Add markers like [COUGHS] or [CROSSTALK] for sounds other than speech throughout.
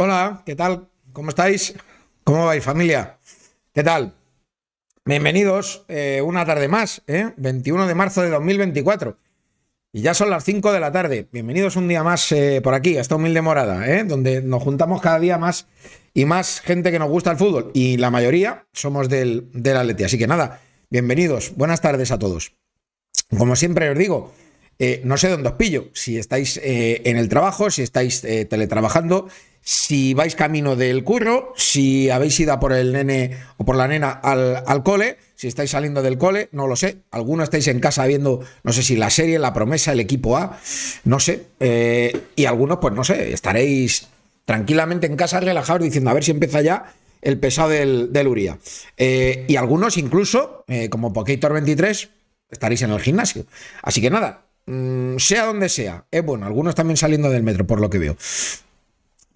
Hola, ¿qué tal? ¿Cómo estáis? ¿Cómo vais, familia? ¿Qué tal? Bienvenidos eh, una tarde más, ¿eh? 21 de marzo de 2024. Y ya son las 5 de la tarde. Bienvenidos un día más eh, por aquí, a esta humilde morada, ¿eh? donde nos juntamos cada día más y más gente que nos gusta el fútbol. Y la mayoría somos del, del Atleti. Así que nada, bienvenidos. Buenas tardes a todos. Como siempre os digo, no sé dónde os pillo. Si estáis en el trabajo, si estáis teletrabajando, si vais camino del curro, si habéis ido por el nene o por la nena al, cole, si estáis saliendo del cole, no lo sé. Algunos estáis en casa viendo, no sé si la serie, la promesa, el equipo A, no sé. Eh, y algunos, pues no sé, estaréis tranquilamente en casa relajados diciendo, a ver si empieza ya el pesado del, del Uría. Eh, y algunos incluso, eh, como Pokétor 23, estaréis en el gimnasio. Así que nada, mm, sea donde sea, es bueno, algunos también saliendo del metro, por lo que veo.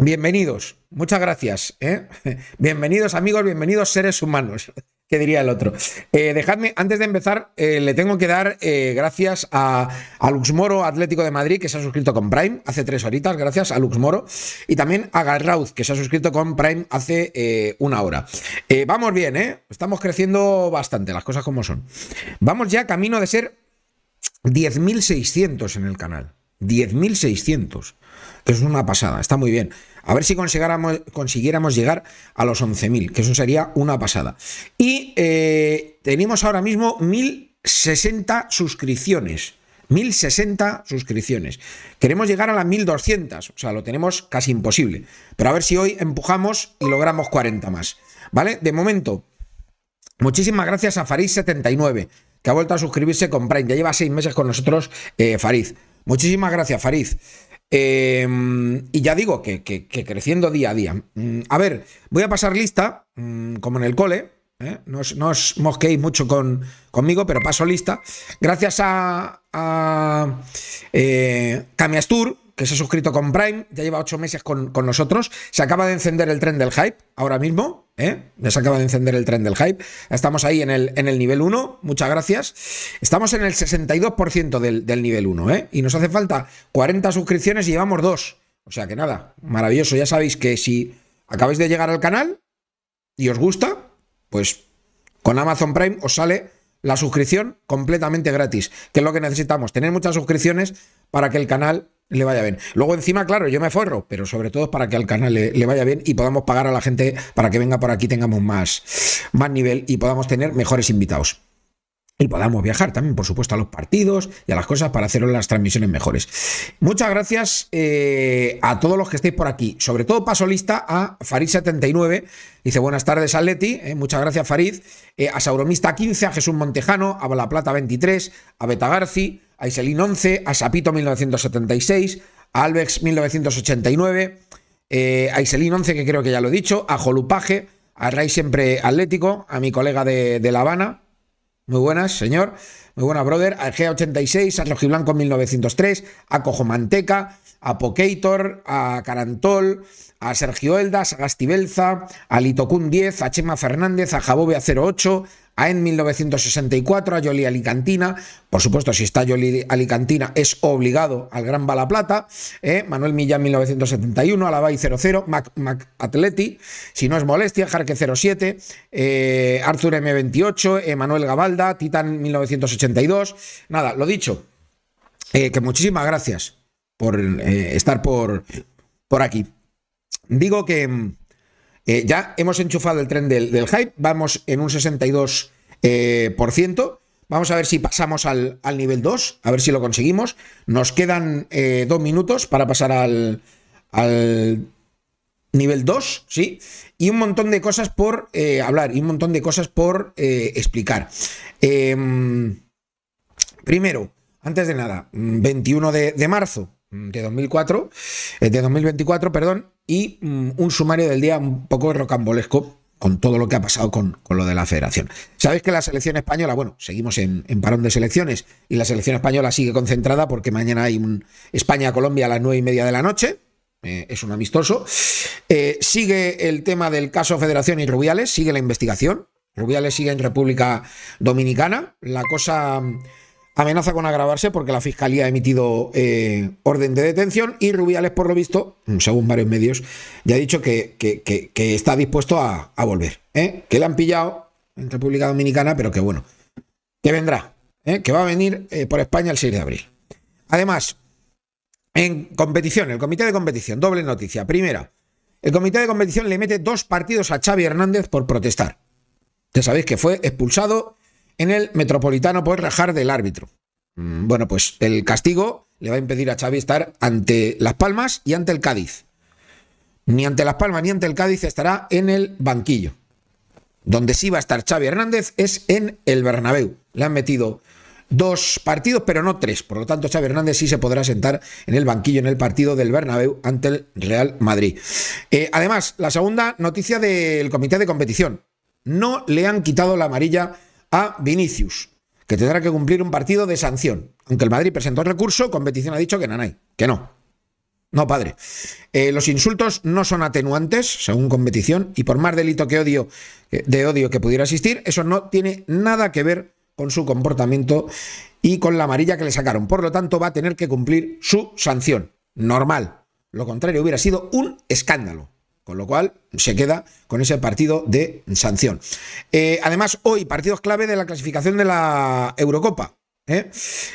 Bienvenidos, muchas gracias. ¿eh? [LAUGHS] Bienvenidos amigos, bienvenidos seres humanos, [LAUGHS] que diría el otro. Eh, dejadme, antes de empezar, eh, le tengo que dar gracias a, Lux Moro Atlético de Madrid, que se ha suscrito con Prime hace tres horitas, gracias a Lux Moro, y también a Garrauz, que se ha suscrito con Prime hace una hora. vamos bien, estamos creciendo bastante, las cosas como son. Vamos ya camino de ser 10.600 en el canal. 10.600 seiscientos, es una pasada, está muy bien. A ver si consiguiéramos, llegar a los 11.000, que eso sería una pasada. Y eh, tenemos ahora mismo 1.060 suscripciones. 1060 suscripciones. Queremos llegar a las 1200, o sea, lo tenemos casi imposible. Pero a ver si hoy empujamos y logramos 40 más. ¿Vale? De momento, muchísimas gracias a Farid79, que ha vuelto a suscribirse con Prime. Ya lleva seis meses con nosotros, eh, Farid. Muchísimas gracias, Farid. Em, y ya digo que, creciendo día a día. Mm, a ver, voy a pasar lista, mm, como en el cole. ¿eh? No, os, mucho con, conmigo, pero paso lista. Gracias a, eh, Camiastur, que se ha suscrito con Prime, ya lleva ocho meses con, nosotros. Se acaba de encender el tren del hype ahora mismo. ¿eh? Se acaba de encender el tren del hype. Estamos ahí en el, en el nivel 1. Muchas gracias. Estamos en el 62% del, nivel 1. ¿eh? Y nos hace falta 40 suscripciones y llevamos dos. O sea que nada, maravilloso. Ya sabéis que si acabáis de llegar al canal y os gusta, pues con Amazon Prime os sale la suscripción completamente gratis, que es lo que necesitamos, tener muchas suscripciones para que el canal le vaya bien. Luego encima, claro, yo me forro, pero sobre todo para que al canal le, vaya bien y podamos pagar a la gente para que venga por aquí, tengamos más, nivel y podamos tener mejores invitados. Y podamos viajar también, por supuesto, a los partidos y a las cosas para hacer las transmisiones mejores. Muchas gracias eh, a todos los que estéis por aquí. Sobre todo paso lista a Farid79. Dice buenas tardes a eh, muchas gracias, Farid. Eh, a Sauromista15, a Jesús Montejano, a Balaplata23, a Betagarci a Iselin 11, a Sapito 1976, a Albex 1989, a Iselin 11, que creo que ya lo he dicho, a Jolupaje, a Ray Siempre Atlético, a mi colega de, La Habana. Muy buenas, señor. Muy buenas, brother. A G86, a Rojiblanco 1903, a Cojo Manteca, a Pocator, a Carantol, a Sergio Eldas, a Gastibelza, a Litocun 10, a Chema Fernández, a Jabobe 08, a En 1964, a Yoli Alicantina. Por supuesto, si está Yoli Alicantina, es obligado al Gran Balaplata. ¿eh? Manuel Millán 1971, Alabay 00, Mac, Mac Atleti, si no es molestia, Jarque 07, eh, Arthur M28, Emanuel Gabalda, Titan 1982. Nada, lo dicho. Eh, que muchísimas gracias por eh, estar por, por aquí. Digo que eh, ya hemos enchufado el tren del, hype, vamos en un 62%. Eh, vamos a ver si pasamos al, nivel 2, a ver si lo conseguimos. Nos quedan dos minutos para pasar al, nivel 2, ¿sí? Y un montón de cosas por hablar y un montón de cosas por explicar. Em, primero, antes de nada, 21 de marzo, Mm, de 2004, eh, de 2024, perdón, y mm, un sumario del día un poco rocambolesco con todo lo que ha pasado con, lo de la federación. Sabéis que la selección española, bueno, seguimos en, parón de selecciones y la selección española sigue concentrada porque mañana hay España-Colombia a las nueve y media de la noche. Eh, es un amistoso. Eh, sigue el tema del caso Federación y Rubiales, sigue la investigación. Rubiales sigue en República Dominicana. La cosa amenaza con agravarse porque la fiscalía ha emitido eh, orden de detención y Rubiales, por lo visto, mm, según varios medios, ya ha dicho que, está dispuesto a, volver. ¿eh? Que le han pillado en República Dominicana, pero que bueno, que vendrá, ¿eh? que va a venir por España el 6 de abril. Además, en competición, el comité de competición, doble noticia. Primera, el comité de competición le mete dos partidos a Xavi Hernández por protestar. Ya sabéis que fue expulsado en el Metropolitano puede rajar del árbitro. Mm. Bueno, pues el castigo le va a impedir a Xavi estar ante Las Palmas y ante el Cádiz. Ni ante Las Palmas ni ante el Cádiz estará en el banquillo. Donde sí va a estar Xavi Hernández es en el Bernabéu. Le han metido dos partidos, pero no tres. Por lo tanto, Xavi Hernández sí se podrá sentar en el banquillo en el partido del Bernabéu ante el Real Madrid. Eh, además, la segunda noticia del comité de competición. No le han quitado la amarilla a Vinicius, que tendrá que cumplir un partido de sanción. Aunque el Madrid presentó el recurso, competición ha dicho que Nanay, que no. No, padre. Eh, los insultos no son atenuantes, según competición, y por más delito que odio, eh, de odio que pudiera existir, eso no tiene nada que ver con su comportamiento y con la amarilla que le sacaron. Por lo tanto, va a tener que cumplir su sanción. Normal. Lo contrario hubiera sido un escándalo. Con lo cual se queda con ese partido de sanción. Eh, además, hoy partidos clave de la clasificación de la Eurocopa. ¿eh?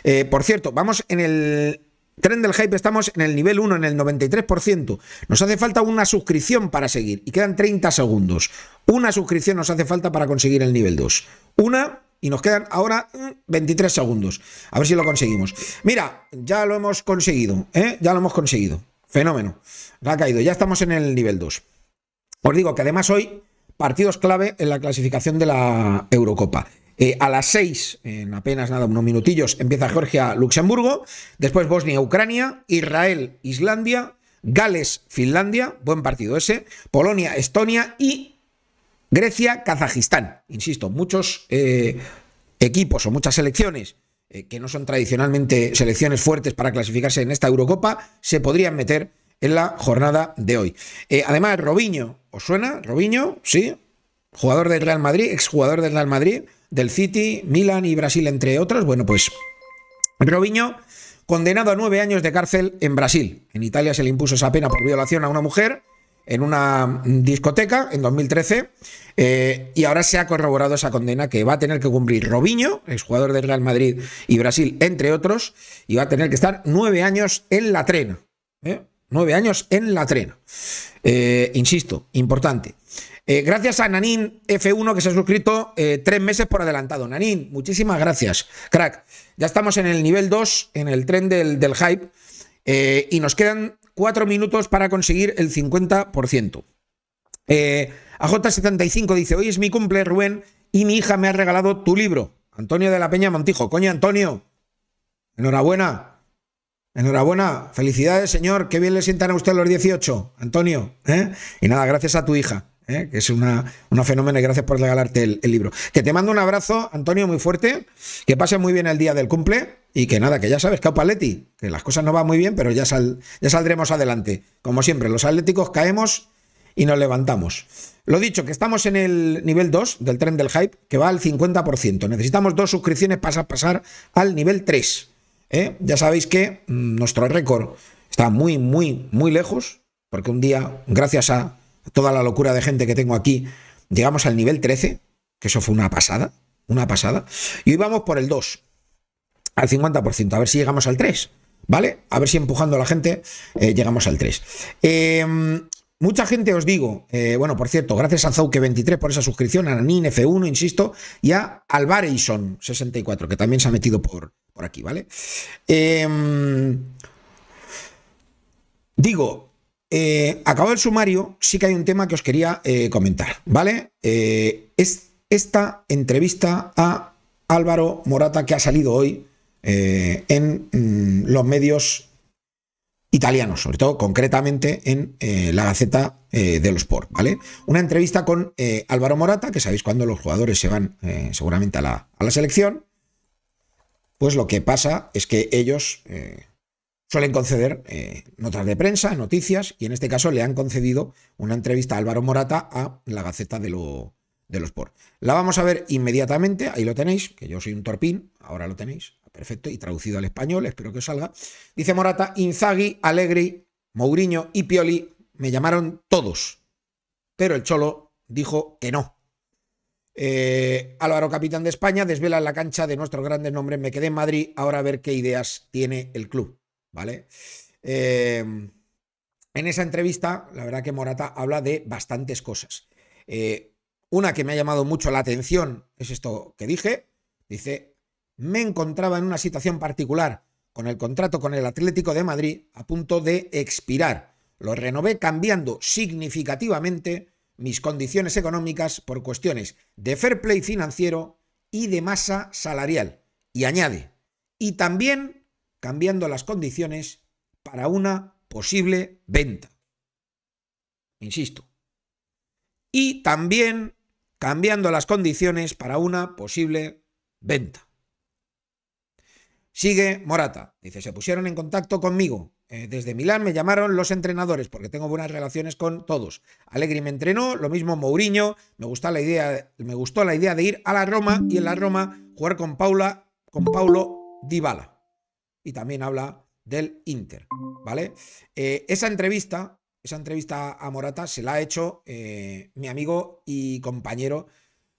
Eh, por cierto, vamos en el tren del hype, estamos en el nivel 1, en el 93%. Nos hace falta una suscripción para seguir y quedan 30 segundos. Una suscripción nos hace falta para conseguir el nivel 2. Una y nos quedan ahora 23 mm, segundos. A ver si lo conseguimos. Mira, ya lo hemos conseguido. Ya lo hemos conseguido. Fenómeno ha caído. Ya estamos en el nivel 2. Os digo que además hoy, partidos clave en la clasificación de la Eurocopa. Eh, a las 6, en apenas nada, unos minutillos, empieza Georgia-Luxemburgo, después Bosnia-Ucrania, Israel-Islandia, Gales-Finlandia, buen partido ese, Polonia-Estonia y Grecia-Kazajistán. Insisto, muchos eh, equipos o muchas selecciones eh, que no son tradicionalmente selecciones fuertes para clasificarse en esta Eurocopa se podrían meter en la jornada de hoy. Eh, además, Robinho, ¿os suena? Robinho, sí, jugador del Real Madrid, exjugador del Real Madrid, del City, Milan y Brasil, entre otros. Bueno, pues Robinho, condenado a nueve años de cárcel en Brasil. En Italia se le impuso esa pena por violación a una mujer en una discoteca en 2013 eh, y ahora se ha corroborado esa condena que va a tener que cumplir Robinho, exjugador del Real Madrid y Brasil, entre otros, y va a tener que estar nueve años en la trena. ¿eh? Nueve años en la trena. Eh, insisto, importante. Eh, gracias a Nanin F1 que se ha suscrito eh, tres meses por adelantado. Nanin, muchísimas gracias. Crack, ya estamos en el nivel 2, en el tren del, hype, y nos quedan cuatro minutos para conseguir el 50%. AJ75 dice, hoy es mi cumple, Rubén, y mi hija me ha regalado tu libro. Antonio de la Peña Montijo. Coño, Antonio, enhorabuena. Enhorabuena, felicidades, señor. Qué bien le sientan a usted los 18, Antonio. ¿eh? Y nada, gracias a tu hija, ¿eh? que es una, fenómeno y gracias por regalarte el, libro. Que te mando un abrazo, Antonio, muy fuerte. Que pases muy bien el día del cumple y que nada, que ya sabes, Caupaletti, que las cosas no van muy bien, pero ya, ya saldremos adelante. Como siempre, los atléticos caemos y nos levantamos. Lo dicho, que estamos en el nivel 2 del tren del hype, que va al 50%. Necesitamos dos suscripciones para pasar al nivel 3. ¿Eh? ya sabéis que mm, nuestro récord está muy, muy, muy lejos, porque un día, gracias a toda la locura de gente que tengo aquí, llegamos al nivel 13, que eso fue una pasada, una pasada, y hoy vamos por el 2, al 50%, a ver si llegamos al 3, ¿vale? A ver si empujando a la gente eh, llegamos al 3. Em, mucha gente os digo, eh, bueno, por cierto, gracias a Zauke23 por esa suscripción, a Nanin F1, insisto, y a Alvareison64, que también se ha metido por, por aquí, ¿vale? Em, digo, eh, el sumario, sí que hay un tema que os quería eh, comentar, ¿vale? Eh, es esta entrevista a Álvaro Morata que ha salido hoy eh, en mm, los medios italianos, sobre todo concretamente en la Gaceta de los Sport, ¿vale? Una entrevista con Álvaro Morata, que sabéis cuando los jugadores se van seguramente a la, selección, pues lo que pasa es que ellos eh, suelen conceder eh, notas de prensa, noticias, y en este caso le han concedido una entrevista a Álvaro Morata a la Gaceta de, de los Por. La vamos a ver inmediatamente, ahí lo tenéis, que yo soy un torpín, ahora lo tenéis, perfecto, y traducido al español, espero que salga. Dice Morata, Inzagui, Alegri, Mourinho y Pioli me llamaron todos, pero el Cholo dijo que no. Eh, Álvaro, capitán de España, desvela la cancha de nuestros grandes nombres. Me quedé en Madrid, ahora a ver qué ideas tiene el club. ¿Vale? Eh, en esa entrevista, la verdad que Morata habla de bastantes cosas. Eh, una que me ha llamado mucho la atención es esto que dije. Dice, me encontraba en una situación particular con el contrato con el Atlético de Madrid a punto de expirar. Lo renové cambiando significativamente mis condiciones económicas por cuestiones de fair play financiero y de masa salarial. Y añade, y también cambiando las condiciones para una posible venta. Insisto. Y también cambiando las condiciones para una posible venta. Sigue Morata. Dice, se pusieron en contacto conmigo eh, desde Milán me llamaron los entrenadores, porque tengo buenas relaciones con todos. Alegri me entrenó, lo mismo Mourinho, me, la idea, me gustó la idea de ir a la Roma y en la Roma jugar con Paula, con Paulo Dybala. Y también habla del Inter, ¿vale? Eh, esa entrevista, esa entrevista a Morata se la ha hecho eh, mi amigo y compañero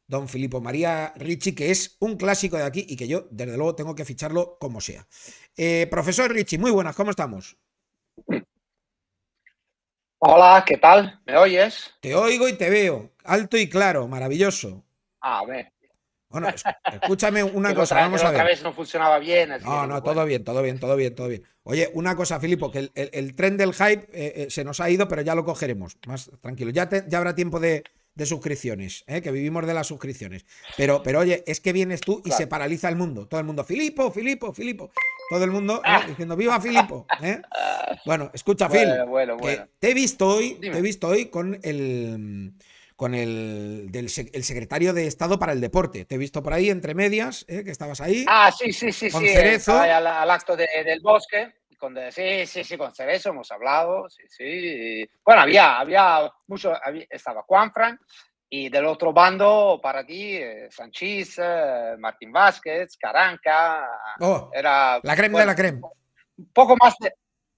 don Filipo María Ricci, que es un clásico de aquí y que yo, desde luego, tengo que ficharlo como sea. Eh, profesor Ricci, muy buenas, ¿cómo estamos? Hola, ¿qué tal? ¿Me oyes? Te oigo y te veo, alto y claro, maravilloso. A ver. Bueno, escúchame [LAUGHS] una cosa, vamos a ver. Otra vez no funcionaba bien. no, no, pues todo bien, todo bien, todo bien, todo bien. Oye, una cosa, Filipo, que el, tren del hype eh, eh, se nos ha ido, pero ya lo cogeremos. Más tranquilo, ya, ya habrá tiempo de, de suscripciones, ¿eh? que vivimos de las suscripciones. Pero, pero oye, es que vienes tú y se paraliza el mundo. Todo el mundo, Filipo, Filipo, Filipo. Todo el mundo ¿eh? ah. diciendo, viva Filipo. ¿eh? Bueno, escucha, bueno, Phil. te he visto hoy, he visto hoy con el con el, del, secretario de Estado para el Deporte. Te he visto por ahí, entre medias, que estabas ahí. Ah, sí, sí, sí, con Al, acto del bosque sí, sí, sí, con Cerezo hemos hablado, sí, sí. Bueno, había, había mucho, estaba estaba Juanfran y del otro bando para ti, eh, eh Martín Vázquez, Caranca. Oh, era, la crema de la pues, crema. Un poco más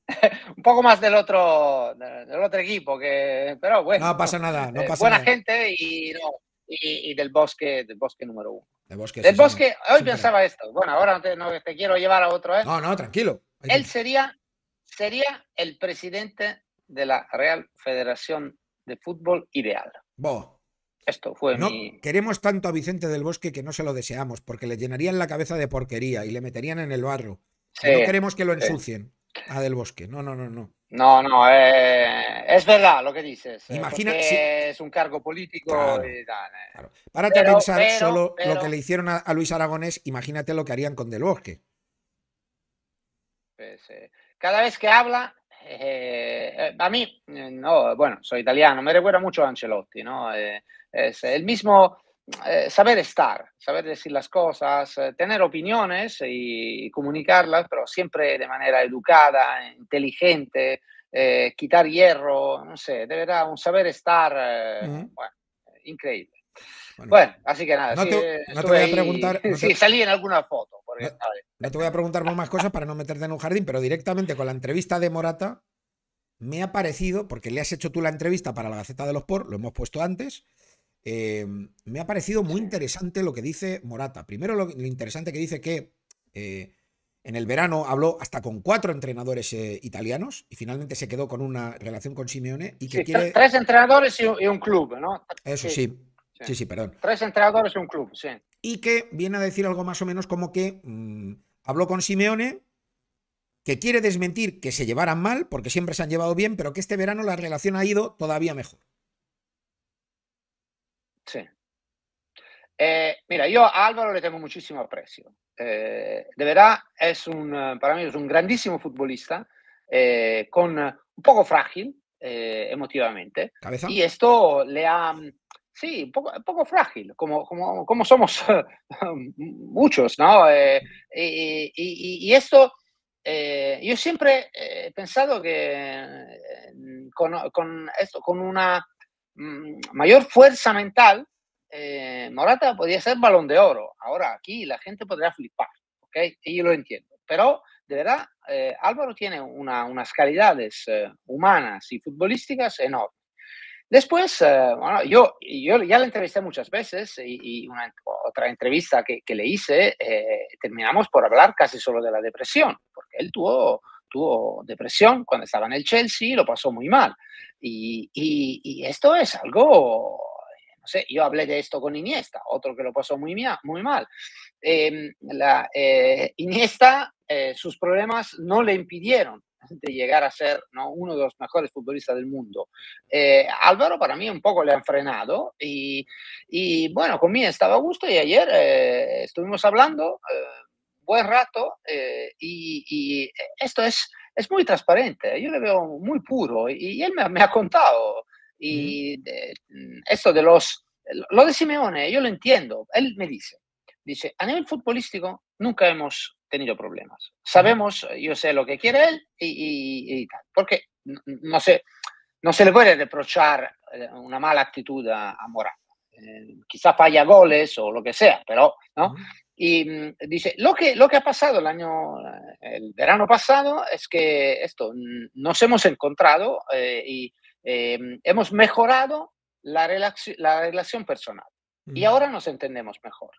[LAUGHS] un poco más del otro del otro equipo que pero bueno no pasa nada no eh, pasa buena gente y, y, del bosque del bosque número uno del bosque hoy pensaba esto bueno ahora te, no, te quiero llevar a otro ¿eh? no no tranquilo él sería, sería el presidente de la Real Federación de Fútbol ideal. Esto fue mi... Queremos tanto a Vicente del Bosque que no se lo deseamos, porque le llenarían la cabeza de porquería y le meterían en el barro. no queremos que lo ensucien a del Bosque. No, no, no, no. No, no, eh, es verdad lo que dices. Eh, si... es un cargo político. Eh. Párate a pensar solo lo que le hicieron a, a Luis Aragonés, imagínate lo que harían con Del Bosque. Pues, eh, cada vez que habla, eh, eh, a mí, no, bueno, soy italiano, me recuerda mucho a Ancelotti, ¿no? es el mismo saber estar, saber decir las cosas, tener opiniones y comunicarlas, pero siempre de manera educada, inteligente, quitar hierro, no sé, de verdad, un saber estar, bueno, increíble. Bueno, así que nada. No te, eh, voy a preguntar. [LAUGHS] salí en alguna foto. no, te voy a preguntar más cosas para no meterte en un jardín, pero directamente con la entrevista de Morata me ha parecido, porque le has hecho tú la entrevista para la Gaceta de los Por, lo hemos puesto antes. Eh, me ha parecido muy interesante lo que dice Morata. Primero, lo, interesante que dice que eh, en el verano habló hasta con cuatro entrenadores italianos y finalmente se quedó con una relación con Simeone y que Tres entrenadores y un, club, ¿no? Eso sí sí, sí, perdón. Tres entrenadores en un club, sí. Y que viene a decir algo más o menos como que mm, habló con Simeone, que quiere desmentir que se llevaran mal, porque siempre se han llevado bien, pero que este verano la relación ha ido todavía mejor. Sí. Eh, mira, yo a Álvaro le tengo muchísimo aprecio. Eh, de verdad, es un, eh, para mí es un grandísimo futbolista, con un poco frágil emotivamente. ¿Cabeza? Y esto le ha, mm, sí, poco, poco frágil, como, como, somos [LAUGHS] um, muchos, ¿no? Eh, y, y, esto, eh, yo siempre he pensado que eh, con, esto, con una mm, mayor fuerza mental, Morata podría ser balón de oro. Ahora aquí la gente podría flipar, ¿ok? Y yo lo entiendo. Pero de verdad, Álvaro tiene una, unas calidades humanas y futbolísticas enormes. Después, eh, bueno, yo, ya le entrevisté muchas veces y, y otra entrevista que, le hice, eh, terminamos por hablar casi solo de la depresión, porque él tuvo, depresión cuando estaba en el Chelsea y lo pasó muy mal. Y, esto es algo, no sé, yo hablé de esto con Iniesta, otro que lo pasó muy, mal. Em, eh, Iniesta, sus problemas no le impidieron de llegar a ser uno de los mejores futbolistas del mundo. Eh, Álvaro para mí un poco le han frenado y, y bueno, conmigo estaba a gusto y ayer eh, estuvimos hablando eh, buen rato y, esto es, es muy transparente, yo le veo muy puro y, él me, ha contado y mm, esto de los, lo de Simeone, yo lo entiendo, él me dice, Dice, a nivel futbolístico nunca hemos tenido problemas. Sabemos, yo sé lo que quiere él y, tal. Porque no se, no se le puede reprochar eh, una mala actitud a, a Morata. Eh, quizá falla goles o lo que sea, pero, ¿no? Y mm, dice, lo que, lo que ha pasado el año, eh, el verano pasado es que esto, nos hemos encontrado y em, hemos mejorado la, la relación personal. Y ahora nos entendemos mejor.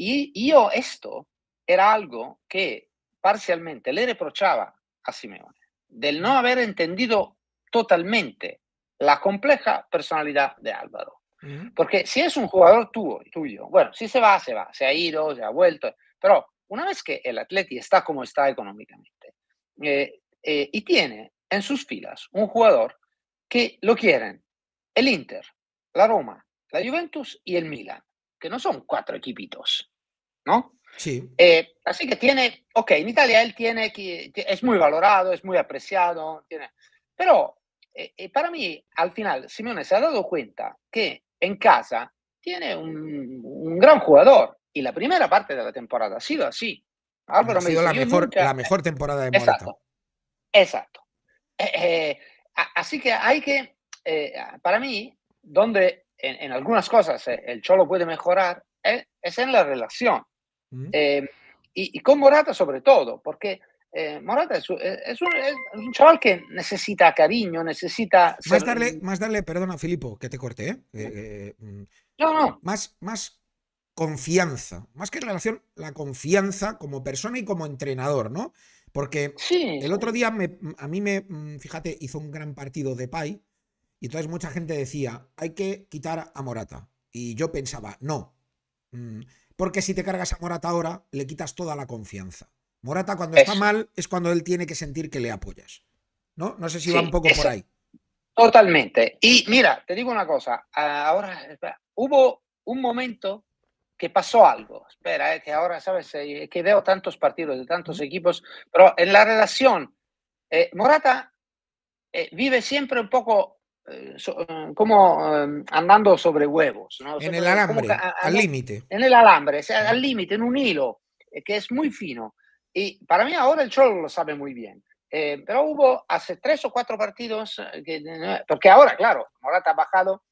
Y yo esto era algo que parcialmente le reprochaba a Simeone, del no haber entendido totalmente la compleja personalidad de Álvaro. Porque si es un jugador tuyo, tuyo, bueno, si se va, se va, se ha ido, se ha vuelto, pero una vez que el Atleti está como está económicamente eh, eh, y tiene en sus filas un jugador que lo quieren el Inter, la Roma, la Juventus y el Milan que no son cuatro equipitos, ¿no? Sí. Eh, así que tiene, ok, en Italia él tiene, es muy valorado, es muy apreciado, tiene, pero eh, eh, para mí, al final, Simeone se ha dado cuenta que en casa tiene un, gran jugador y la primera parte de la temporada ha sido así. ha sido me la, mejor, la mejor temporada de Morata. Exacto. así que hay que, para mí, donde en, algunas cosas eh, el Cholo puede mejorar eh, es en la relación. Mm. Eh, y, con Morata sobre todo, porque Morata es, un, chaval que necesita cariño, necesita... Más darle, más darle, perdona Filipo, que te corté, mm. no, no. Más, más confianza, más que relación, la confianza como persona y como entrenador, ¿no? Porque el otro día me, a mí me, mm, fíjate, hizo un gran partido de Pai, y entonces mucha gente decía, hay que quitar a Morata. Y yo pensaba, no, mm, porque si te cargas a Morata ahora, le quitas toda la confianza. Morata cuando está mal es cuando él tiene que sentir que le apoyas. ¿No? No sé si va un poco por ahí. Totalmente. Y mira, te digo una cosa. Ahora, hubo un momento que pasó algo. Espera, que ahora, ¿sabes? Eh, que veo tantos partidos de tantos equipos, pero en la relación, eh, Morata eh, vive siempre un poco eh, eh, como eh, andando sobre huevos. En el alambre, al límite. En el alambre, sea, al límite, en un hilo, que es muy fino. Y para mí ahora el Cholo lo sabe muy bien. pero hubo hace tres o cuatro partidos, porque ahora, claro, Morata ha bajado,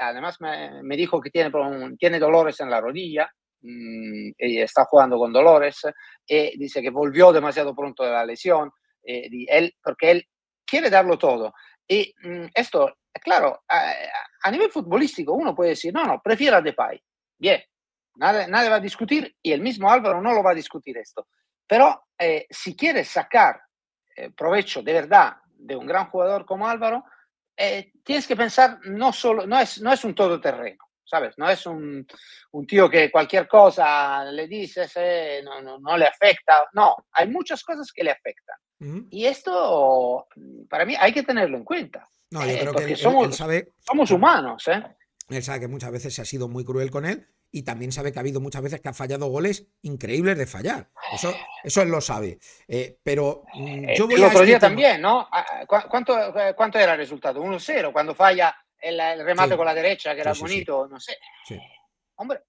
además me, dijo que tiene, tiene dolores en la rodilla, mm, y está jugando con dolores, y dice que volvió demasiado pronto de la lesión, él, porque él quiere darlo todo. Y mm, esto, claro, eh, a, nivel futbolístico uno puede decir, no, no, prefiero a Depay. Bien, nadie, va a discutir y el mismo Álvaro no lo va a discutir esto. Pero eh, si quieres sacar eh, provecho de verdad de un gran jugador como Álvaro, tienes que pensar, no, solo, no, es, no es un todoterreno. ¿sabes? No es un, tío que cualquier cosa le dices, no, no, le afecta. No, hay muchas cosas que le afectan. Y esto, para mí, hay que tenerlo en cuenta. No, yo eh, creo que él, somos, sabe, somos humanos. ¿eh? Él sabe que muchas veces se ha sido muy cruel con él y también sabe que ha habido muchas veces que ha fallado goles increíbles de fallar. Eso, eso él lo sabe. Eh, pero mm, eh, yo El otro este día también, ¿no? Ah, ah, ¿Cuánto, era el resultado? 1-0, cuando falla el, remate con la derecha, que era bonito, no sé. Hombre,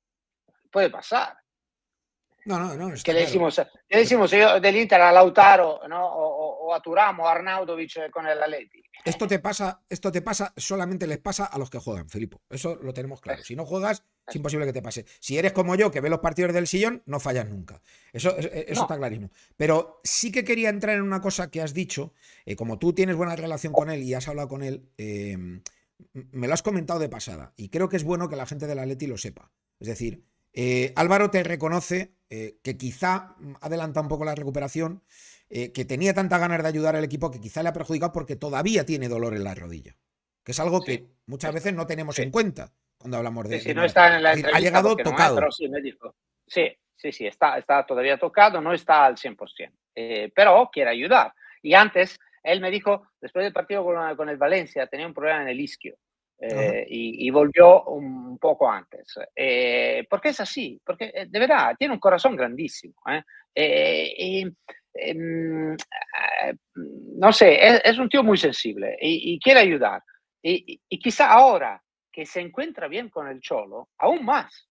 puede pasar. No, no, no. Que decimos, del Inter a Lautaro ¿no? o, a Turamo, a Arnaudovich eh, con el Atleti. Esto te pasa, esto te pasa, solamente les pasa a los que juegan, Filipo. Eso lo tenemos claro. Si no juegas, es imposible que te pase. Si eres como yo, que ve los partidos del sillón, no fallas nunca. Eso, eso está clarísimo. Pero sí que quería entrar en una cosa que has dicho. Eh, como tú tienes buena relación con él y has hablado con él, eh, me lo has comentado de pasada. Y creo que es bueno que la gente del Atleti lo sepa. Es decir, eh, Álvaro te reconoce eh, que quizá adelanta un poco la recuperación, eh, que tenía tanta ganas de ayudar al equipo que quizá le ha perjudicado porque todavía tiene dolor en la rodilla, que es algo que muchas veces no tenemos en cuenta cuando hablamos de... Si no está en ha llegado tocado. sí, sí, sí, está, está todavía tocado, no está al 100%, pero quiere ayudar. Y antes, él me dijo, después del partido con el Valencia, tenía un problema en el isquio. Eh, y, volvió un poco antes. Eh, porque es así, porque eh, de verdad tiene un corazón grandísimo. Em, no sé, es, un tío muy sensible y, quiere ayudar. Y, quizá ahora que se encuentra bien con el cholo, aún más.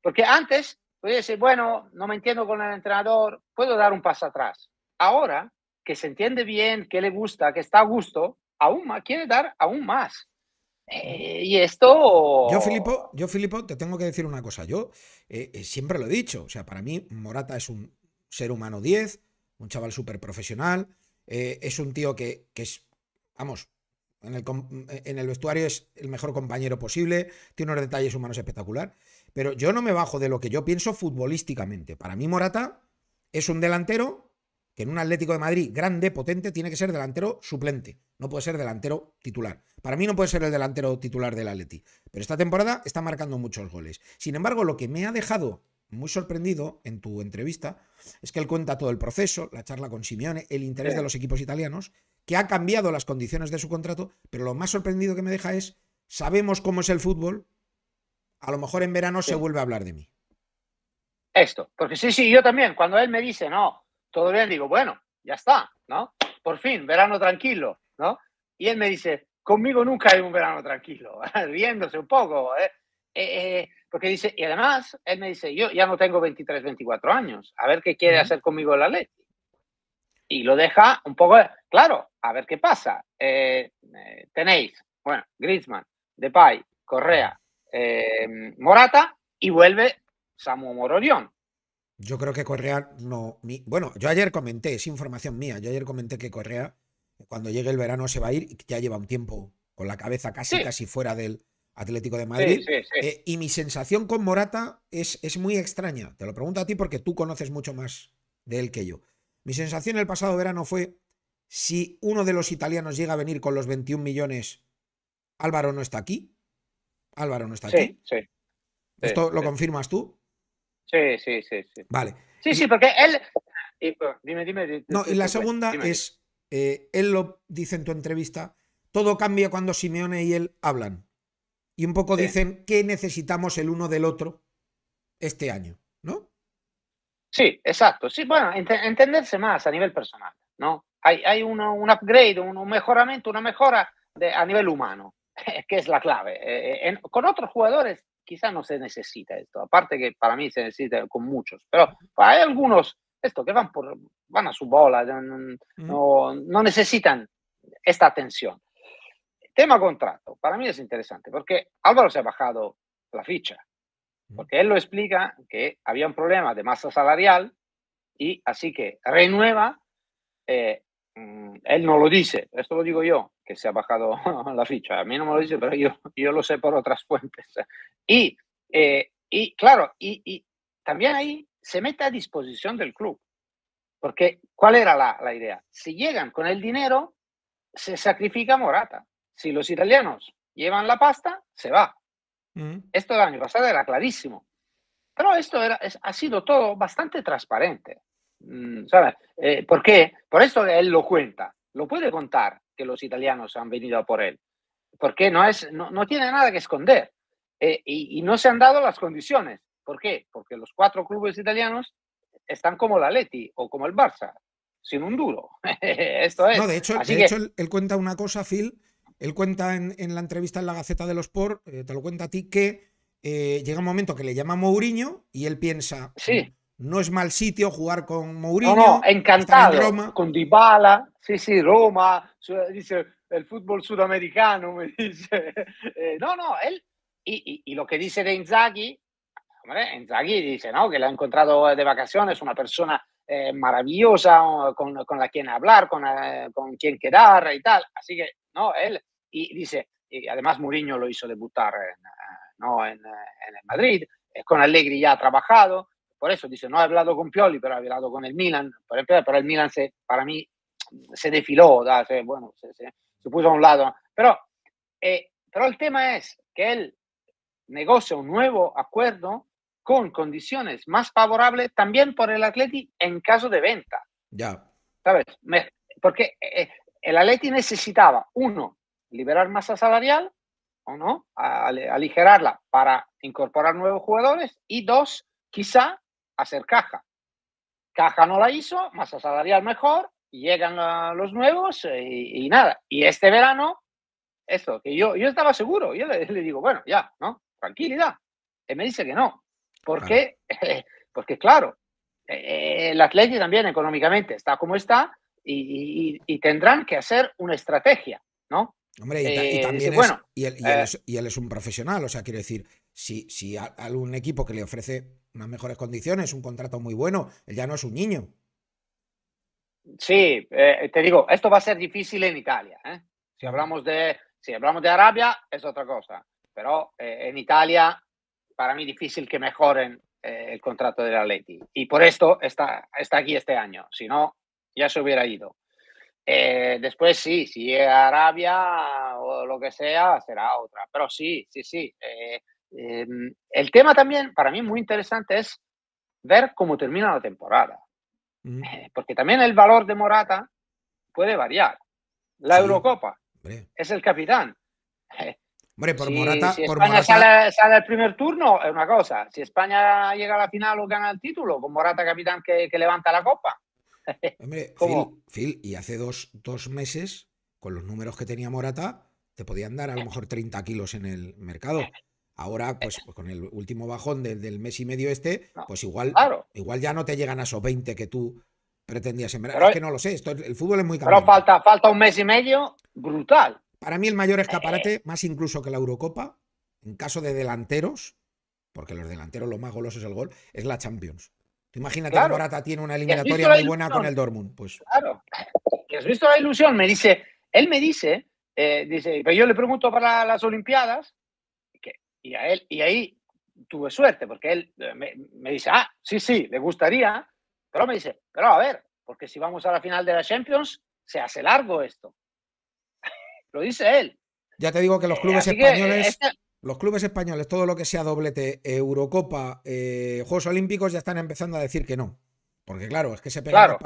Porque antes podía decir, bueno, no me entiendo con el entrenador, puedo dar un paso atrás. Ahora que se entiende bien, que le gusta, que está a gusto, aún más, quiere dar aún más. Eh, y esto. Yo, Filipo, yo, Filipo, te tengo que decir una cosa. Yo eh, eh, siempre lo he dicho. O sea, para mí, Morata es un ser humano 10, un chaval súper profesional. es un tío que, es, vamos, en el, en el, vestuario es el mejor compañero posible, tiene unos detalles humanos espectacular. Pero yo no me bajo de lo que yo pienso futbolísticamente. Para mí, Morata es un delantero que en un Atlético de Madrid grande, potente, tiene que ser delantero suplente. No puede ser delantero titular. Para mí no puede ser el delantero titular del Atleti. Pero esta temporada está marcando muchos goles. Sin embargo, lo que me ha dejado muy sorprendido en tu entrevista es que él cuenta todo el proceso, la charla con Simeone, el interés de los equipos italianos, que ha cambiado las condiciones de su contrato, pero lo más sorprendido que me deja es, sabemos cómo es el fútbol, a lo mejor en verano se vuelve a hablar de mí. Esto, porque sí, sí, yo también, cuando él me dice, no, todo bien, digo, bueno, ya está, ¿no? Por fin, verano tranquilo, ¿no? Y él me dice, conmigo nunca hay un verano tranquilo, [LAUGHS] riéndose un poco, ¿eh? Eh, ¿eh? porque dice, y además, él me dice, yo ya no tengo 23, 24 años, a ver qué quiere hacer conmigo la ley. Y lo deja un poco, claro, a ver qué pasa. Eh, tenéis, bueno, Griezmann, Depay, Correa, Morata, y vuelve Samu Mororión. Yo creo que Correa no. bueno, yo ayer comenté, es información mía, yo ayer comenté que Correa, cuando llegue el verano, se va a ir y ya lleva un tiempo con la cabeza casi, casi fuera del Atlético de Madrid. Eh, y mi sensación con Morata es, es muy extraña. Te lo pregunto a ti porque tú conoces mucho más de él que yo. Mi sensación el pasado verano fue: si uno de los italianos llega a venir con los 21 millones, Álvaro no está aquí. Álvaro no está aquí. Esto lo confirmas tú. Sí, sí, sí. sí. Vale. Sí, sí, porque él... Oh, dime, dime, dime. No, y la segunda es, eh, él lo dice en tu entrevista, todo cambia cuando Simeone y él hablan. Y un poco dicen qué necesitamos el uno del otro este año, ¿no? Sí, exacto. Sí, bueno, entenderse más a nivel personal, ¿no? Hay, hay un upgrade, un, mejoramiento, una mejora de, a nivel humano, [LAUGHS] que es la clave. Eh, con otros jugadores quizá no se necesita esto. Aparte que para mí se necesita con muchos, pero hay algunos, esto que van, por, van a su bola, no, no necesitan esta atención. Tema contrato, para mí es interesante porque Álvaro se ha bajado la ficha, porque él lo explica que había un problema de masa salarial y así que renueva eh, Mm, él no lo dice, esto lo digo yo, que se ha bajado [LAUGHS] la ficha, a mí no me lo dice, pero yo, yo lo sé por otras [LAUGHS] fuentes. Y, eh, claro, y, también ahí se mete a disposición del club, porque ¿cuál era la, idea? Si llegan con el dinero, se sacrifica Morata. Si los italianos llevan la pasta, se va. Mm. Esto el año pasado era clarísimo. Pero esto ha sido todo bastante transparente. Mm, ¿sabes? Eh, ¿Por qué? Por eso él lo cuenta, lo puede contar que los italianos han venido por él, porque no, es, no, tiene nada que esconder eh, y, no se han dado las condiciones. ¿Por qué? Porque los cuatro clubes italianos están como la Leti o como el Barça, sin un duro. [LAUGHS] Esto es. No, de hecho, de hecho él, cuenta una cosa, Phil, él cuenta en, la entrevista en la Gaceta de los Sports eh, te lo cuenta a ti, que llega un momento que le llama Mourinho y él piensa... Sí no es mal sitio jugar con Mourinho. No, no, encantado. Con Dybala, sí, sí, Roma, dice el fútbol sudamericano, [LAUGHS] eh, no, no, él. Y, lo que dice de Inzaghi, hombre, Inzaghi dice, ¿no? Que lo ha encontrado de vacaciones, una persona eh, maravillosa con, la quien hablar, eh, con, quien quedar y tal. Así que, no, él. Y dice, y además Mourinho lo hizo debutar en, ¿no? Madrid, con Allegri ya ha trabajado por eso dice, no ha hablado con Pioli, pero ha hablado con el Milan, por ejemplo, pero el Milan se, para mí se defiló, Se, bueno, se, puso a un lado. Pero, eh, pero el tema es que él negocia un nuevo acuerdo con condiciones más favorables también por el Atleti en caso de venta. Ya. ¿Sabes? porque eh, el Atleti necesitaba, uno, liberar masa salarial, o no, aligerarla para incorporar nuevos jugadores, y dos, quizá hacer caja. Caja no la hizo, masa salarial mejor, llegan los nuevos eh, y, nada. Y este verano, esto, que yo, yo estaba seguro, yo le, digo, bueno, ya, ¿no? Tranquilidad. Y me dice que no. porque [LAUGHS] Porque claro, eh, eh, el atleta también económicamente está como está y, tendrán que hacer una estrategia, ¿no? Hombre, y, también bueno, y él es un profesional, o sea, quiero decir, si, algún equipo que le ofrece unas mejores condiciones, un contrato muy bueno, él ya no es un niño. Sí, eh, te digo, esto va a ser difícil en Italia. ¿eh? Si, hablamos de, si hablamos de Arabia, es otra cosa. Pero eh, en Italia, para mí, difícil que mejoren el contrato del Atleti. Y por esto está, está aquí este año. Si no, ya se hubiera ido. después sí, si llega Arabia o lo que sea, será otra. Pero sí, sí, sí. Em, el tema también, para mí, muy interesante es ver cómo termina la temporada. Mm. Eh, porque también el valor de Morata puede variar. La Eurocopa es el capitán. Eh, Hombre, por Morata. España Sale, el primer turno, es una cosa. Si España llega a la final o gana el título, con Morata capitán que, levanta la copa. [LAUGHS] Hombre, Phil, y hace dos meses, con los números que tenía Morata, te podían dar a lo eh. mejor 30 kilos en el mercado. [LAUGHS] Ahora, pues, pues, con el último bajón del, mes y medio este, pues igual, igual ya no te llegan a esos 20 que tú pretendías sembrar. es que no lo sé, el fútbol es muy caro. Pero falta, falta un mes y medio brutal. Para mí el mayor eh, escaparate, eh. más incluso que la Eurocopa, en caso de delanteros, porque los delanteros lo más goloso es el gol, es la Champions. Tú imagínate que Morata tiene una eliminatoria muy buena con el Dortmund. Pues. Claro. ¿Has visto la ilusión? Me dice, él me dice, eh, dice, pero yo le pregunto para las Olimpiadas y, él, y ahí tuve suerte, porque él eh, me, dice, ah, sí, sí, le gustaría, pero me dice, pero a ver, porque si vamos a la final de la Champions, se hace largo esto. [LAUGHS] lo dice él. Ya te digo que los eh, clubes eh, españoles... Este los clubes españoles, todo lo que sea doblete, Eurocopa, Juegos Olímpicos, ya están empezando a decir que no. Porque claro, es que se pegan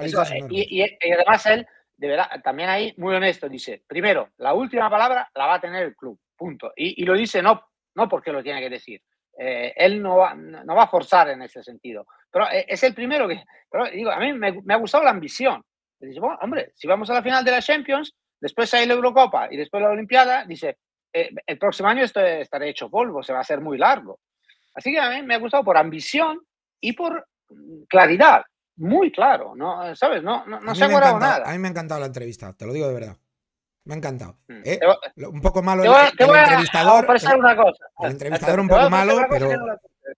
y, además él, de verdad, también ahí, muy honesto, dice, primero, la última palabra la va a tener el club, punto. y lo dice no no porque lo tiene que decir. Eh, él no va, no va a forzar en ese sentido. Pero eh, es el primero que, digo, a mí me, ha gustado la ambición. Dice, bueno, hombre, si vamos a la final de la Champions, después hay la Eurocopa y después la Olimpiada, dice, eh, el próximo año esto estaré hecho polvo, se va a hacer muy largo. Así que a mí me ha gustado por ambición y por mm, claridad, muy claro, ¿no? ¿Sabes? No, no, no se ha guardado nada. A mí me ha encantado la entrevista, te lo digo de verdad. Me ha encantado. Mm. Eh, un poco malo el, entrevistador. el entrevistador. A una cosa. El entrevistador un poco malo, pero.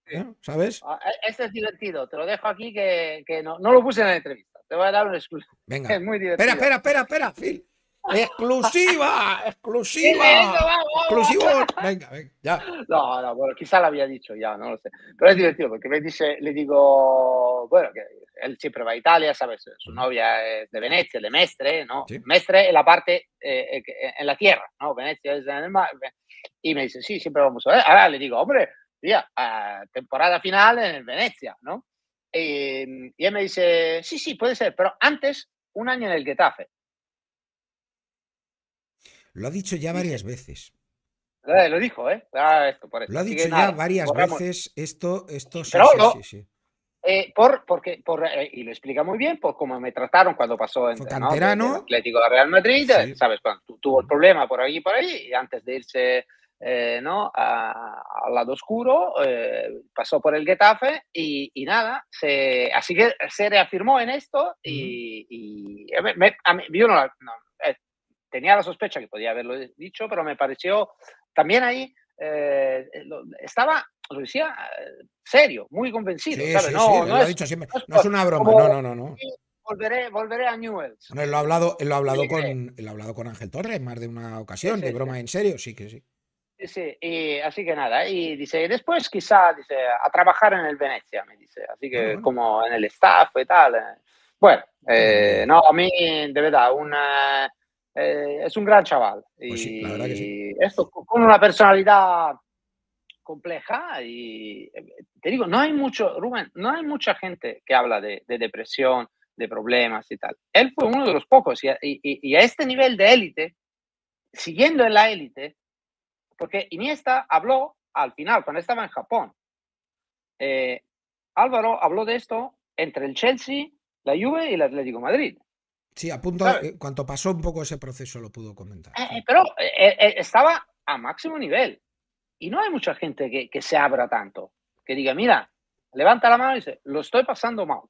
¿eh? ¿Sabes? Ah, e, este es divertido. Te lo dejo aquí que, que no, lo puse en la entrevista. Te voy a dar una exclusiva. Venga. [LAUGHS] Es muy divertido. Espera, espera, espera, espera, Phil. ¡Exclusiva! [LAUGHS] ¡Exclusiva! ¡Exclusivo! Venga, venga, ya. No, no, bueno, quizá lo había dicho ya, no lo sé. Pero es divertido porque me dice, le digo, bueno, que él siempre va a Italia, ¿sabes? Su novia es de Venecia, de Mestre, ¿no? Mestre en la parte eh, eh, eh, en la tierra, ¿no? Venecia es en el mar. Y me dice, sí, siempre vamos a ver. Ahora le digo, hombre, ya, temporada final en Venecia, ¿no? Y, él me dice, sí, sí, puede ser, pero antes un año en el Getafe. Lo ha dicho ya varias veces. lo dijo, ¿eh? Ah, lo ha dicho ya varias veces esto. esto sí, sí, sí, eh, por, porque, por, eh, y lo explica muy bien, por pues, cómo me trataron cuando pasó en ¿no? Atlético de Real Madrid, eh, ¿sabes? Cuando tuvo el problema por ahí y por ahí, y antes de irse ¿no? al lado oscuro, pasó por el Getafe y, nada, se, así que se reafirmó en esto y, tenía la sospecha que podía haberlo dicho, pero me pareció también ahí, estaba serio, muy convencido. no, no, no una broma, no, no, no. Volveré, a Newells. No, él lo ha hablado, lo hablado con, hablado con Ángel Torres más de una ocasión, de broma en serio, sí que sí. Sí, y, así que nada, y dice, después quizá, dice, a trabajar en el Venecia, me dice, así que ah, como en el staff y tal. Eh. Bueno, eh, no, a mí, de verdad, eh, es un gran chaval. Pues y esto con una personalidad compleja y eh, te digo, no hay mucho, Rubén, no hay mucha gente que habla de, depresión, de problemas y tal. Él fue uno de los pocos y a, este nivel de élite, siguiendo en la élite, porque Iniesta habló al final, cuando estaba en Japón, eh, Álvaro habló de esto entre el Chelsea, la Juve y el Atlético de Madrid. Sí, a punto, eh, pasó un poco ese proceso lo pudo comentar. pero estaba a máximo nivel. Y no hay mucha gente que, que se abra tanto, que diga, mira, levanta la mano y dice, lo estoy pasando mal.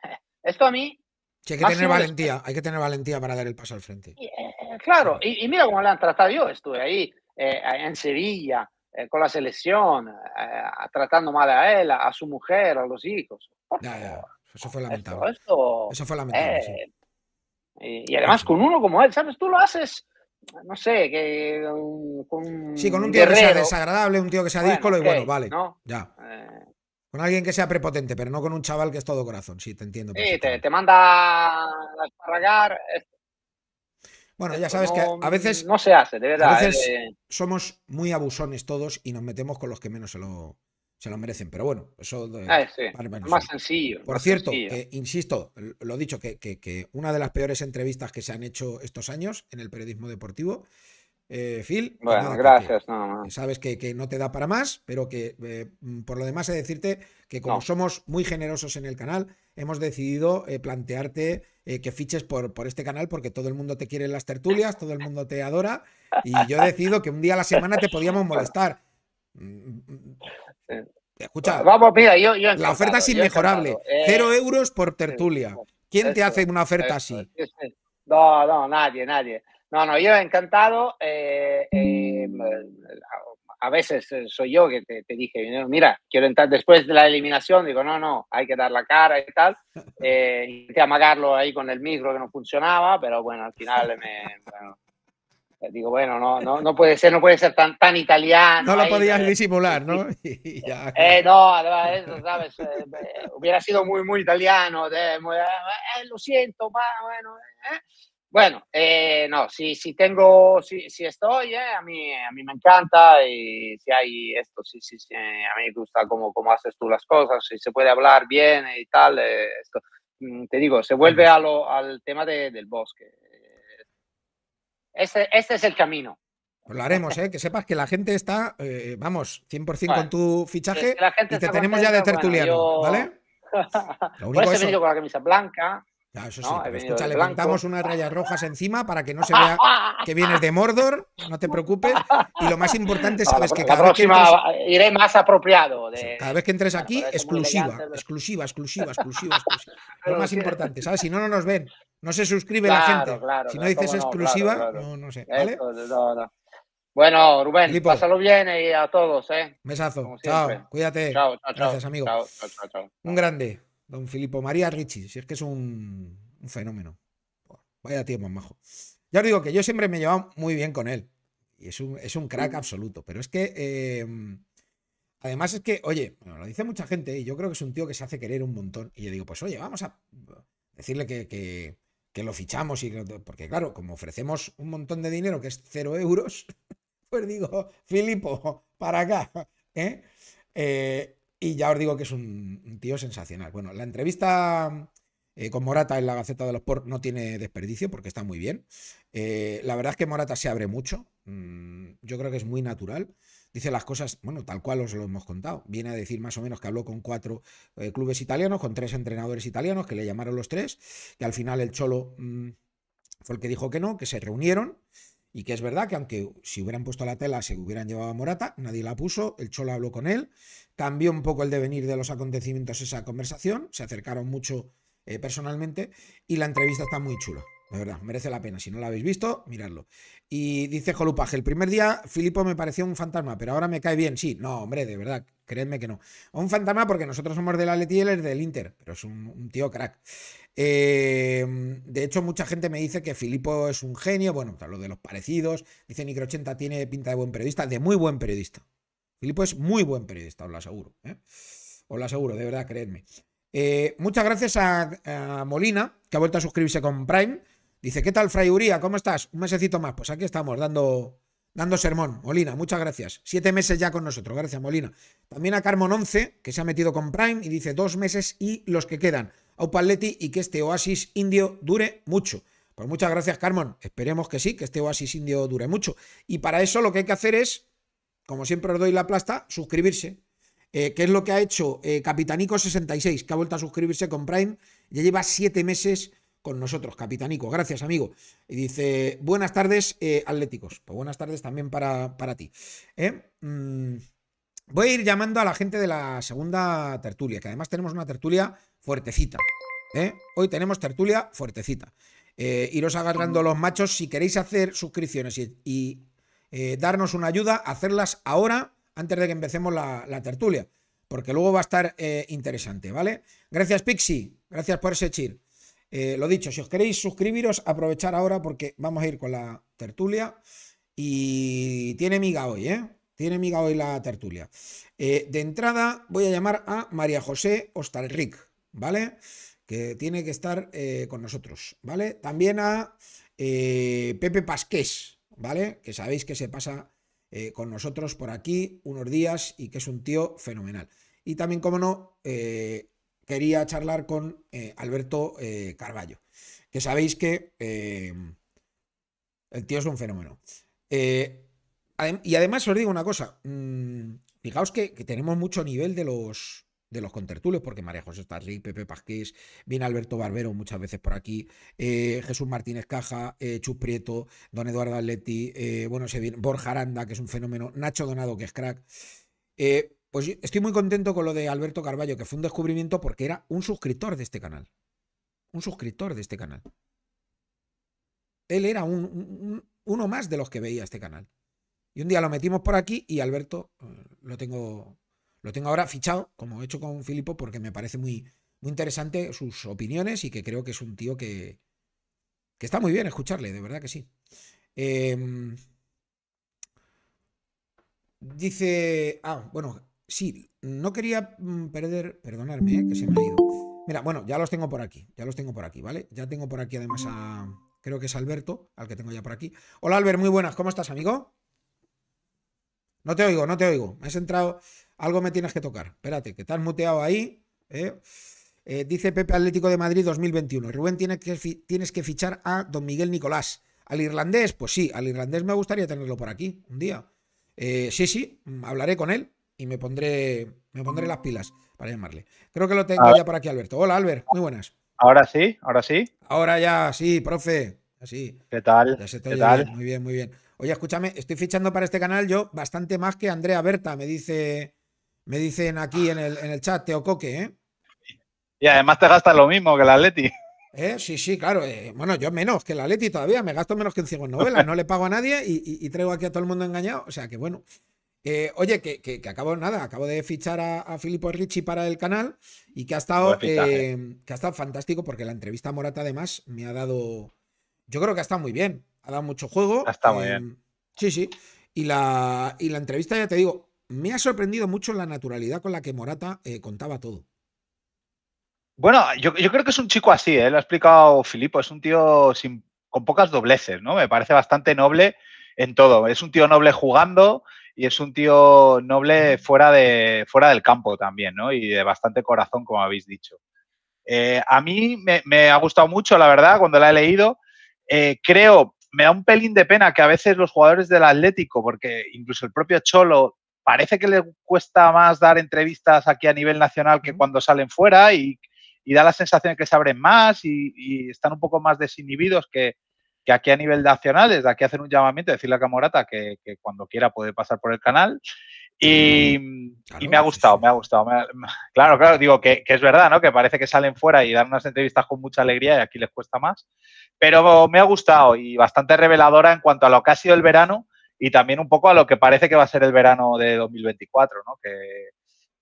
[LAUGHS] Esto a mí... hay que tener valentía, hay que tener valentía para dar el paso al frente. Eh, eh, claro, y, mira cómo le han tratado yo, estuve ahí eh, en Sevilla con la selección, tratando mal a él, a su mujer, a los hijos. Ya, ya. Eso fue lamentable. Eso fue lamentable. y, además con uno como él, ¿sabes? Tú lo haces no sé, que mm, un, Sí, con un tío que sea desagradable, un tío que sea bueno, y bueno, vale. Ya. Eh. Con alguien que sea prepotente, pero no con un chaval que es todo corazón, sí, te entiendo. Sí, te, manda a esparragar. Bueno, ya sabes que a veces. No se hace, de verdad. Eh. somos muy abusones todos y nos metemos con los que menos se lo, se lo merecen. Pero bueno, eso es eh, ah, más sencillo. Por cierto, insisto, lo he dicho, que, una de las peores entrevistas que se han hecho estos años en el periodismo deportivo. Eh, Phil, pues bueno, gracias. Sabes que, no te da para más, pero que eh, mm, por lo demás he decirte que como somos muy generosos en el canal, hemos decidido plantearte que fiches por, por este canal porque todo el mundo te quiere en las tertulias, todo el mundo te adora y yo he decido que un día a la semana te podíamos [LAUGHS] molestar Mm, mm, mm. eh, Escucha, vamos, la oferta es inmejorable. Eh, Cero euros por tertulia. ¿Quién te hace una oferta así? no, no, nadie, nadie. No, no, yo encantado. Eh, a veces soy yo que te, dije, mira, quiero entrar después de la eliminación, digo, no, no, hay que dar la cara y tal. [LAUGHS] Eh, intenté amagarlo ahí con el micro que no funcionaba, pero bueno, al final me, [LAUGHS] Digo, bueno, no, no, no puede ser, no puede ser tan, tan italiano. No lo podías disimular, ¿no? [LAUGHS] [LAUGHS] Eh, no, además, ¿sabes? Eh, eh, hubiera sido muy, muy italiano. lo siento, pero bueno. Bueno, no, si, si tengo, si, si estoy, a, mí, a mí me encanta y si hay esto, sí, si, sí, a mí me gusta cómo, cómo haces tú las cosas, si se puede hablar bien y tal, esto. Mm, te digo, se vuelve a al tema de, del bosque este, es el camino. Pues lo haremos, ¿eh? que sepas que la gente está, eh, vamos, 100% con tu fichaje y te tenemos ya de tertuliano, ¿vale? [LAUGHS] Lo único Por eso. He venido con la camisa blanca, eso sí, escucha, levantamos unas rayas rojas encima para que no se vea que vienes de Mordor, no te preocupes. Y lo más importante, sabes pues pues que cada vez que iré más apropiado. Cada vez que entres aquí, exclusiva, exclusiva, exclusiva, exclusiva, exclusiva, [LAUGHS] Lo más importante, ¿sabes? Si no, no nos ven, no se suscribe la gente. si no dices exclusiva, no, sé. bueno, Rubén, pásalo bien y a todos, ¿eh? Besazo. Chao, cuídate. Chao, Gracias, amigo. Un grande. Don Filipo María Ricci, si es que es un, fenómeno. Vaya tío más majo. Ya os digo que yo siempre me he llevado muy bien con él. Y es un, crack mm. absoluto. Pero es que. Em, además, es que, oye, lo dice mucha gente. Y yo creo que es un tío que se hace querer un montón. Y yo digo, pues oye, vamos a decirle que, que, lo fichamos. Y, porque, claro, como ofrecemos un montón de dinero que es cero euros, [LAUGHS] pues digo, Filipo, para acá. ¿eh? Eh, y ya os digo que es un, tío sensacional. Bueno, la entrevista eh, con Morata en la Gaceta de los Sport no tiene desperdicio porque está muy bien. Eh, la verdad es que Morata se abre mucho. Mm, yo creo que es muy natural. Dice las cosas, bueno, tal cual os lo hemos contado. Viene a decir más o menos que habló con cuatro eh, clubes italianos, con tres entrenadores italianos, que le llamaron los tres, que al final el Cholo mm, fue el que dijo que no, que se reunieron y que es verdad que aunque si hubieran puesto la tela se hubieran llevado a Morata, nadie la puso, el Cholo habló con él, cambió un poco el devenir de los acontecimientos esa conversación, se acercaron mucho eh, personalmente y la entrevista está muy chula. De verdad, merece la pena. Si no la habéis visto, miradlo. Y dice Jolupaje, el primer día Filipo me pareció un fantasma, pero ahora me cae bien. Sí, no, hombre, de verdad, creedme que no. Un fantasma porque nosotros somos de la y es del Inter, pero es un tío crack. Em, de hecho, mucha gente me dice que Filipo es un genio. Bueno, lo de los parecidos. Dice Nicro80 tiene pinta de buen periodista, de muy buen periodista. Filipo es muy buen periodista, os lo aseguro. ¿eh? Os lo aseguro, de verdad, creedme. Eh, muchas gracias a, Molina, que ha vuelto a suscribirse con Prime. Dice, ¿qué tal, Fray Uría? ¿Cómo estás? Un mesecito más. Pues aquí estamos, dando, dando sermón. Molina, muchas gracias. Siete meses ya con nosotros. Gracias, Molina. También a Carmon 11, que se ha metido con Prime y dice, dos meses y los que quedan. Atleti y que este oasis indio dure mucho. Pues muchas gracias, Carmen. Esperemos que sí, que este oasis indio dure mucho. Y para eso lo que hay que hacer es, como siempre os doy la plasta, suscribirse. qué eh, que es lo que ha hecho eh, Capitanico66, que ha vuelto a suscribirse con Prime. Ya lleva siete meses con nosotros, Capitanico. Gracias, amigo. Y dice, buenas tardes, eh, Atléticos. Pues buenas tardes también para, para ti. Mm, Voy a ir llamando a la gente de la segunda tertulia, que además tenemos una tertulia fuertecita. ¿eh? Hoy tenemos tertulia fuertecita. Eh, iros agarrando los machos. Si queréis hacer suscripciones y, eh, darnos una ayuda, hacerlas ahora, antes de que empecemos la, tertulia. Porque luego va a estar interesante, ¿vale? Gracias, Pixie. Gracias por ese cheer. lo dicho, si os queréis suscribiros, aprovechar ahora porque vamos a ir con la tertulia. Y tiene miga hoy, ¿eh? Tiene miga hoy la tertulia. Eh, de entrada voy a llamar a María José Ostalric, ¿vale? Que tiene que estar eh, con nosotros, ¿vale? También a eh, Pepe Pasqués, ¿vale? Que sabéis que se pasa con nosotros por aquí unos días y que es un tío fenomenal. Y también, como no, quería charlar con Alberto Carballo, que sabéis que el tío es un fenómeno y además os digo una cosa, mm, fijaos que, tenemos mucho nivel de los de los contertulios, porque María José allí, Pepe Pasqués, viene Alberto Barbero muchas veces por aquí, eh, Jesús Martínez Caja, eh, Chuprieto Prieto, Don Eduardo Atleti, eh, bueno, se viene Borja Aranda, que es un fenómeno, Nacho Donado, que es crack. pues estoy muy contento con lo de Alberto Carballo, que fue un descubrimiento porque era un suscriptor de este canal. Un suscriptor de este canal. Él era uno más de los que veía este canal. Y un día lo metimos por aquí y Alberto eh, lo tengo, lo tengo ahora fichado, como he hecho con Filipo, porque me parece muy, muy interesante sus opiniones y que creo que es un tío que, está muy bien escucharle, de verdad que sí. Em, dice, ah, bueno, sí, no quería mm, perder, perdonarme, eh, que se me ha ido. Mira, bueno, ya los tengo por aquí, ya los tengo por aquí, ¿vale? Ya tengo por aquí además a, creo que es Alberto, al que tengo ya por aquí. Hola Albert, muy buenas, ¿cómo estás, amigo? No te oigo, no te oigo. Me has entrado. Algo me tienes que tocar. Espérate, que estás muteado ahí. ¿eh? Eh, dice Pepe Atlético de Madrid 2021. Rubén, tiene que tienes que fichar a don Miguel Nicolás. Al irlandés, pues sí, al irlandés me gustaría tenerlo por aquí un día. Eh, sí, sí, mm, hablaré con él y me pondré, me pondré las pilas para llamarle. Creo que lo tengo ya por aquí, Alberto. Hola, Albert, muy buenas. Ahora sí, ahora sí. Ahora ya, sí, profe. Así. ¿Qué tal? ¿Qué muy bien, muy bien. Oye, escúchame, estoy fichando para este canal yo bastante más que Andrea Berta, me dice, me dicen aquí en el, en el chat, Teocoque, ¿eh? Y además te gastas lo mismo que la Atleti. ¿Eh? Sí, sí, claro. Eh, bueno, yo menos que la Atleti todavía, me gasto menos que en Ciegos Novelas, no le pago a nadie y, traigo aquí a todo el mundo engañado. O sea que bueno. oye, que, que, acabo nada, acabo de fichar a, a Filippo Ricci para el canal y que ha estado eh, que ha estado fantástico porque la entrevista a Morata además me ha dado. Yo creo que ha estado muy bien ha dado mucho juego. Ah, está muy eh, bien. Sí, sí. Y la, la entrevista, ya te digo, me ha sorprendido mucho la naturalidad con la que Morata eh, contaba todo. Bueno, yo, creo que es un chico así, eh, lo ha explicado Filipo, es un tío con pocas dobleces, ¿no? Me parece bastante noble en todo. Es un tío noble jugando y es un tío noble fuera, de, fuera del campo también, ¿no? Y de bastante corazón, como habéis dicho. a mí me, ha gustado mucho, la verdad, cuando la he leído. creo me da un pelín de pena que a veces los jugadores del Atlético, porque incluso el propio Cholo parece que le cuesta más dar entrevistas aquí a nivel nacional que cuando salen fuera y, da la sensación de que se abren más y, están un poco más desinhibidos que, aquí a nivel nacional. de aquí hacer un llamamiento, decirle a Camorata que, que cuando quiera puede pasar por el canal. Y, me ha gustado, me ha gustado. claro, claro, digo que, es verdad, ¿no? Que parece que salen fuera y dan unas entrevistas con mucha alegría y aquí les cuesta más. Pero me ha gustado y bastante reveladora en cuanto a lo que ha sido el verano y también un poco a lo que parece que va a ser el verano de 2024, ¿no? Que,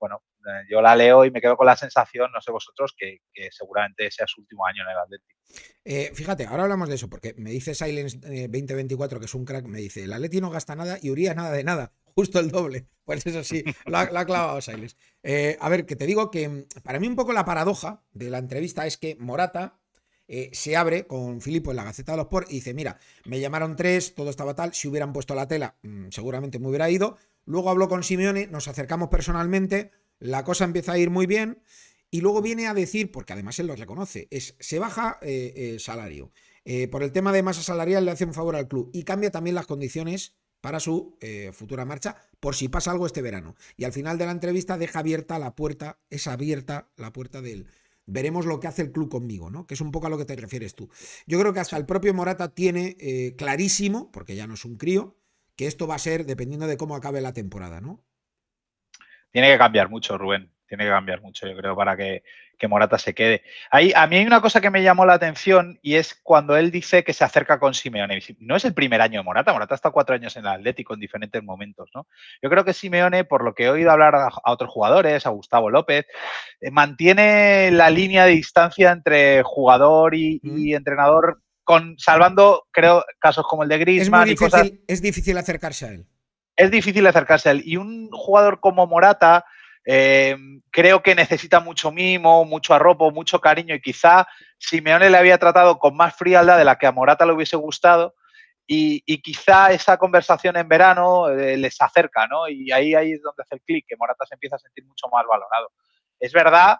bueno, eh, yo la leo y me quedo con la sensación, no sé vosotros, que, seguramente sea su último año en el Atlético. Eh, fíjate, ahora hablamos de eso, porque me dice Silence 2024, eh, que es un crack, me dice, el Atleti no gasta nada y Urias nada de nada justo el doble. Pues eso sí, la ha, clavado eh, a ver, que te digo que mm, para mí un poco la paradoja de la entrevista es que Morata eh, se abre con Filipo en la Gaceta de los Por y dice, mira, me llamaron tres, todo estaba tal, si hubieran puesto la tela mm, seguramente me hubiera ido. Luego habló con Simeone, nos acercamos personalmente, la cosa empieza a ir muy bien y luego viene a decir, porque además él los reconoce, es, se baja el eh, salario. por el tema de masa salarial le hace un favor al club y cambia también las condiciones para su eh, futura marcha, por si pasa algo este verano. Y al final de la entrevista deja abierta la puerta, es abierta la puerta del... Veremos lo que hace el club conmigo, ¿no? Que es un poco a lo que te refieres tú. Yo creo que hasta el propio Morata tiene eh, clarísimo, porque ya no es un crío, que esto va a ser dependiendo de cómo acabe la temporada, ¿no? Tiene que cambiar mucho, Rubén tiene que cambiar mucho, yo creo, para que, Morata se quede. Ahí, a mí hay una cosa que me llamó la atención y es cuando él dice que se acerca con Simeone. No es el primer año de Morata, Morata está cuatro años en el Atlético en diferentes momentos, ¿no? Yo creo que Simeone, por lo que he oído hablar a, otros jugadores, a Gustavo López, eh, mantiene la línea de distancia entre jugador y, entrenador, con, salvando, creo, casos como el de Griezmann difícil, y Es difícil acercarse a él. Es difícil acercarse a él. Y un jugador como Morata eh, creo que necesita mucho mimo, mucho arropo, mucho cariño y quizá Simeone le había tratado con más frialdad de la que a Morata le hubiese gustado y, quizá esa conversación en verano eh, les acerca, ¿no? Y ahí, ahí es donde hace el clic, que Morata se empieza a sentir mucho más valorado. Es verdad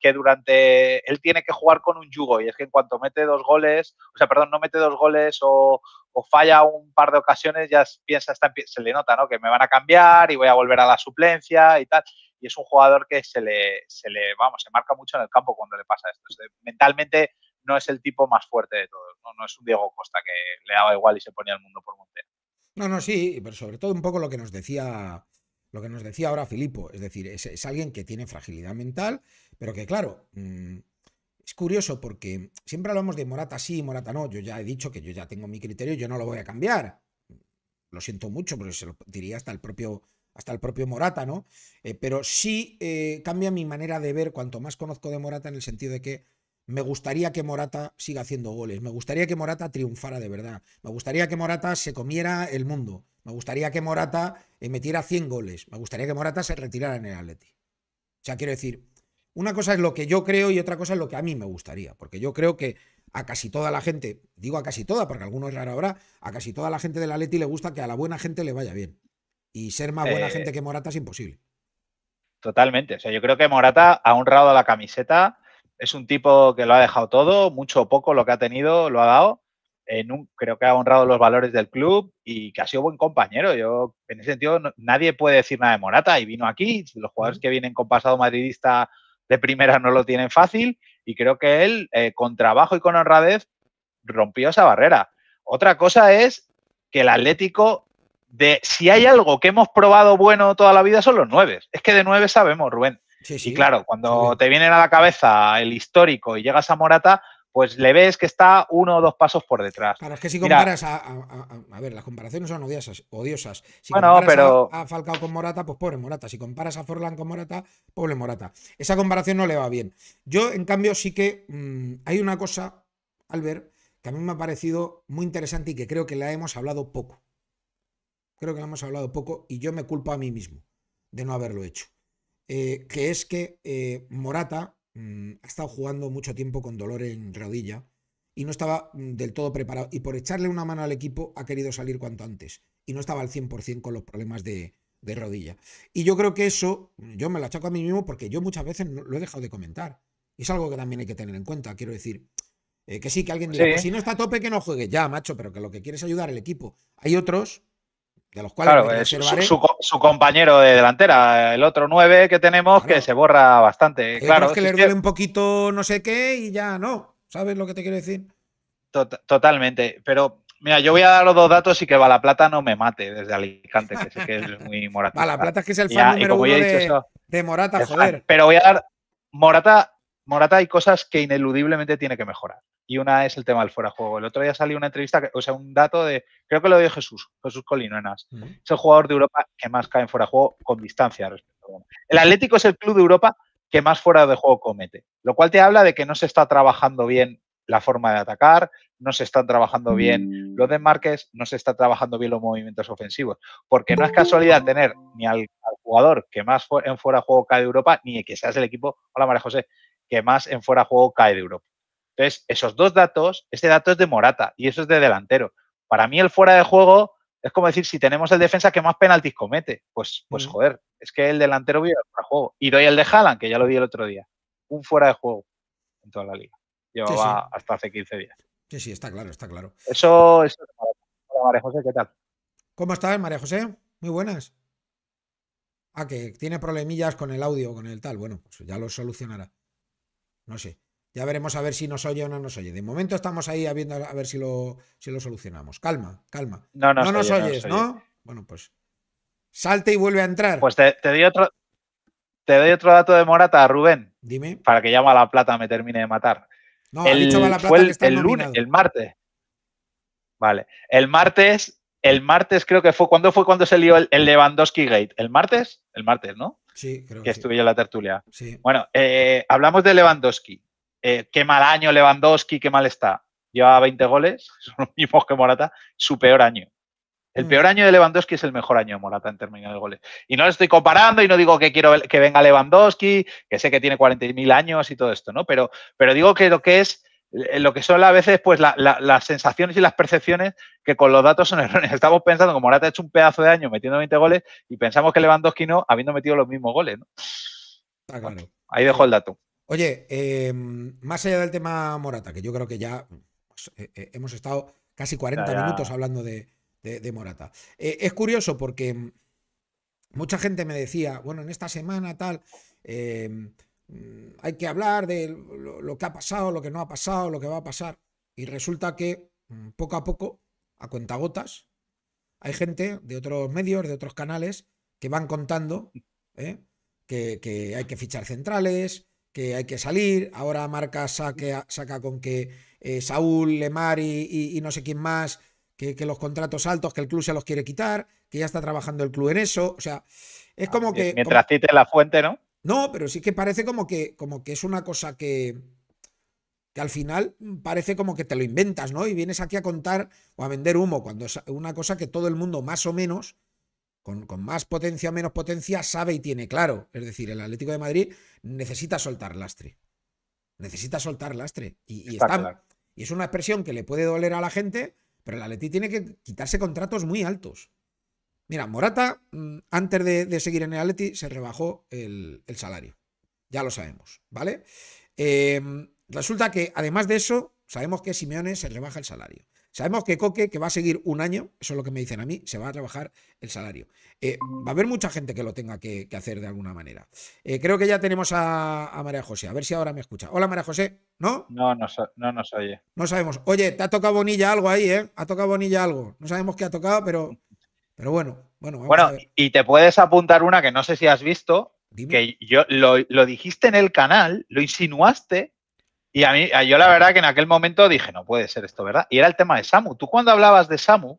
que, durante él tiene que jugar con un yugo y es que en cuanto mete dos goles, o sea, perdón, no mete dos goles o, falla un par de ocasiones, ya piensa, se le nota, ¿no? Que me van a cambiar y voy a volver a la suplencia y tal. Y es un jugador que se le, se le vamos, se marca mucho en el campo cuando le pasa esto. mentalmente no es el tipo más fuerte de todos, ¿no? es un Diego Costa que le daba igual y se ponía el mundo por monte No, no, sí, pero sobre todo un poco lo que nos decía lo que nos decía ahora Filipo, es decir, es, alguien que tiene fragilidad mental pero que claro, mm, es curioso porque siempre hablamos de Morata sí, Morata no. Yo ya he dicho que yo ya tengo mi criterio, yo no lo voy a cambiar. Lo siento mucho, pero se lo diría hasta el propio, hasta el propio Morata, ¿no? Eh, pero sí eh, cambia mi manera de ver cuanto más conozco de Morata en el sentido de que me gustaría que Morata siga haciendo goles, me gustaría que Morata triunfara de verdad, me gustaría que Morata se comiera el mundo, me gustaría que Morata eh, metiera 100 goles, me gustaría que Morata se retirara en el Atleti. O sea, quiero decir, una cosa es lo que yo creo y otra cosa es lo que a mí me gustaría, porque yo creo que a casi toda la gente, digo a casi toda, porque algunos raro habrá, a casi toda la gente de la Leti le gusta que a la buena gente le vaya bien. Y ser más buena gente eh. que Morata es imposible. Totalmente. O sea, yo creo que Morata ha honrado la camiseta. Es un tipo que lo ha dejado todo, mucho o poco lo que ha tenido, lo ha dado. creo que ha honrado los valores del club y que ha sido buen compañero. Yo, en ese sentido, nadie puede decir nada de Morata y vino aquí. Los jugadores que vienen con pasado madridista de primera no lo tienen fácil y creo que él, eh, con trabajo y con honradez, rompió esa barrera. Otra cosa es que el Atlético, de si hay algo que hemos probado bueno toda la vida, son los nueve. Es que de nueve sabemos, Rubén. Sí, sí, y claro, cuando te vienen a la cabeza el histórico y llegas a Morata, pues le ves que está uno o dos pasos por detrás. Claro, es que si comparas a, a, ver, las comparaciones son odiosas. odiosas. Si comparas pero... a, Falcao con Morata, pues pobre Morata. Si comparas a Forlán con Morata, pobre Morata. Esa comparación no le va bien. Yo, en cambio, sí que mm, hay una cosa, Albert, que a mí me ha parecido muy interesante y que creo que la hemos hablado poco. Creo que la hemos hablado poco y yo me culpo a mí mismo de no haberlo hecho. Eh, que es que eh, Morata Mm, ha estado jugando mucho tiempo con dolor en rodilla y no estaba mm, del todo preparado. Y por echarle una mano al equipo ha querido salir cuanto antes. Y no estaba al 100% con los problemas de, rodilla. Y yo creo que eso, yo me lo achaco a mí mismo porque yo muchas veces lo he dejado de comentar. Y es algo que también hay que tener en cuenta. Quiero decir, eh, que sí, que alguien diga, pues si no está a tope, que no juegue. Ya, macho, pero que lo que quieres es ayudar al equipo. Hay otros de los cuales claro, eh, su, compañero de delantera, el otro 9 que tenemos, que se borra bastante. Eh, que claro, que le duele un poquito no sé qué y ya no. ¿Sabes lo que te quiero decir? totalmente. Pero mira, yo voy a dar los dos datos y que Balaplata no me mate desde Alicante, que sé que es muy [LAUGHS] Morata. Balaplata es que es el fan número de, Morata, joder. Pero voy a dar Morata, Morata hay cosas que ineludiblemente tiene que mejorar y una es el tema del fuera de juego. El otro día salió una entrevista, o sea, un dato de, creo que lo dio Jesús, Jesús Colinuenas. Es el jugador de Europa que más cae en fuera de juego con distancia. El Atlético es el club de Europa que más fuera de juego comete, lo cual te habla de que no se está trabajando bien la forma de atacar, no se están trabajando bien los desmarques, no se está trabajando bien los movimientos ofensivos, porque no es casualidad tener ni al, jugador que más en fuera de juego cae de Europa, ni que seas el equipo, hola María José, que más en fuera de juego cae de Europa. Entonces, esos dos datos, este dato es de Morata y eso es de delantero. Para mí el fuera de juego es como decir, si tenemos el defensa que más penaltis comete, pues, pues mm. joder, es que el delantero vive el fuera juego. Y doy el de Haaland, que ya lo di el otro día. Un fuera de juego en toda la liga. Llevaba hasta hace 15 días. Sí, sí, está claro, está claro. Eso, eso es Hola, María José, ¿qué tal? ¿Cómo estás, María José? Muy buenas. Ah, que tiene problemillas con el audio, con el tal. Bueno, pues ya lo solucionará. No sé. Ya veremos a ver si nos oye o no nos oye. De momento estamos ahí a, a ver si lo, solucionamos. Calma, calma. No, nos oyes, no, Bueno, pues salte y vuelve a entrar. Pues te, doy otro, te doy otro dato de Morata, Rubén. Dime. Para que llama a La Plata me termine de matar. No, el, ha dicho Plata que está el lunes, el martes. Vale. El martes, el martes creo que fue. ¿Cuándo fue cuando se lió el, Lewandowski Gate? ¿El martes? El martes, ¿no? Sí, creo. Que, estuve yo en la tertulia. Sí. Bueno, eh, hablamos de Lewandowski. Eh, qué mal año Lewandowski, qué mal está. Lleva 20 goles, [LAUGHS] son los mismos que Morata, su peor año. El mm. peor año de Lewandowski es el mejor año de Morata en términos de goles. Y no lo estoy comparando y no digo que quiero que venga Lewandowski, que sé que tiene 40.000 años y todo esto, ¿no? Pero, pero digo que lo que es, eh, lo que son a veces, pues las sensaciones y las percepciones que con los datos son [LAUGHS] erróneas. Estamos pensando que Morata ha hecho un pedazo de año metiendo 20 goles y pensamos que Lewandowski no, habiendo metido los mismos goles, ¿no? Ah, Ahí dejo el dato. Oye, em, más allá del tema Morata, que yo creo que ya pues, eh, eh, hemos estado casi 40 minutos hablando de, Morata. Eh, es curioso porque mm, mucha gente me decía, bueno, en esta semana tal, em, mm, hay que hablar de lo, que ha pasado, lo que no ha pasado, lo que va a pasar. Y resulta que mm, poco a poco, a cuentagotas, hay gente de otros medios, de otros canales, que van contando que, hay que fichar centrales, que hay que salir. Ahora Marca saca, saca con que eh, Saúl, Lemar y, y, no sé quién más, que, los contratos altos, que el club se los quiere quitar, que ya está trabajando el club en eso. O sea, es como que. Mientras como... la fuente, ¿no? No, pero sí que parece como que, como que es una cosa que, que al final parece como que te lo inventas, ¿no? Y vienes aquí a contar o a vender humo, cuando es una cosa que todo el mundo más o menos con, más potencia o menos potencia, sabe y tiene claro. Es decir, el Atlético de Madrid necesita soltar lastre. Necesita soltar lastre. Y, está, y es una expresión que le puede doler a la gente, pero el Atlético tiene que quitarse contratos muy altos. Mira, Morata, mm, antes de, seguir en el Atleti, se rebajó el, salario. Ya lo sabemos, ¿vale? Em, resulta que, además de eso, sabemos que Simeone se rebaja el salario. Sabemos que Coque, que va a seguir un año, eso es lo que me dicen a mí, se va a trabajar el salario. Eh, va a haber mucha gente que lo tenga que, hacer de alguna manera. Eh, creo que ya tenemos a, María José, a ver si ahora me escucha. Hola María José, ¿no? No, no, no nos oye. No sabemos. Oye, te ha tocado Bonilla algo ahí, ¿eh? Ha tocado Bonilla algo. No sabemos qué ha tocado, pero, pero bueno. Bueno, bueno y te puedes apuntar una que no sé si has visto, que yo lo, lo dijiste en el canal, lo insinuaste y yo la verdad que en aquel momento dije, no puede ser esto, ¿verdad? Y era el tema de Samu. Tú cuando hablabas de Samu,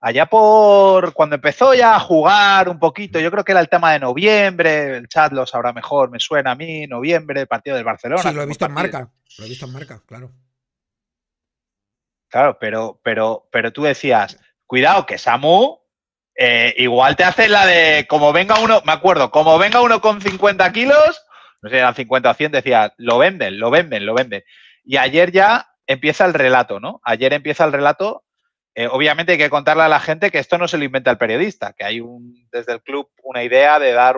allá por cuando empezó ya a jugar un poquito, yo creo que era el tema de noviembre, el chat lo sabrá mejor, me suena a mí, noviembre, partido del Barcelona. Sí, lo he visto en marca, lo he visto en marca, claro. Claro, pero, pero, pero tú decías, cuidado que Samu eh, igual te hace la de como venga uno, me acuerdo, como venga uno con 50 kilos, no sé, eran 50 o 100, decía, lo venden, lo venden, lo venden. Y ayer ya empieza el relato, ¿no? Ayer empieza el relato. Eh, obviamente hay que contarle a la gente que esto no se lo inventa el periodista, que hay un, desde el club una idea de dar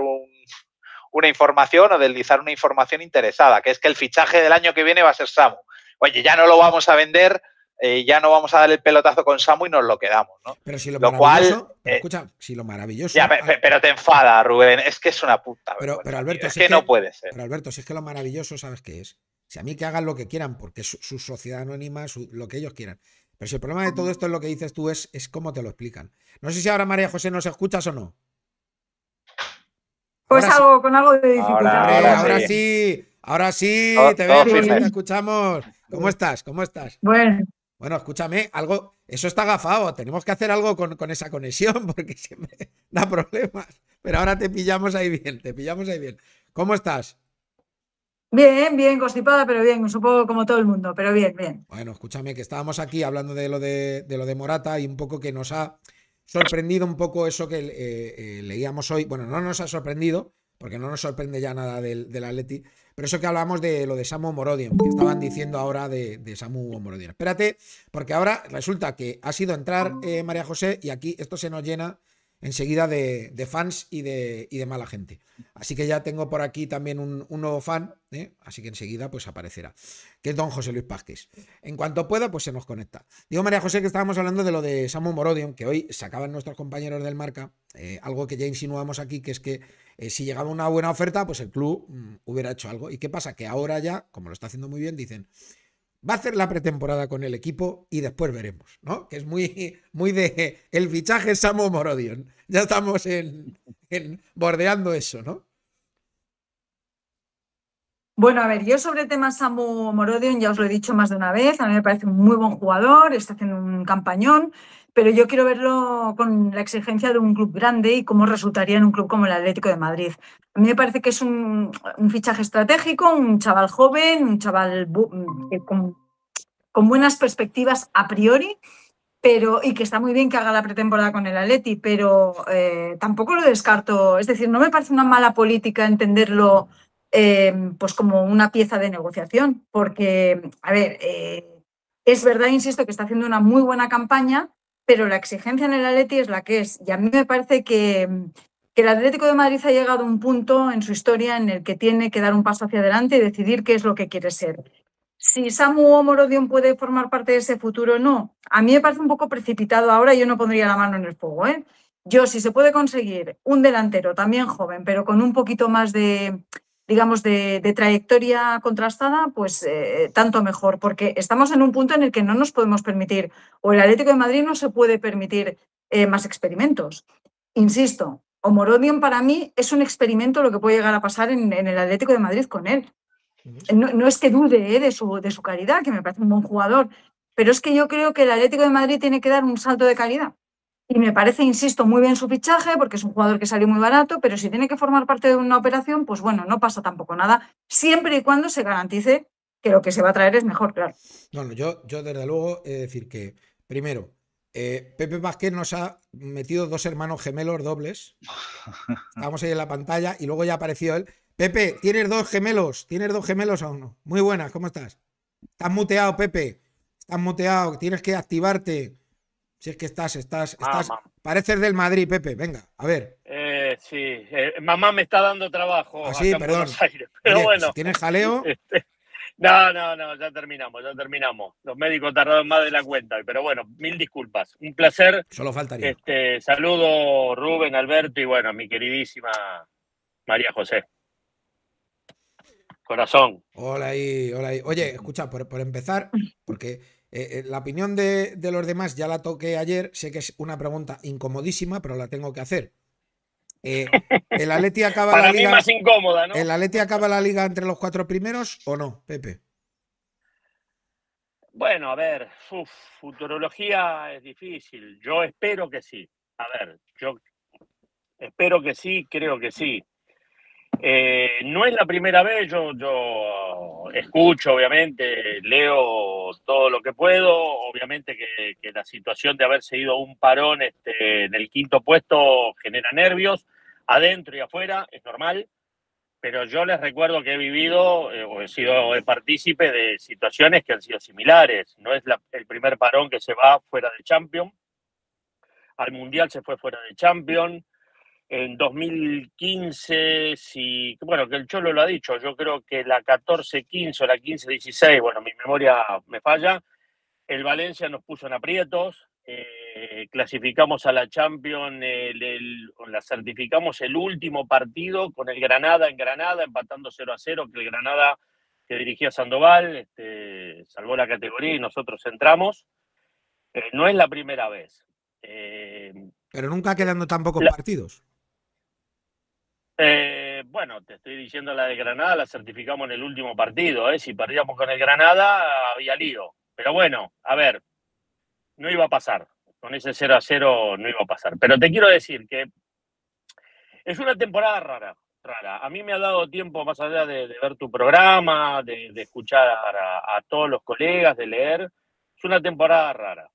una información o deslizar una información interesada, que es que el fichaje del año que viene va a ser Samu. Oye, ya no lo vamos a vender eh, ya no vamos a dar el pelotazo con Samu y nos lo quedamos, ¿no? Pero si lo, cual, eh, escucha, si lo maravilloso. pero te enfada, Rubén, es que es una puta. es, que, no puede ser. Pero Alberto, si es que lo maravilloso, ¿sabes qué es? Si a mí que hagan lo que quieran, porque su, sociedad anónima, su, lo que ellos quieran. Pero si el problema de todo esto es lo que dices tú, es, es cómo te lo explican. No sé si ahora María José nos escuchas o no. Pues algo, con algo de dificultad. Ahora, sí. ahora sí, te vemos, te escuchamos. ¿Cómo estás? ¿Cómo estás? Bueno, bueno, escúchame, algo, eso está gafado. Tenemos que hacer algo con, esa conexión [LAUGHS] porque siempre da problemas. Pero ahora te pillamos ahí bien, te pillamos ahí bien. ¿Cómo estás? Bien, bien, constipada, pero bien, supongo como todo el mundo, pero bien, bien. Bueno, escúchame, que estábamos aquí hablando de lo de, lo de Morata y un poco que nos ha sorprendido un poco eso que eh, eh, leíamos hoy. Bueno, no nos ha sorprendido, porque no nos sorprende ya nada del, del Atleti. Pero eso que hablamos de lo de Samu Morodian, que estaban diciendo ahora de, de Samu Morodian. Espérate, porque ahora resulta que ha sido entrar eh, María José y aquí esto se nos llena enseguida de, fans y de, mala gente. Así que ya tengo por aquí también un, nuevo fan, ¿eh? así que enseguida pues aparecerá, que es don José Luis Pázquez. En cuanto pueda, pues se nos conecta. Digo, María José, que estábamos hablando de lo de Samuel Morodion, que hoy sacaban nuestros compañeros del marca, eh, algo que ya insinuamos aquí, que es que eh, si llegaba una buena oferta, pues el club mm, hubiera hecho algo. ¿Y qué pasa? Que ahora ya, como lo está haciendo muy bien, dicen va a hacer la pretemporada con el equipo y después veremos, ¿no? Que es muy, muy de el fichaje Samu Morodion. Ya estamos en, bordeando eso, ¿no? Bueno, a ver, yo sobre el tema Samu Morodion ya os lo he dicho más de una vez, a mí me parece un muy buen jugador, está haciendo un campañón, pero yo quiero verlo con la exigencia de un club grande y cómo resultaría en un club como el Atlético de Madrid. A mí me parece que es un, fichaje estratégico, un chaval joven, un chaval con, buenas perspectivas a priori, pero y que está muy bien que haga la pretemporada con el Atleti, pero eh, tampoco lo descarto. Es decir, no me parece una mala política entenderlo eh, pues como una pieza de negociación, porque, a ver, eh, es verdad, insisto, que está haciendo una muy buena campaña pero la exigencia en el Atleti es la que es. Y a mí me parece que, el Atlético de Madrid ha llegado a un punto en su historia en el que tiene que dar un paso hacia adelante y decidir qué es lo que quiere ser. Si Samu o Morodion puede formar parte de ese futuro, no. A mí me parece un poco precipitado ahora, yo no pondría la mano en el fuego. ¿eh? Yo, si se puede conseguir un delantero también joven, pero con un poquito más de, digamos, de, trayectoria contrastada, pues eh, tanto mejor, porque estamos en un punto en el que no nos podemos permitir, o el Atlético de Madrid no se puede permitir eh, más experimentos. Insisto, Omorodion para mí es un experimento lo que puede llegar a pasar en, el Atlético de Madrid con él. No, es que dude eh, de, su, de su calidad, que me parece un buen jugador, pero es que yo creo que el Atlético de Madrid tiene que dar un salto de calidad. Y me parece, insisto, muy bien su fichaje, porque es un jugador que salió muy barato, pero si tiene que formar parte de una operación, pues bueno, no pasa tampoco nada, siempre y cuando se garantice que lo que se va a traer es mejor, claro. Bueno, yo, yo desde luego he de decir que, primero, eh, Pepe Vázquez nos ha metido dos hermanos gemelos dobles. [LAUGHS] Estamos ahí en la pantalla y luego ya apareció él. Pepe, tienes dos gemelos, tienes dos gemelos a uno. Muy buenas, ¿cómo estás? Estás muteado, Pepe. Estás muteado, tienes que activarte. Si es que estás, estás, estás. pareces del Madrid, Pepe. Venga, a ver. Eh, sí, eh, mamá me está dando trabajo. Ah, sí, perdón. pero bueno. tienes jaleo. [LAUGHS] Este, no, no, no, ya terminamos, ya terminamos. Los médicos tardaron más de la cuenta, pero bueno, mil disculpas. Un placer. Solo faltaría. Este, saludo Rubén, Alberto y bueno, mi queridísima María José. Corazón. Hola ahí, hola ahí. Oye, escucha, por, por empezar, porque eh, eh, la opinión de, los demás ya la toqué ayer, sé que es una pregunta incomodísima, pero la tengo que hacer. Eh, [LAUGHS] ¿El Atleti acaba la liga? más incómoda, ¿El acaba la liga entre los cuatro primeros o no, Pepe? Bueno, a ver, su futurología es difícil. Yo espero que sí. A ver, yo espero que sí, creo que sí. Eh, no es la primera vez, yo, escucho, obviamente, leo todo lo que puedo, obviamente que, la situación de haber seguido un parón este, en el quinto puesto genera nervios, adentro y afuera, es normal, pero yo les recuerdo que he vivido eh, o he sido partícipe de situaciones que han sido similares, no es el primer parón que se va fuera de Champions, al Mundial se fue fuera de Champions, en 2015, bueno, que el Cholo lo ha dicho, yo creo que la 14-15 o la 15-16, bueno, mi memoria me falla, el Valencia nos puso en aprietos, eh, clasificamos a la Champions, la certificamos el último partido con el Granada en Granada, empatando 0 a 0, que el Granada que dirigía Sandoval este, salvó la categoría y nosotros entramos. Eh, no es la primera vez. Eh, Pero nunca quedando tan pocos partidos. Eh, bueno, te estoy diciendo la de Granada, la certificamos en el último partido. Eh. Si perdíamos con el Granada, había lío. Pero bueno, a ver, no iba a pasar. Con ese 0 a 0 no iba a pasar. Pero te quiero decir que es una temporada rara. Rara. A mí me ha dado tiempo, más allá de, ver tu programa, de, escuchar a, todos los colegas, de leer, es una temporada rara.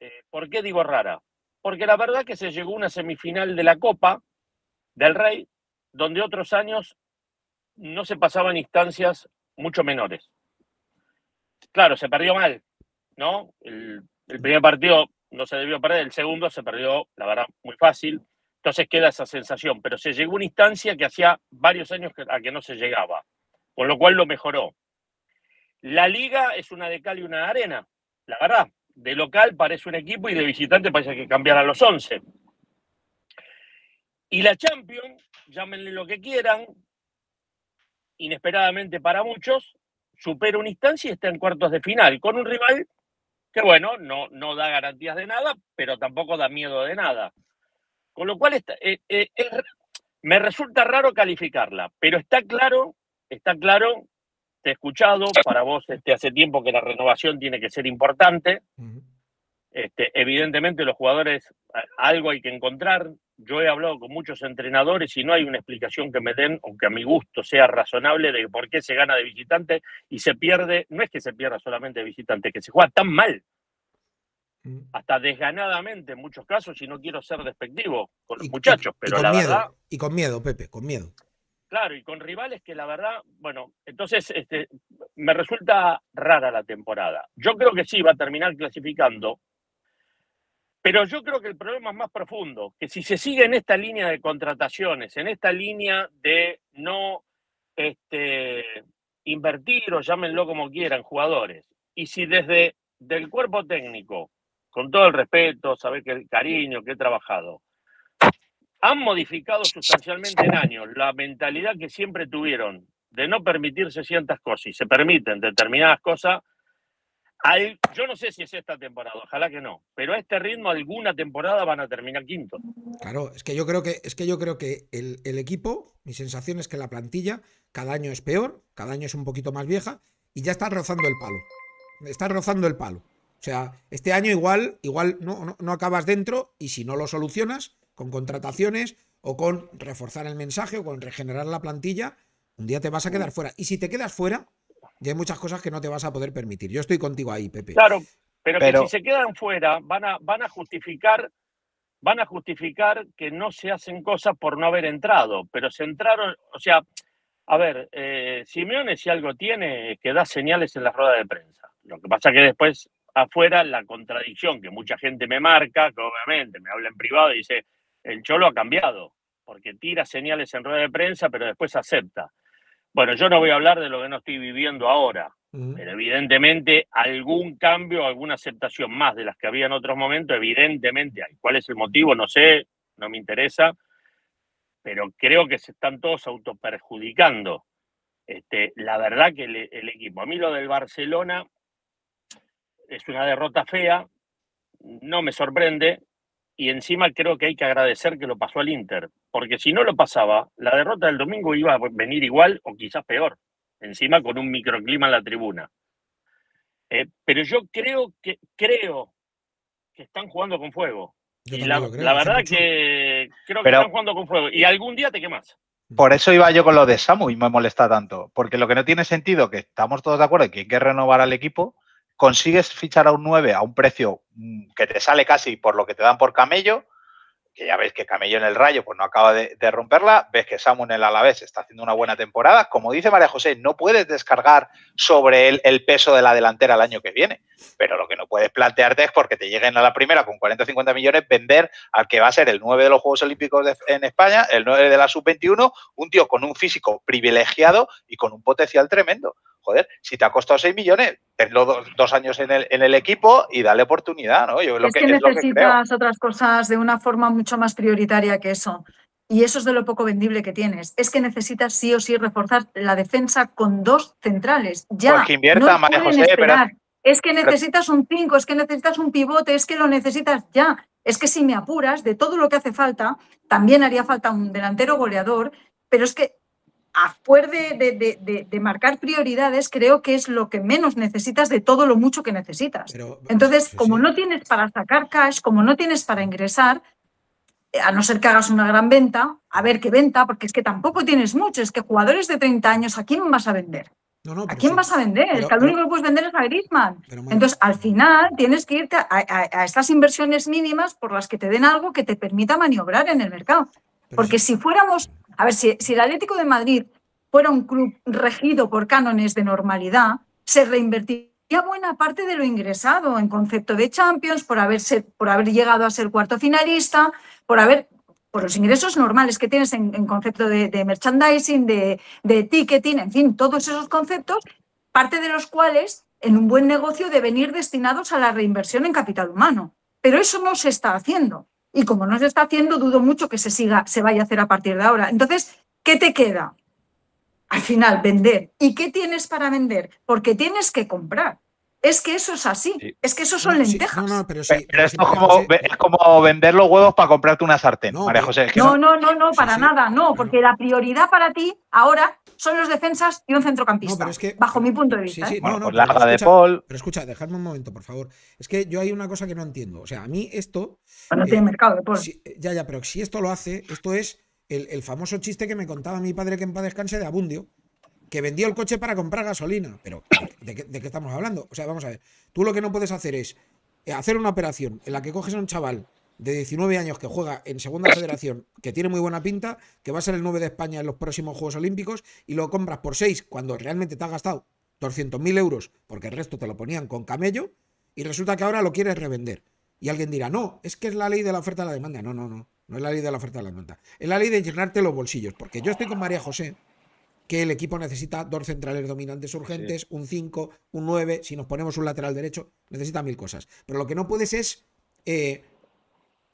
Eh, ¿Por qué digo rara? Porque la verdad que se llegó una semifinal de la Copa del Rey donde otros años no se pasaban instancias mucho menores. Claro, se perdió mal, ¿no? El, primer partido no se debió perder, el segundo se perdió, la verdad, muy fácil. Entonces queda esa sensación, pero se llegó a una instancia que hacía varios años a que no se llegaba, con lo cual lo mejoró. La liga es una de cal y una de arena, la verdad. De local parece un equipo y de visitante parece que a los 11. Y la Champions llámenle lo que quieran, inesperadamente para muchos, supera una instancia y está en cuartos de final, con un rival que, bueno, no, no da garantías de nada, pero tampoco da miedo de nada. Con lo cual, está, eh, eh, me resulta raro calificarla, pero está claro, está claro, te he escuchado, para vos este, hace tiempo que la renovación tiene que ser importante. Este, evidentemente los jugadores algo hay que encontrar, yo he hablado con muchos entrenadores y no hay una explicación que me den, aunque a mi gusto sea razonable, de por qué se gana de visitante y se pierde, no es que se pierda solamente de visitante, que se juega tan mal, mm. hasta desganadamente en muchos casos, y no quiero ser despectivo con los muchachos, pero la miedo, verdad... Y con miedo, Pepe, con miedo. Claro, y con rivales que la verdad, bueno, entonces este, me resulta rara la temporada. Yo creo que sí va a terminar clasificando, pero yo creo que el problema es más profundo, que si se sigue en esta línea de contrataciones, en esta línea de no este, invertir o llámenlo como quieran, jugadores, y si desde del cuerpo técnico, con todo el respeto, saber que el cariño que he trabajado, han modificado sustancialmente en años la mentalidad que siempre tuvieron de no permitirse ciertas cosas y se permiten determinadas cosas yo no sé si es esta temporada, ojalá que no, pero a este ritmo alguna temporada van a terminar quinto. Claro, es que yo creo que, es que, yo creo que el, equipo, mi sensación es que la plantilla cada año es peor, cada año es un poquito más vieja y ya está rozando el palo. Está rozando el palo. O sea, este año igual, igual no acabas dentro y si no lo solucionas con contrataciones o con reforzar el mensaje o con regenerar la plantilla, un día te vas a quedar fuera. Y si te quedas fuera, y hay muchas cosas que no te vas a poder permitir. Yo estoy contigo ahí, Pepe. Claro, pero, que si se quedan fuera van a, van a justificar van a justificar que no se hacen cosas por no haber entrado, pero se entraron, o sea, a ver, eh, Simeone si algo tiene es que da señales en la rueda de prensa. Lo que pasa que después afuera la contradicción que mucha gente me marca, que obviamente me habla en privado y dice, el cholo ha cambiado, porque tira señales en rueda de prensa, pero después acepta. Bueno, yo no voy a hablar de lo que no estoy viviendo ahora, pero evidentemente algún cambio, alguna aceptación más de las que había en otros momentos, evidentemente hay. ¿Cuál es el motivo? No sé, no me interesa, pero creo que se están todos autoperjudicando. Este, la verdad que el equipo, a mí lo del Barcelona es una derrota fea, no me sorprende, y encima creo que hay que agradecer que lo pasó al Inter, porque si no lo pasaba, la derrota del domingo iba a venir igual o quizás peor, encima con un microclima en la tribuna. Eh, pero yo creo que, creo que están jugando con fuego. y la, verdad que creo que están jugando con fuego. Y algún día te quemas. Por eso iba yo con lo de Samu y me molesta tanto. Porque lo que no tiene sentido, que estamos todos de acuerdo en que hay que renovar al equipo, consigues fichar a un 9 a un precio mm, que te sale casi por lo que te dan por camello, que ya ves que Camello en el Rayo pues no acaba de, romperla, ves que Samuel en el Alavés está haciendo una buena temporada. Como dice María José, no puedes descargar sobre él el peso de la delantera el año que viene, pero lo que no puedes plantearte es porque te lleguen a la primera con 40 o 50 millones vender al que va a ser el 9 de los Juegos Olímpicos en España, el 9 de la Sub-21, un tío con un físico privilegiado y con un potencial tremendo si te ha costado 6 millones, tenlo dos, años en el, equipo y dale oportunidad, ¿no? es lo que, necesitas otras cosas de una forma mucho más prioritaria que eso. Y eso es de lo poco vendible que tienes. Es que necesitas sí o sí reforzar la defensa con dos centrales. Ya, pues invierta, no Es que necesitas un 5, es que necesitas un pivote, es que lo necesitas ya. Es que si me apuras, de todo lo que hace falta, también haría falta un delantero goleador, pero es que a de, marcar prioridades, creo que es lo que menos necesitas de todo lo mucho que necesitas. Entonces, como no tienes para sacar cash, como no tienes para ingresar, eh, a no ser que hagas una gran venta, a ver qué venta, porque es que tampoco tienes mucho, es que jugadores de 30 años, ¿a quién vas a vender? ¿A quién vas a vender? El es que al único que puedes vender es a Griezmann. Entonces, al final tienes que irte a estas inversiones mínimas por las que te den algo que te permita maniobrar en el mercado. Porque si fuéramos a ver, si, el Atlético de Madrid fuera un club regido por cánones de normalidad, se reinvertiría buena parte de lo ingresado en concepto de Champions, por, haberse, por haber llegado a ser cuarto finalista, por haber por los ingresos normales que tienes en, concepto de, merchandising, de, ticketing, en fin, todos esos conceptos, parte de los cuales en un buen negocio deben ir destinados a la reinversión en capital humano. Pero eso no se está haciendo. Y como no se está haciendo, dudo mucho que se siga, se vaya a hacer a partir de ahora. Entonces, ¿qué te queda? Al final, vender. ¿Y qué tienes para vender? Porque tienes que comprar. Es que eso es así. Es que eso son lentejas. no, no, pero, sí, es como, vender los huevos para comprarte una sartén, María José. no, no, no, no, para nada, no, porque la prioridad para ti ahora son los defensas y un centrocampista. que, bajo eh, mi punto de vista. ¿eh? Bueno, no. Pues de Paul. Pero escucha, dejadme un momento, por favor. Es que yo hay una cosa que no entiendo. O sea, a mí esto. Eh, tiene mercado de Paul. Eh, ya, ya, pero si esto lo hace, esto es el, el famoso chiste que me contaba mi padre que en paz descanse de Abundio que vendió el coche para comprar gasolina. Pero, ¿de qué, estamos hablando? O sea, vamos a ver. Tú lo que no puedes hacer es eh, hacer una operación en la que coges a un chaval de 19 años que juega en segunda federación, que tiene muy buena pinta, que va a ser el 9 de España en los próximos Juegos Olímpicos, y lo compras por 6 cuando realmente te ha gastado 200.000 euros, porque el resto te lo ponían con camello, y resulta que ahora lo quieres revender. Y alguien dirá, no, es que es la ley de la oferta y la demanda. No, no, no. No es la ley de la oferta y la demanda. Es la ley de llenarte los bolsillos. Porque yo estoy con María José, que el equipo necesita dos centrales dominantes urgentes, un 5, un 9, si nos ponemos un lateral derecho, necesita mil cosas. Pero lo que no puedes es eh,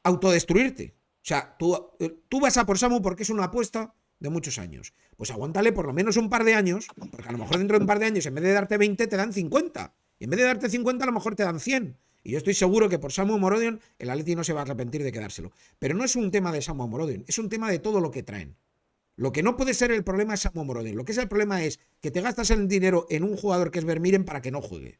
autodestruirte. O sea, tú, eh, tú vas a por Samu porque es una apuesta de muchos años. Pues aguántale por lo menos un par de años, porque a lo mejor dentro de un par de años, en vez de darte 20, te dan 50. Y en vez de darte 50, a lo mejor te dan 100. Y yo estoy seguro que por Samu Morodion, el Atleti no se va a arrepentir de quedárselo. Pero no es un tema de Samu Morodion, es un tema de todo lo que traen. Lo que no puede ser el problema es Samu Morodion Lo que es el problema es que te gastas el dinero en un jugador que es Vermiren para que no juegue.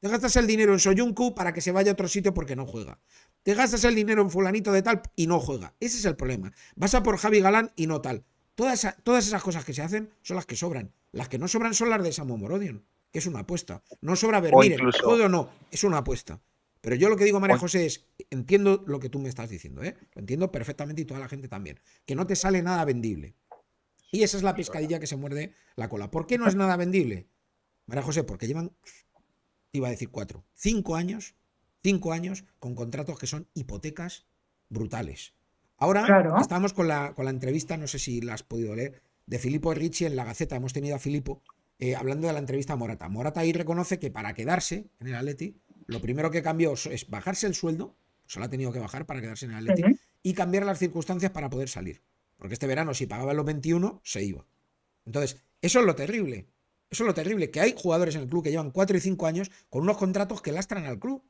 Te gastas el dinero en Soyuncu para que se vaya a otro sitio porque no juega. Te gastas el dinero en fulanito de tal y no juega. Ese es el problema. Vas a por Javi Galán y no tal. Todas, todas esas cosas que se hacen son las que sobran. Las que no sobran son las de Samu Morodion, que es una apuesta. No sobra ver todo o no, es una apuesta. Pero yo lo que digo, María José, es entiendo lo que tú me estás diciendo, ¿eh? Lo entiendo perfectamente y toda la gente también. Que no te sale nada vendible. Y esa es la pescadilla que se muerde la cola. ¿Por qué no es nada vendible? María José, porque llevan, iba a decir cuatro, cinco años, cinco años con contratos que son hipotecas brutales. Ahora estamos con la, con la, entrevista, no sé si la has podido leer, de Filippo Ricci en La Gaceta. Hemos tenido a Filippo eh, hablando de la entrevista a Morata. Morata ahí reconoce que para quedarse en el Atleti, lo primero que cambió es bajarse el sueldo, solo ha tenido que bajar para quedarse en el Atleti, y cambiar las circunstancias para poder salir. Porque este verano, si pagaba los 21, se iba. Entonces, eso es lo terrible. Eso es lo terrible, que hay jugadores en el club que llevan 4 y 5 años con unos contratos que lastran al club.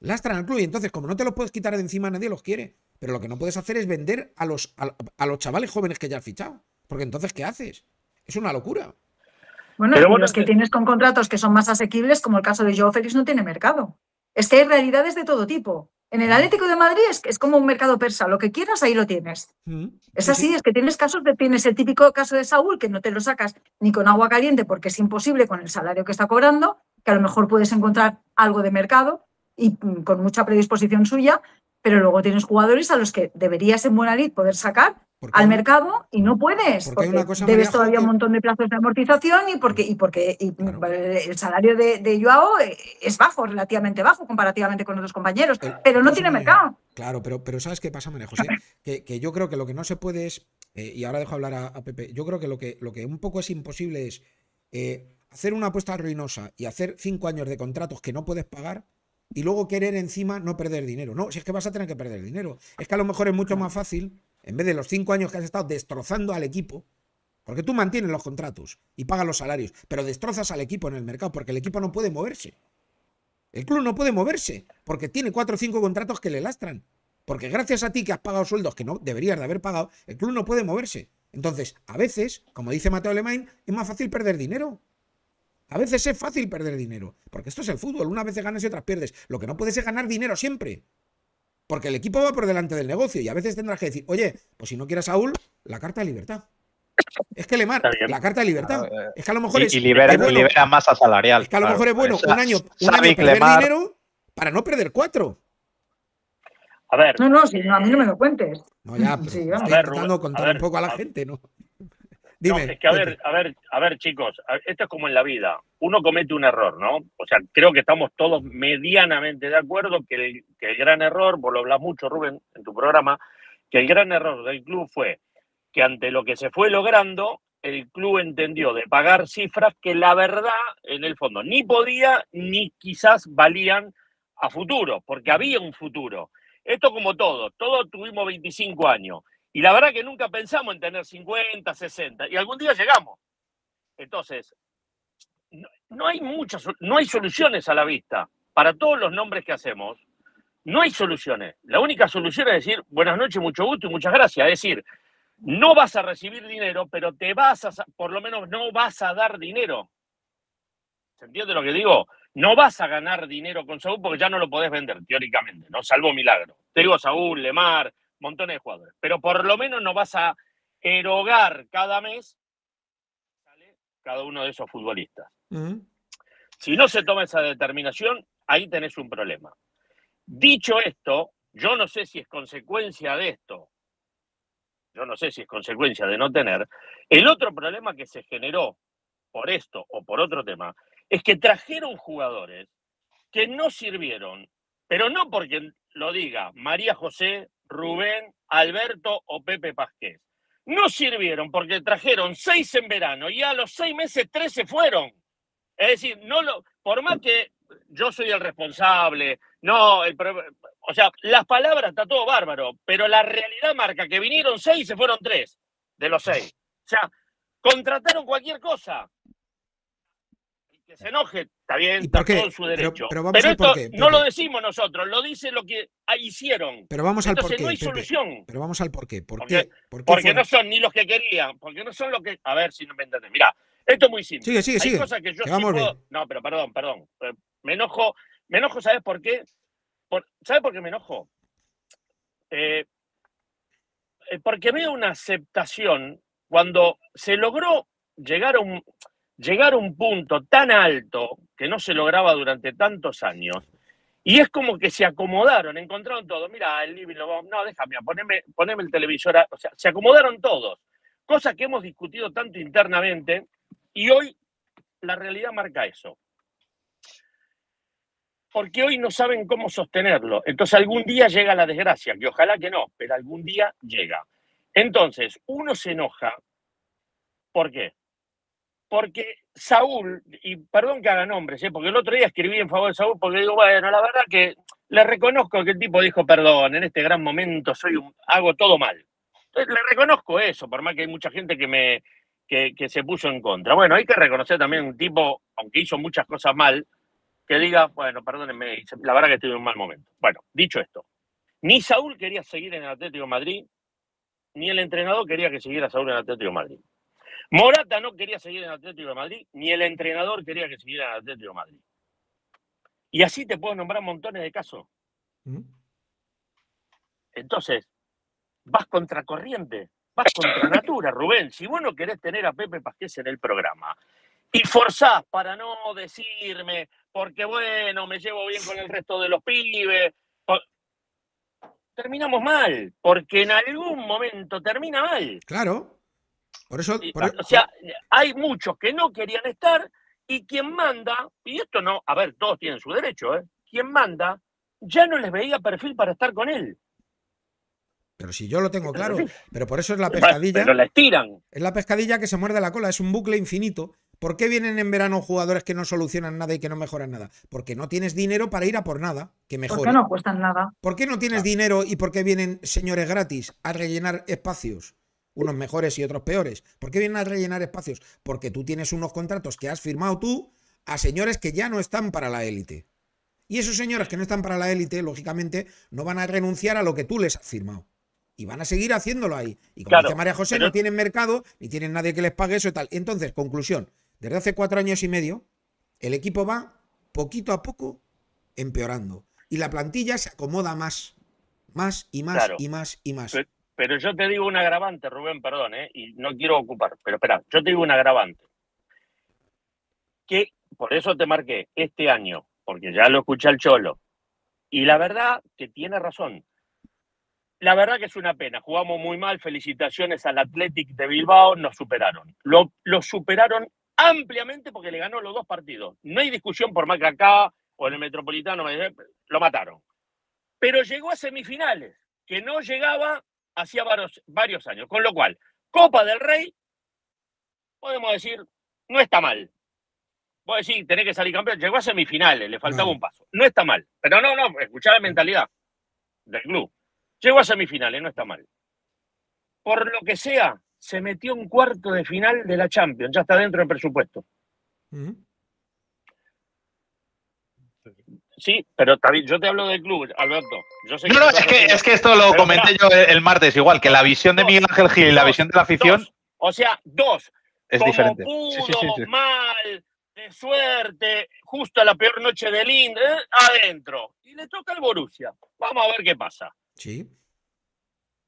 Lastran al club y entonces, como no te los puedes quitar de encima, nadie los quiere. Pero lo que no puedes hacer es vender a los, a, los chavales jóvenes que ya has fichado. Porque entonces, ¿qué haces? Es una locura. Bueno, bueno, los que tienes con contratos que son más asequibles, como el caso de Joe Félix, no tiene mercado. Es que hay realidades de todo tipo. En el Atlético de Madrid es, es como un mercado persa, lo que quieras ahí lo tienes. es así, es que tienes casos, de, tienes el típico caso de Saúl que no te lo sacas ni con agua caliente porque es imposible con el salario que está cobrando, que a lo mejor puedes encontrar algo de mercado y mm, con mucha predisposición suya, pero luego tienes jugadores a los que deberías en buena lid poder sacar al mercado y no puedes, porque, debes todavía un montón de plazos de amortización y porque, y porque mm, el salario de, Joao eh, es bajo, relativamente bajo, comparativamente con otros compañeros, pero no tiene mercado. Claro, pero, pero ¿sabes qué pasa, María que, yo creo que lo que no se puede es, eh, y ahora dejo hablar a, Pepe, yo creo que lo, que lo que un poco es imposible es eh, hacer una apuesta ruinosa y hacer cinco años de contratos que no puedes pagar y luego querer encima no perder dinero. No, si es que vas a tener que perder dinero. Es que a lo mejor es mucho más fácil, en vez de los cinco años que has estado destrozando al equipo, porque tú mantienes los contratos y pagas los salarios, pero destrozas al equipo en el mercado porque el equipo no puede moverse. El club no puede moverse porque tiene cuatro o cinco contratos que le lastran. Porque gracias a ti que has pagado sueldos que no deberías de haber pagado, el club no puede moverse. Entonces, a veces, como dice Mateo Lemain, es más fácil perder dinero. A veces es fácil perder dinero, porque esto es el fútbol, una vez ganas y otras pierdes. Lo que no puedes es ganar dinero siempre, porque el equipo va por delante del negocio y a veces tendrás que decir, oye, pues si no quieres a Saúl, la carta de libertad. Es que le la carta de libertad. es que a lo mejor es. libera, bueno. libera masa salarial. Es que a lo mejor es bueno un año, perder dinero para no perder cuatro. A ver. No, no, si no, a mí no me lo cuentes. No, ya, sí, estoy contando contar un poco a la gente, ¿no? que a ver, a ver, a ver, chicos, esto es como en la vida. Uno comete un error, ¿no? O sea, creo que estamos todos medianamente de acuerdo que el, que el gran error, vos lo hablas mucho, Rubén, en tu programa, que el gran error del club fue que ante lo que se fue logrando, el club entendió de pagar cifras que la verdad, en el fondo, ni podía ni quizás valían a futuro, porque había un futuro. Esto como todo, todos tuvimos 25 años. Y la verdad que nunca pensamos en tener 50, 60, y algún día llegamos. Entonces, no, hay muchas, no hay soluciones a la vista. Para todos los nombres que hacemos, no hay soluciones. La única solución es decir, buenas noches, mucho gusto y muchas gracias. Es decir, no vas a recibir dinero, pero te vas a, por lo menos no vas a dar dinero. ¿Se entiende lo que digo? No vas a ganar dinero con Saúl porque ya no lo podés vender, teóricamente, ¿no? Salvo milagro. Te digo Saúl, Lemar, montones de jugadores. Pero por lo menos no vas a erogar cada mes cada uno de esos futbolistas. Si no se toma esa determinación, ahí tenés un problema. Dicho esto, yo no sé si es consecuencia de esto, yo no sé si es consecuencia de no tener, el otro problema que se generó por esto o por otro tema es que trajeron jugadores que no sirvieron, pero no porque lo diga María José Rubén, Alberto o Pepe Pasqués. No sirvieron porque trajeron seis en verano y a los seis meses tres se fueron. Es decir, no lo, por más que yo soy el responsable, no, o sea, las palabras está todo bárbaro, pero la realidad marca que vinieron seis y se fueron tres de los seis. O sea, contrataron cualquier cosa se enoje, está bien, está su derecho. Pero, esto no lo decimos nosotros, lo dice lo que ah, hicieron. Pero vamos al porqué. no hay Pero vamos al ¿Por qué? ¿Por porque no son ni los que querían, porque no son los que... A ver si no me entiendes. Mira, esto es muy simple. Sigue, sigue, hay Cosas que yo No, pero perdón, perdón. Eh, me enojo, me enojo ¿sabes por qué? ¿Sabes por qué me enojo? Eh, eh, porque veo una aceptación cuando se logró llegar a un llegar a un punto tan alto que no se lograba durante tantos años. Y es como que se acomodaron, encontraron todo. Mira, el libro no, déjame, poneme, poneme el televisor. O sea, se acomodaron todos. Cosa que hemos discutido tanto internamente y hoy la realidad marca eso. Porque hoy no saben cómo sostenerlo. Entonces algún día llega la desgracia, que ojalá que no, pero algún día llega. Entonces, uno se enoja. ¿Por qué? porque Saúl, y perdón que haga nombres, ¿eh? porque el otro día escribí en favor de Saúl porque digo, bueno, la verdad que le reconozco que el tipo dijo, perdón, en este gran momento soy hago todo mal. Entonces, le reconozco eso, por más que hay mucha gente que me que, se puso en contra. Bueno, hay que reconocer también un tipo, aunque hizo muchas cosas mal, que diga, bueno, perdónenme, la verdad que estoy en un mal momento. Bueno, dicho esto, ni Saúl quería seguir en el Atlético de Madrid, ni el entrenador quería que siguiera Saúl en el Atlético de Madrid. Morata no quería seguir en Atlético de Madrid, ni el entrenador quería que siguiera en Atlético de Madrid. Y así te puedo nombrar montones de casos. Mm. Entonces, vas contra corriente, vas contra natura, Rubén. Si vos no querés tener a Pepe Pasqués en el programa y forzás para no decirme, porque bueno, me llevo bien con el resto de los pibes, terminamos mal, porque en algún momento termina mal. Claro. Por eso, e-, o sea, hay muchos que no querían estar y quien manda, y esto no, a ver, todos tienen su derecho, ¿eh? quien manda ya no les veía perfil para estar con él. Pero si yo lo tengo claro, pero por eso es la pescadilla. Pero la tiran. Es la pescadilla que se muerde la cola, es un bucle infinito. ¿Por qué vienen en verano jugadores que no solucionan nada y que no mejoran nada? Porque no tienes dinero para ir a por nada que mejore. Porque no cuestan nada. ¿Por qué no tienes dinero y por qué vienen señores gratis a rellenar espacios? unos mejores y otros peores. ¿Por qué vienen a rellenar espacios? Porque tú tienes unos contratos que has firmado tú a señores que ya no están para la élite. Y esos señores que no están para la élite, lógicamente, no van a renunciar a lo que tú les has firmado. Y van a seguir haciéndolo ahí. Y como dice María José, no tienen mercado, ni tienen nadie que les pague eso y tal. Entonces, conclusión, desde hace cuatro años y medio, el equipo va poquito a poco empeorando. Y la plantilla se acomoda más, más y más y más y más. Pero yo te digo un agravante, Rubén, perdón, ¿eh? y no quiero ocupar, pero espera, yo te digo un agravante. Que por eso te marqué este año, porque ya lo escuché al Cholo. Y la verdad que tiene razón. La verdad que es una pena. Jugamos muy mal. Felicitaciones al Athletic de Bilbao. Nos superaron. Lo, lo superaron ampliamente porque le ganó los dos partidos. No hay discusión por más que acá o en el Metropolitano. Lo mataron. Pero llegó a semifinales, que no llegaba hacía varios, años. Con lo cual, Copa del Rey, podemos decir, no está mal. Vos decir, tenés que salir campeón. Llegó a semifinales, le faltaba un paso. No está mal. Pero no, no, escuchá la mentalidad del club. Llegó a semifinales, no está mal. Por lo que sea, se metió un cuarto de final de la Champions. Ya está dentro del presupuesto. sí, pero yo te hablo del club, Alberto. no, no, es que, esto lo comenté yo el martes igual, que la visión de Miguel Ángel Gil y la visión de la afición. o sea, dos. Es diferente. Pudo, mal, de suerte, justo a la peor noche del Inde, ¿eh? adentro. Y le toca al Borussia. Vamos a ver qué pasa. Sí.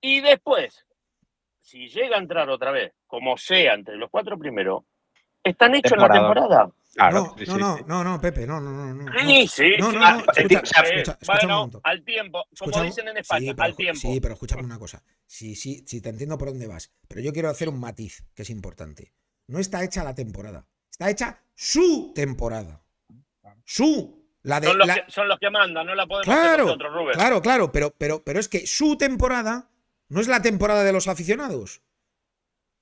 Y después, si llega a entrar otra vez, como sea, entre los cuatro primeros, están hechos en la temporada no, no, no, no, Pepe, no, no, no. no sí, sí, sí. Escucha, bueno, eh, al tiempo, como dicen en España, al tiempo. Sí, pero escúchame una cosa. Sí, sí, te entiendo por dónde vas, pero yo quiero hacer un matiz que es importante. No está hecha la temporada, está hecha su temporada. Su. La de, son, los que, son los que mandan, no la podemos claro, hacer Claro, claro, pero, pero, pero es que su temporada no es la temporada de los aficionados.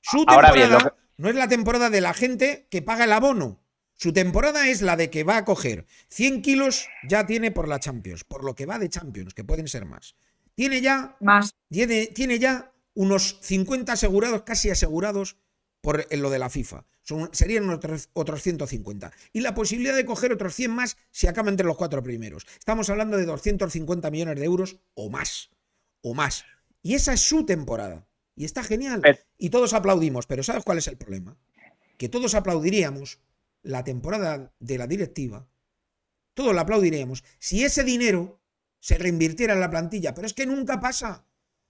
Su temporada no es la temporada de la gente que paga el abono. Su temporada es la de que va a coger 100 kilos, ya tiene por la Champions, por lo que va de Champions, que pueden ser más. Tiene ya, más. Tiene, tiene ya unos 50 asegurados, casi asegurados, por eh, lo de la FIFA. serían otros, otros 150. Y la posibilidad de coger otros 100 más si acaba entre los cuatro primeros. Estamos hablando de 250 millones de euros o más. O más. Y esa es su temporada. Y está genial. Y todos aplaudimos, pero ¿sabes cuál es el problema? Que todos aplaudiríamos la temporada de la directiva, todos la aplaudiremos, si ese dinero se reinvirtiera en la plantilla, pero es que nunca pasa,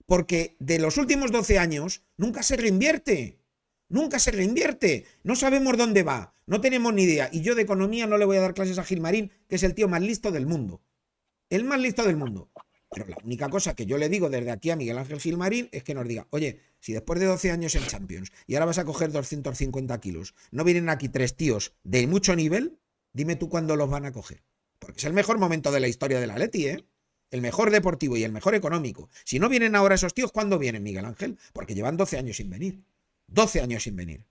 porque de los últimos 12 años nunca se reinvierte, nunca se reinvierte, no sabemos dónde va, no tenemos ni idea, y yo de economía no le voy a dar clases a Gilmarín, que es el tío más listo del mundo, el más listo del mundo, pero la única cosa que yo le digo desde aquí a Miguel Ángel Gilmarín es que nos diga, oye, si después de 12 años en Champions y ahora vas a coger 250 kilos, no vienen aquí tres tíos de mucho nivel, dime tú cuándo los van a coger. Porque es el mejor momento de la historia la Leti, ¿eh? El mejor deportivo y el mejor económico. Si no vienen ahora esos tíos, ¿cuándo vienen, Miguel Ángel? Porque llevan 12 años sin venir. 12 años sin venir.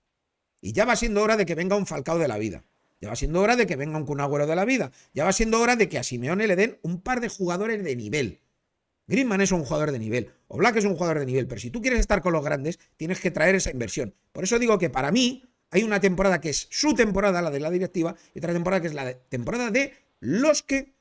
Y ya va siendo hora de que venga un Falcao de la vida. Ya va siendo hora de que venga un Cunagüero de la vida. Ya va siendo hora de que a Simeone le den un par de jugadores de nivel Griezmann es un jugador de nivel, o Black es un jugador de nivel, pero si tú quieres estar con los grandes, tienes que traer esa inversión. Por eso digo que para mí hay una temporada que es su temporada, la de la directiva, y otra temporada que es la temporada de los que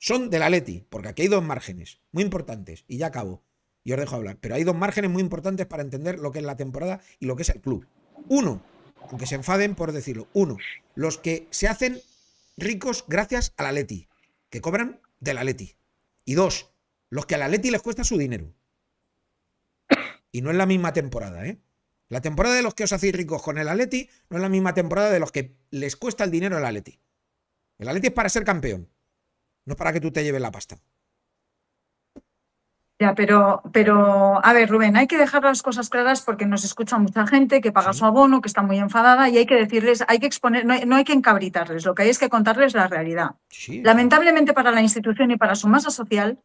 son de la Atleti, porque aquí hay dos márgenes muy importantes, y ya acabo, y os dejo hablar, pero hay dos márgenes muy importantes para entender lo que es la temporada y lo que es el club. Uno, aunque se enfaden por decirlo, uno, los que se hacen ricos gracias al Atleti, que cobran del Atleti. Y dos, los que al Atleti les cuesta su dinero. Y no es la misma temporada, ¿eh? La temporada de los que os hacéis ricos con el Atleti no es la misma temporada de los que les cuesta el dinero al Atleti. El Atleti es para ser campeón, no es para que tú te lleves la pasta. Ya, pero, pero, a ver, Rubén, hay que dejar las cosas claras porque nos escucha mucha gente que paga su abono, que está muy enfadada y hay que decirles, hay que exponer, no hay, que encabritarles, lo que hay es que contarles la realidad. Lamentablemente para la institución y para su masa social,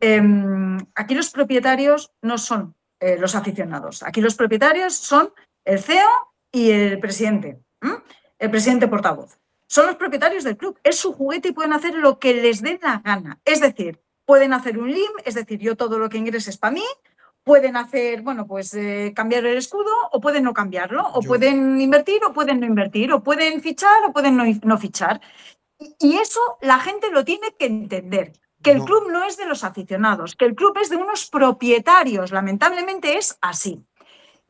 Em, aquí los propietarios no son eh, los aficionados, aquí los propietarios son el CEO y el presidente, el presidente portavoz. Son los propietarios del club, es su juguete y pueden hacer lo que les dé la gana. Es decir, pueden hacer un LIM, es decir, yo todo lo que ingrese es para mí, pueden hacer, bueno, pues eh, cambiar el escudo o pueden no cambiarlo, o pueden invertir o pueden no invertir, o pueden fichar o pueden no, fichar. y eso la gente lo tiene que entender que el club no es de los aficionados, que el club es de unos propietarios, lamentablemente es así.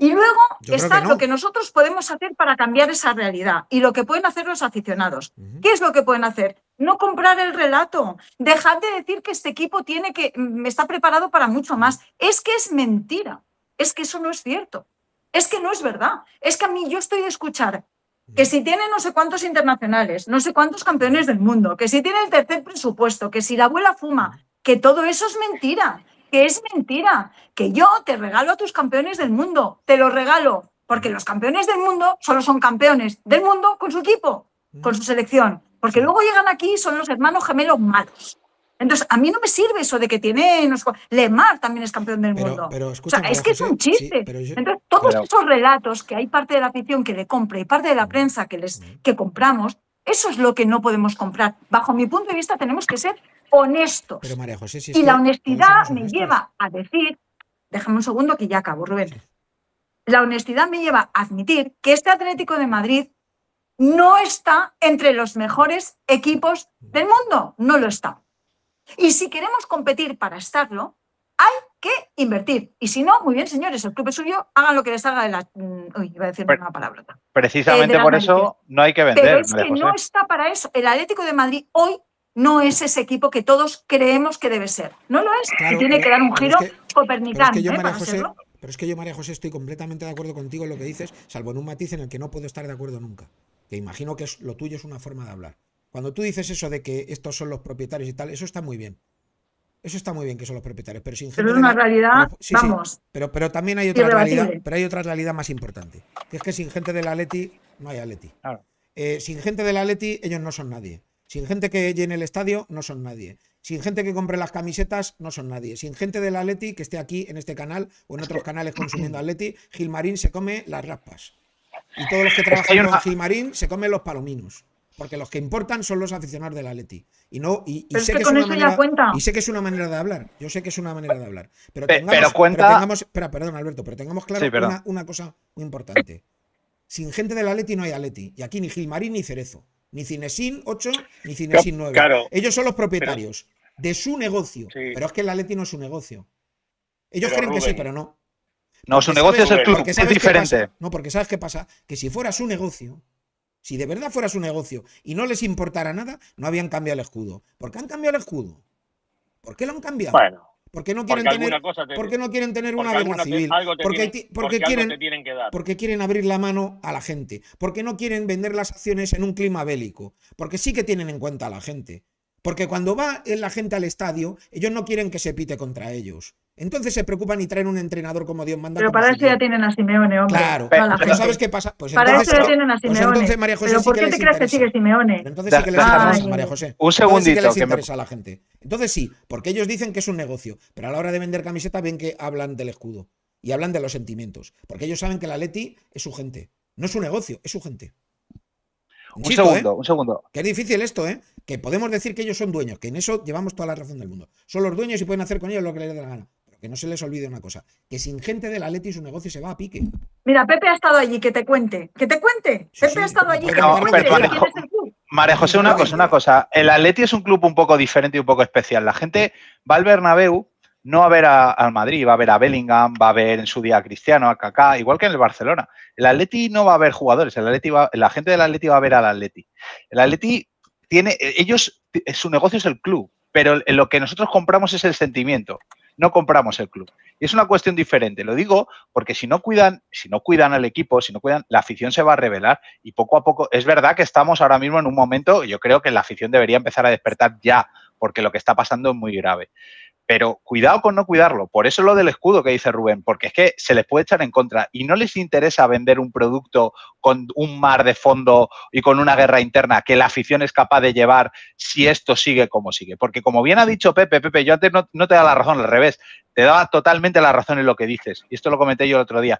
Y luego está lo que nosotros podemos hacer para cambiar esa realidad y lo que pueden hacer los aficionados. ¿Qué es lo que pueden hacer? No comprar el relato, dejar de decir que este equipo tiene que mm, está preparado para mucho más. Es que es mentira, es que eso no es cierto. Es que no es verdad. Es que a mí yo estoy de escuchar que si tiene no sé cuántos internacionales, no sé cuántos campeones del mundo, que si tiene el tercer presupuesto, que si la abuela fuma, que todo eso es mentira, que es mentira, que yo te regalo a tus campeones del mundo, te lo regalo, porque los campeones del mundo solo son campeones del mundo con su equipo, con su mm. selección, porque luego llegan aquí y son los hermanos gemelos malos. Entonces, a mí no me sirve eso de que tiene. Lemar también es campeón del mundo. Pero, es que es un chiste. Entonces, todos esos relatos que hay parte de la afición que le compra y parte de la mm. prensa que, les, mm. que compramos, eso es lo que no podemos comprar. Bajo mi punto de vista, tenemos que ser honestos. y la honestidad me lleva a decir, déjame un segundo que ya acabo, Rubén. La honestidad me lleva a admitir que este Atlético de Madrid no está entre los mejores equipos mm. del mundo. No lo está. Y si queremos competir para estarlo, hay que invertir. Y si no, muy bien, señores, el club es suyo, hagan lo que les haga de la. Mm, uy, iba a decir una palabra. Precisamente eh, por eso no hay que vender. Pero es que no está para eso. El Atlético de Madrid hoy no es ese equipo que todos creemos que debe ser. No lo es. tiene eh, que dar un giro ¿eh? Pero es que yo, María José, estoy completamente de acuerdo contigo en lo que dices, salvo en un matiz en el que no puedo estar de acuerdo nunca. Que imagino que es, lo tuyo es una forma de hablar. Cuando tú dices eso de que estos son los propietarios y tal, eso está muy bien. Eso está muy bien que son los propietarios, pero sin gente Pero es una realidad, vamos. pero, pero también hay otra realidad, pero hay otra realidad más importante, que es que sin gente del Atleti no hay Atleti. Eh, sin gente del Atleti ellos no son nadie. Sin gente que llene el estadio no son nadie. Sin gente que compre las camisetas no son nadie. Sin gente del Atleti que esté aquí en este canal o en otros canales consumiendo Atleti, Gilmarín se come las raspas. Y todos los que trabajan con Gilmarín se comen los palominos porque los que importan son los aficionados del Atleti. Y no, y, sé que, es una manera, y sé que es una manera de hablar. Yo sé que es una manera de hablar. Pero tengamos, pero cuenta... pero tengamos espera, perdón, Alberto, pero tengamos claro una, cosa muy importante. Sin gente del Atleti no hay Atleti. Y aquí ni Gilmarín ni Cerezo. Ni Cinesin 8, ni Cinesin 9. Ellos son los propietarios de su negocio. Pero es que el Atleti no es su negocio. Ellos creen que sí, pero no. No, su negocio es el club, es diferente. No, porque sabes qué pasa, que si fuera su negocio, si de verdad fuera su negocio y no les importara nada, no habían cambiado el escudo. ¿Por qué han cambiado el escudo? ¿Por qué lo han cambiado? Bueno. no quieren tener, una guerra civil? porque, quieren, porque quieren abrir la mano a la gente. Porque no quieren vender las acciones en un clima bélico. Porque sí que tienen en cuenta a la gente. Porque cuando va la gente al estadio, ellos no quieren que se pite contra ellos. Entonces se preocupan y traen un entrenador como Dios manda. Pero para eso ya tienen a Simeone, hombre. Claro, pero, ¿sabes qué pasa? Pues para eso ya tienen a pues Simeone. entonces, María José, ¿por qué te crees que sigue Simeone? entonces sí que les ah, interesa, María José. Un segundito. que interesa la gente. Entonces sí, porque ellos dicen que es un negocio, pero a la hora de vender camiseta ven que hablan del escudo y hablan de los sentimientos, porque ellos saben que la Leti es su gente, no es su negocio, es su gente. un ¿eh? segundo, un segundo. Que es difícil esto, ¿eh? Que podemos decir que ellos son dueños, que en eso llevamos toda la razón del mundo. Son los dueños y pueden hacer con ellos lo que les dé la gana que no se les olvide una cosa, que sin gente del Atleti su negocio se va a pique. Mira, Pepe ha estado allí, que te cuente, que te cuente. Pepe ha estado allí, que te cuente. María, José, una cosa, una cosa. El Atleti es un club un poco diferente y un poco especial. La gente va al Bernabéu no a ver al Madrid, va a ver a Bellingham, va a ver en su día a Cristiano, a Kaká, igual que en el Barcelona. El Atleti no va a ver jugadores, la gente del Atleti va a ver al Atleti. El Atleti tiene, ellos, su negocio es el club, pero lo que nosotros compramos es el sentimiento no compramos el club. Y es una cuestión diferente, lo digo porque si no cuidan, si no cuidan al equipo, si no cuidan, la afición se va a revelar y poco a poco, es verdad que estamos ahora mismo en un momento, yo creo que la afición debería empezar a despertar ya, porque lo que está pasando es muy grave. Pero cuidado con no cuidarlo. Por eso lo del escudo que dice Rubén, porque es que se les puede echar en contra y no les interesa vender un producto con un mar de fondo y con una guerra interna que la afición es capaz de llevar si esto sigue como sigue. Porque como bien ha dicho Pepe, Pepe, yo antes no, te da la razón, al revés, te daba totalmente la razón en lo que dices. Y esto lo comenté yo el otro día.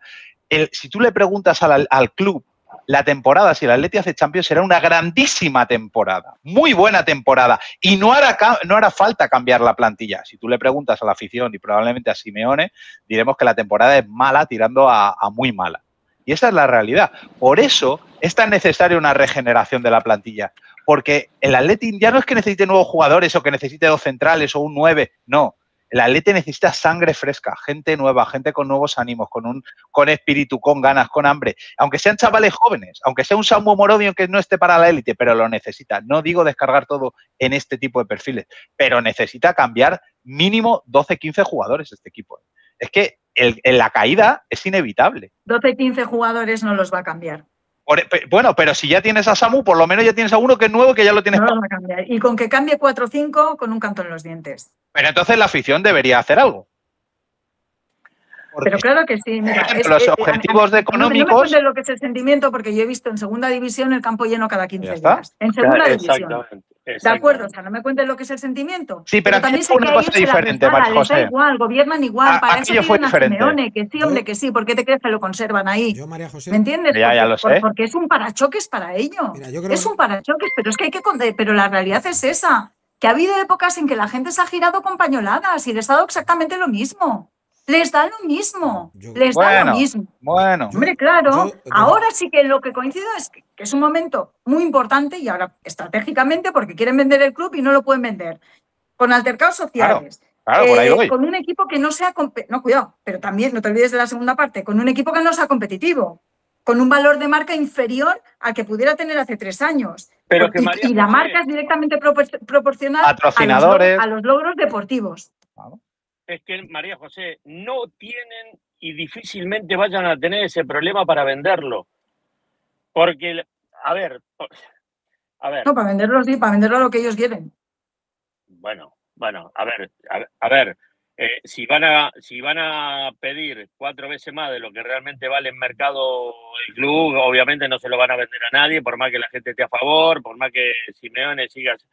si tú le preguntas al club la temporada, si el Atleti hace Champions, será una grandísima temporada, muy buena temporada. Y no hará, no hará falta cambiar la plantilla. Si tú le preguntas a la afición y probablemente a Simeone, diremos que la temporada es mala, tirando a, muy mala. Y esa es la realidad. Por eso es tan necesaria una regeneración de la plantilla. Porque el Atleti ya no es que necesite nuevos jugadores o que necesite dos centrales o un 9, no. La atleta necesita sangre fresca, gente nueva, gente con nuevos ánimos, con un con espíritu, con ganas, con hambre. Aunque sean chavales jóvenes, aunque sea un Samu Morodio que no esté para la élite, pero lo necesita. No digo descargar todo en este tipo de perfiles, pero necesita cambiar mínimo 12-15 jugadores este equipo. ¿eh? Es que en la caída es inevitable. 12-15 jugadores no los va a cambiar. E, bueno, pero si ya tienes a Samu, por lo menos ya tienes a uno que es nuevo que ya lo tienes. Y con que cambie 4 o 5, con un canto en los dientes. Pero entonces la afición debería hacer algo. pero claro que sí. los eh, objetivos económicos. No, lo que es el sentimiento, porque yo he visto en segunda división el campo lleno cada 15 días. En segunda división. De acuerdo, o sea, no me cuentes lo que es el sentimiento. Sí, pero, pero también se una cosa diferente, María José. igual, gobiernan igual, para eso tienen que sí, hombre, que sí, ¿por qué te crees que lo conservan ahí? Yo, María José. ¿Me entiendes? Ya, lo porque, porque es un parachoques para ello. es un parachoques, pero es que hay que pero la realidad es esa, que ha habido épocas en que la gente se ha girado con pañoladas y les ha dado exactamente lo mismo les da lo mismo. les da lo mismo. Bueno. Hombre, claro. ahora sí que lo que coincido es que, es un momento muy importante y ahora estratégicamente porque quieren vender el club y no lo pueden vender. Con altercados sociales. Eh, con un equipo que no sea. No, cuidado, pero también no te olvides de la segunda parte. Con un equipo que no sea competitivo. Con un valor de marca inferior al que pudiera tener hace tres años. y, la marca es directamente proporcional a los logros deportivos es que, María José, no tienen y difícilmente vayan a tener ese problema para venderlo. Porque, a ver, a ver. No, para venderlo sí, para venderlo a lo que ellos quieren. Bueno, bueno, a ver, a, ver, eh, si, van a, si van a pedir cuatro veces más de lo que realmente vale en mercado el club, obviamente no se lo van a vender a nadie, por más que la gente esté a favor, por más que Simeone siga, es,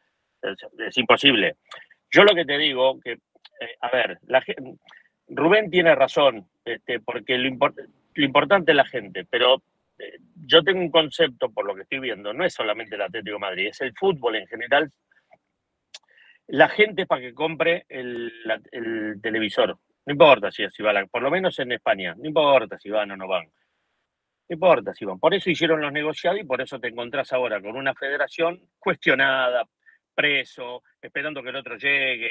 es imposible. Yo lo que te digo, que eh, a ver, Rubén tiene razón, este, porque lo, importante es la gente, pero eh, yo tengo un concepto, por lo que estoy viendo, no es solamente el Atlético Madrid, es el fútbol en general. La gente es para que compre el, televisor. No importa si, si van, por lo menos en España, no importa si van o no van. No importa si van. Por eso hicieron los negociados y por eso te encontrás ahora con una federación cuestionada, preso, esperando que el otro llegue.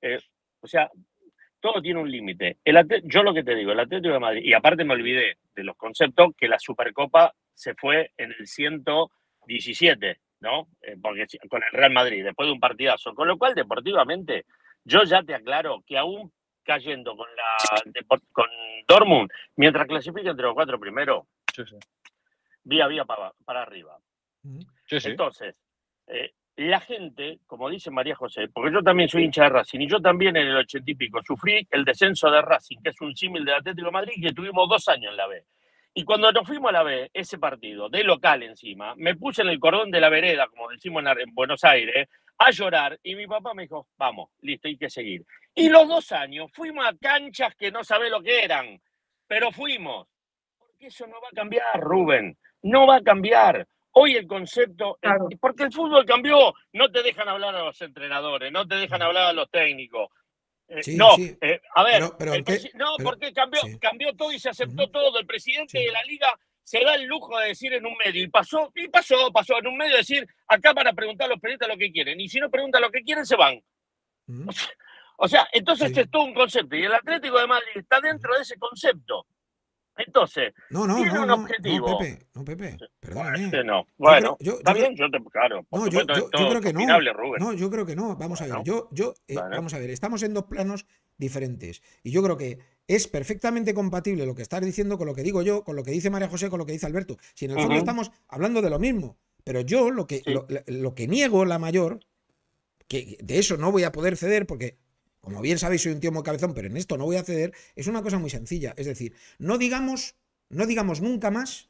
Eh, o sea, todo tiene un límite. Yo lo que te digo, el Atlético de Madrid, y aparte me olvidé de los conceptos, que la Supercopa se fue en el 117, ¿no? Eh, porque con el Real Madrid, después de un partidazo. Con lo cual, deportivamente, yo ya te aclaro que aún cayendo con la con Dortmund, mientras clasifica entre los cuatro primero, vía vía para, arriba. Entonces, eh, la gente, como dice María José, porque yo también soy hincha de Racing y yo también en el ochenta y pico sufrí el descenso de Racing, que es un símil de Atlético de Madrid, que tuvimos dos años en la B. Y cuando nos fuimos a la B, ese partido, de local encima, me puse en el cordón de la vereda, como decimos en, Buenos Aires, a llorar y mi papá me dijo, vamos, listo, hay que seguir. Y los dos años fuimos a canchas que no sabés lo que eran, pero fuimos. Porque eso no va a cambiar, Rubén, no va a cambiar. Hoy el concepto, eh, porque el fútbol cambió, no te dejan hablar a los entrenadores, no te dejan hablar a los técnicos. Eh, no, eh, a ver, no, porque cambió, cambió todo y se aceptó todo. El presidente de la liga se da el lujo de decir en un medio, y pasó, y pasó, pasó en un medio decir, acá para preguntar a los periodistas lo que quieren, y si no preguntan lo que quieren, se van. [LAUGHS] O sea, entonces es todo un concepto, y el Atlético de Madrid está dentro de ese concepto. Entonces, no, no, tiene no, un objetivo. No, Pepe, no, Pepe, perdóname. no. Bueno, yo creo, yo te, claro. no, yo, creo que no. No, yo creo que no. Vamos a ver, yo, yo, eh, vamos a ver, estamos en dos planos diferentes. Y yo creo que es perfectamente compatible lo que estás diciendo con lo que digo yo, con lo que dice María José, con lo que dice Alberto. Si en el fondo estamos hablando de lo mismo. Pero yo lo que, lo que niego la mayor, que de eso no voy a poder ceder porque como bien sabéis soy un tío muy cabezón, pero en esto no voy a ceder, es una cosa muy sencilla. Es decir, no digamos, no digamos nunca más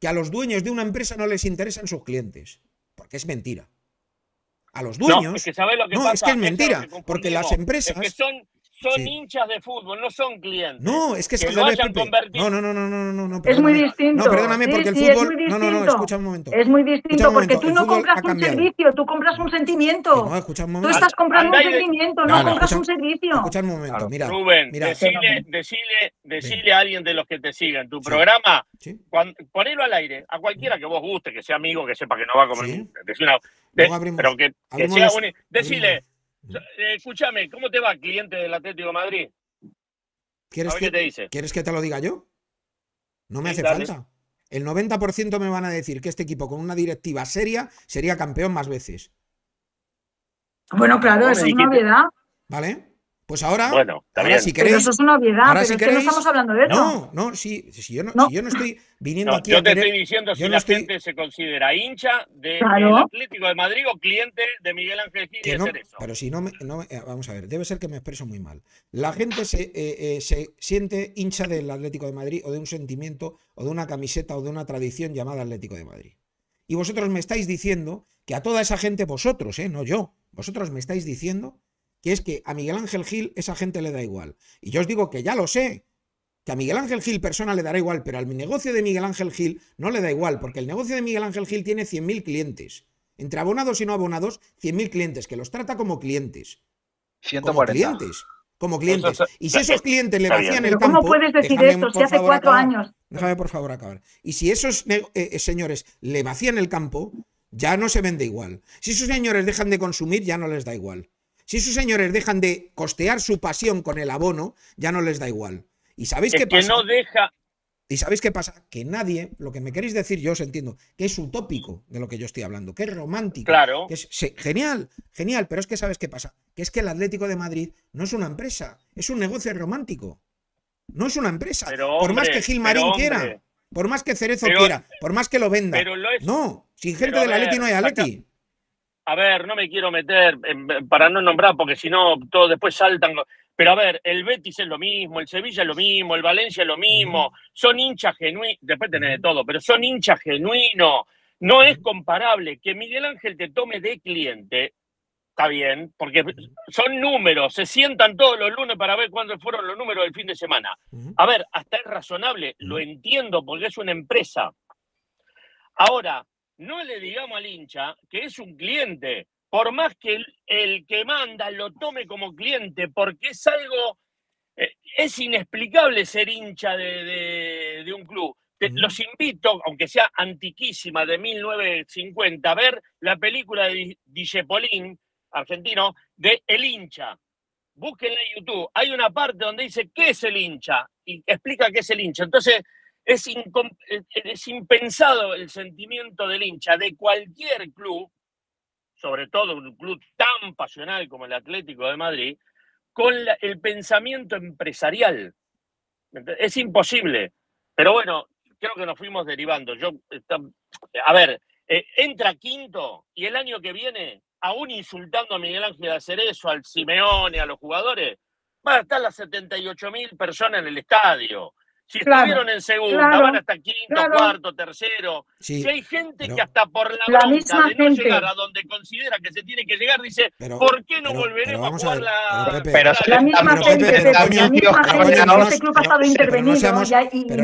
que a los dueños de una empresa no les interesan sus clientes, porque es mentira. A los dueños. No, es que, lo que no, es, mentira, porque las empresas son hinchas de fútbol, no son clientes. No, es que, es que lo hayan convertido. No, no, no, no, no, no, Es muy distinto. No, perdóname, porque el fútbol. No, no, no, escucha un momento. Es muy distinto, porque tú no compras un servicio, tú compras un sentimiento. No, escucha un momento. Tú estás comprando un sentimiento, no, compras un servicio. Escucha un momento, mira. Rubén, mira, decile, a alguien de los que te sigan tu programa, cuando, ponelo al aire, a cualquiera que vos guste, que sea amigo, que sepa que no va a comer. Decile, pero que, que sea un. Decile. Eh, escúchame, ¿cómo te va, cliente del Atlético Madrid? ¿Quieres, que, te dice? ¿Quieres que te lo diga yo? No me hace falta. El 90% me van a decir que este equipo con una directiva seria sería campeón más veces. Bueno, claro, eso es una novedad. ¿Vale? Pues ahora, bueno, si queréis. eso es una obviedad, que no estamos hablando de eso. No, no, si, yo, no, estoy viniendo aquí yo a. Yo te estoy diciendo si la gente se considera hincha del de Atlético de Madrid o cliente de Miguel Ángel Gil que no, Pero si no, me, eh, Vamos a ver, debe ser que me expreso muy mal. La gente se, eh, eh, se siente hincha del Atlético de Madrid o de un sentimiento o de una camiseta o de una tradición llamada Atlético de Madrid. Y vosotros me estáis diciendo que a toda esa gente, vosotros, eh, no yo, vosotros me estáis diciendo que es que a Miguel Ángel Gil esa gente le da igual. Y yo os digo que ya lo sé, que a Miguel Ángel Gil persona le dará igual, pero al negocio de Miguel Ángel Gil no le da igual, porque el negocio de Miguel Ángel Gil tiene 100.000 clientes. Entre abonados y no abonados, 100.000 clientes, que los trata como clientes. Como clientes. Como clientes. Y si esos clientes le vacían el campo... ¿Cómo puedes decir esto si hace cuatro años? Déjame por favor acabar. Y si esos eh, eh, señores le vacían el campo, ya no se vende igual. Si esos señores dejan de consumir, ya no les da igual. Si sus señores dejan de costear su pasión con el abono, ya no les da igual. ¿Y sabéis qué que no deja. ¿Y sabéis qué pasa? Que nadie, lo que me queréis decir, yo os entiendo, que es utópico de lo que yo estoy hablando, que es romántico. Claro. Que es, genial, genial, pero es que ¿sabes qué pasa? Que es que el Atlético de Madrid no es una empresa, es un negocio romántico. No es una empresa. por más que Gilmarín quiera, por más que Cerezo quiera, por más que lo venda. Pero lo es, no, sin gente del Atleti no hay Atleti a ver, no me quiero meter para no nombrar, porque si no, todos después saltan. Pero a ver, el Betis es lo mismo, el Sevilla es lo mismo, el Valencia es lo mismo, son hinchas genuinos, después tenés de todo, pero son hinchas genuinos. No es comparable que Miguel Ángel te tome de cliente, está bien, porque son números, se sientan todos los lunes para ver cuándo fueron los números del fin de semana. A ver, hasta es razonable, lo entiendo porque es una empresa. Ahora, no le digamos al hincha que es un cliente, por más que el, que manda lo tome como cliente, porque es algo, eh, es inexplicable ser hincha de, un club. Los invito, aunque sea antiquísima, de 1950, a ver la película de Dijepolín, argentino, de El hincha. Búsquenla en YouTube. Hay una parte donde dice qué es el hincha y explica qué es el hincha. Entonces, eh, eh, es, impensado el sentimiento del hincha de cualquier club, sobre todo un club tan pasional como el Atlético de Madrid, con el pensamiento empresarial. Es imposible. Pero bueno, creo que nos fuimos derivando. Yo, a ver, eh, entra quinto y el año que viene, aún insultando a Miguel Ángel eso al Simeone, a los jugadores, van a estar las 78 mil personas en el estadio. Si estuvieron en segundo van hasta quinto, cuarto, tercero. si hay gente que hasta por la, la misma de no llegar a donde considera que se tiene que llegar, dice, ¿por qué no volveremos pero a la... Pero, la misma la misma gente, ha y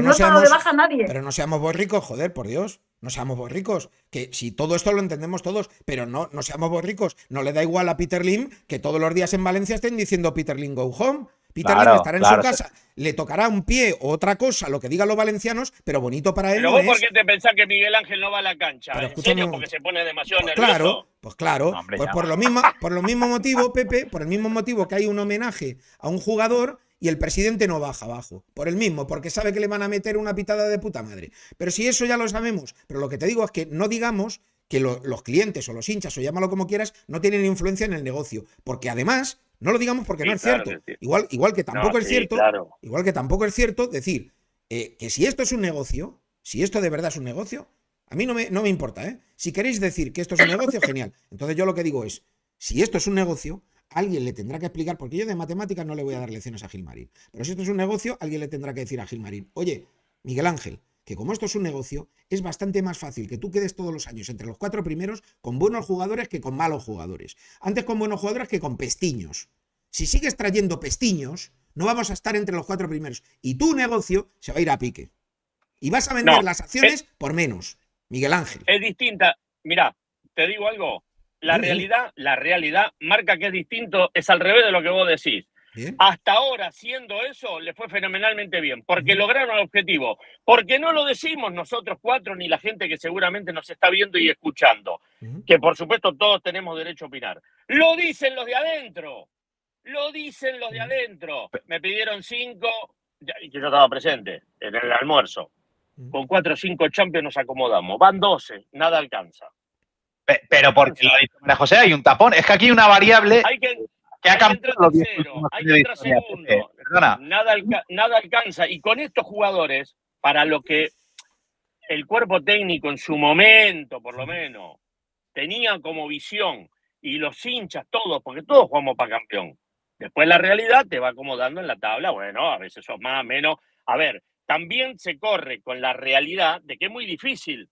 no ha dado nadie. Pero no seamos borricos, joder, por Dios. No seamos borricos, que si todo esto lo entendemos todos, pero no, no seamos borricos. No le da igual a Peter Lim que todos los días en Valencia estén diciendo Peter Lim go home Peter estará en su casa, le tocará un pie o otra cosa, lo que digan los valencianos, pero bonito para él. no ¿por qué te pensás que Miguel Ángel no va a la cancha? ¿En serio? Porque se pone demasiado Claro, pues claro. pues, pues por lo, mismo, por mismo motivo, Pepe, por el mismo motivo que hay un homenaje a un jugador y el presidente no baja abajo. Por el mismo, porque sabe que le van a meter una pitada de puta madre. Pero si eso ya lo sabemos. Pero lo que te digo es que no digamos que los clientes o los hinchas o llámalo como quieras no tienen influencia en el negocio. Porque además no lo digamos porque no es cierto. Igual, igual que tampoco es cierto, igual que tampoco es cierto decir eh, que si esto es un negocio, si esto de verdad es un negocio, a mí no me, no me importa, ¿eh? Si queréis decir que esto es un negocio, genial. Entonces yo lo que digo es, si esto es un negocio, alguien le tendrá que explicar, porque yo de matemáticas no le voy a dar lecciones a Gilmarín. Pero si esto es un negocio, alguien le tendrá que decir a Gilmarín, oye, Miguel Ángel, que como esto es un negocio, es bastante más fácil que tú quedes todos los años entre los cuatro primeros con buenos jugadores que con malos jugadores. Antes con buenos jugadores que con pestiños. Si sigues trayendo pestiños, no vamos a estar entre los cuatro primeros. Y tu negocio se va a ir a pique. Y vas a vender las eh, acciones por menos. Miguel Ángel. Es distinta. Mira, te digo algo. La realidad, la realidad marca que es distinto, es al revés de lo que vos decís. Hasta ahora, haciendo eso, le fue fenomenalmente bien, porque lograron el objetivo. Porque no lo decimos nosotros cuatro, ni la gente que seguramente nos está viendo y escuchando, que por supuesto todos tenemos derecho a opinar. Lo dicen los de adentro, lo dicen los de adentro. Me pidieron cinco, que yo estaba presente en el almuerzo. Con cuatro o cinco champions nos acomodamos. Van doce, nada alcanza. Pero porque lo ha José, hay un tapón. Es que aquí hay una variable. Hay que, que ha cambiado este segundo. Nada, nada alcanza. Y con estos jugadores, para lo que el cuerpo técnico en su momento, por lo menos, tenía como visión, y los hinchas todos, porque todos jugamos para campeón. Después la realidad te va acomodando en la tabla, bueno, a veces sos más, menos. A ver, también se corre con la realidad de que es muy difícil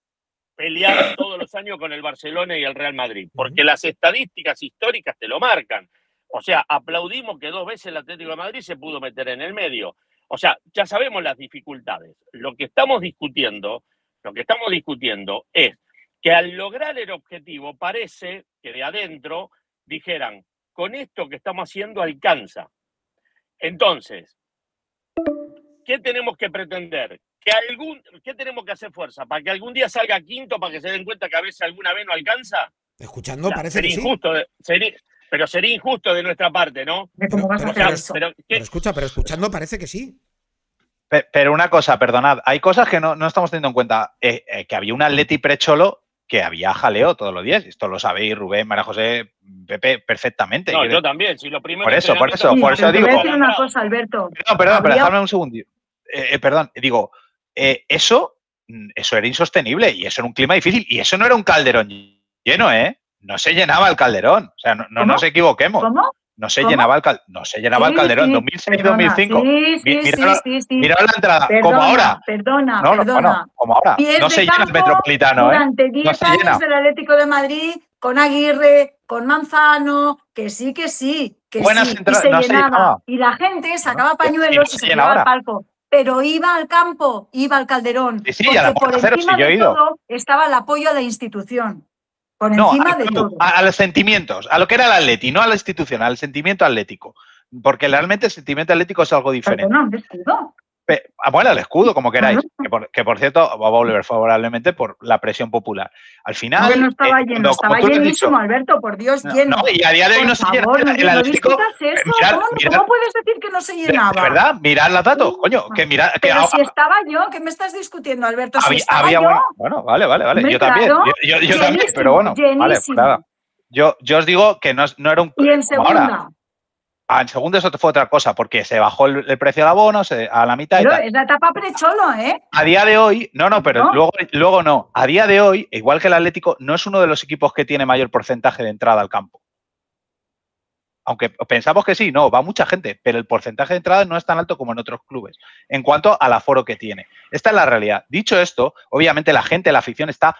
pelear todos los años con el Barcelona y el Real Madrid, porque las estadísticas históricas te lo marcan. O sea, aplaudimos que dos veces el Atlético de Madrid se pudo meter en el medio. O sea, ya sabemos las dificultades. Lo que estamos discutiendo, lo que estamos discutiendo es que al lograr el objetivo parece que de adentro dijeran, con esto que estamos haciendo alcanza. Entonces, ¿qué tenemos que pretender? ¿Qué tenemos que hacer fuerza? ¿Para que algún día salga quinto para que se den cuenta que a veces alguna vez no alcanza? Escuchando, parece parece sería injusto, eh, sería, pero sería injusto de nuestra parte, ¿no? cómo a hacer eso. escucha, pero escuchando parece que sí. Pero una cosa, perdonad, hay cosas que no, estamos teniendo en cuenta. Eh, eh, que había un Atleti precholo que había jaleo todos los días. Esto lo sabéis, Rubén, Mara José, Pepe, perfectamente. No, yo, también. Si lo primero por eso, por eso, por eso digo. Perdón, perdón, pero un segundo. Eh, perdón, digo, eso, mm, eso era insostenible y eso era un clima difícil y eso no era un calderón lleno, ¿eh? no se llenaba el calderón. O sea, no, nos equivoquemos. ¿Cómo? No se, llenaba el no se llenaba el calderón. en sí, 2006-2005. Sí, la entrada, como ahora. Perdona, perdona. como ahora. no se llena el metropolitano. ¿eh? Durante eh. no años el Atlético de Madrid, con Aguirre, con Manzano, que sí, que sí, que Buenas sí. Entradas, y se llenaba. y la gente sacaba pañuelos y se, llenaba al palco pero iba al campo, iba al Calderón, sí, sí, a por encima cero, yo he ido. todo estaba el apoyo a la institución no, encima a, de los sentimientos, a lo que era el atleti, no a la institución, al sentimiento atlético. Porque realmente el sentimiento atlético es algo diferente. Ah, bueno, el escudo, como queráis, que por, cierto va a volver favorablemente por la presión popular. Al final... no estaba eh, lleno, estaba llenísimo, Alberto, por Dios, lleno. No, y a día de hoy no se llena. El Atlético, eh, ¿cómo, puedes decir que no se llenaba? ¿Verdad? Mirad la datos, coño, que Pero si estaba yo, ¿qué me estás discutiendo, Alberto? había, bueno, vale, vale, vale, yo también, yo, también, pero bueno, vale, pues Yo, yo os digo que no, era un... Y en segunda en segundo eso fue otra cosa, porque se bajó el, precio de abono a la mitad. es la etapa precholo, ¿eh? A día de hoy, no, no, pero Luego, luego no. A día de hoy, igual que el Atlético, no es uno de los equipos que tiene mayor porcentaje de entrada al campo. Aunque pensamos que sí, no, va mucha gente, pero el porcentaje de entrada no es tan alto como en otros clubes, en cuanto al aforo que tiene. Esta es la realidad. Dicho esto, obviamente la gente, la afición está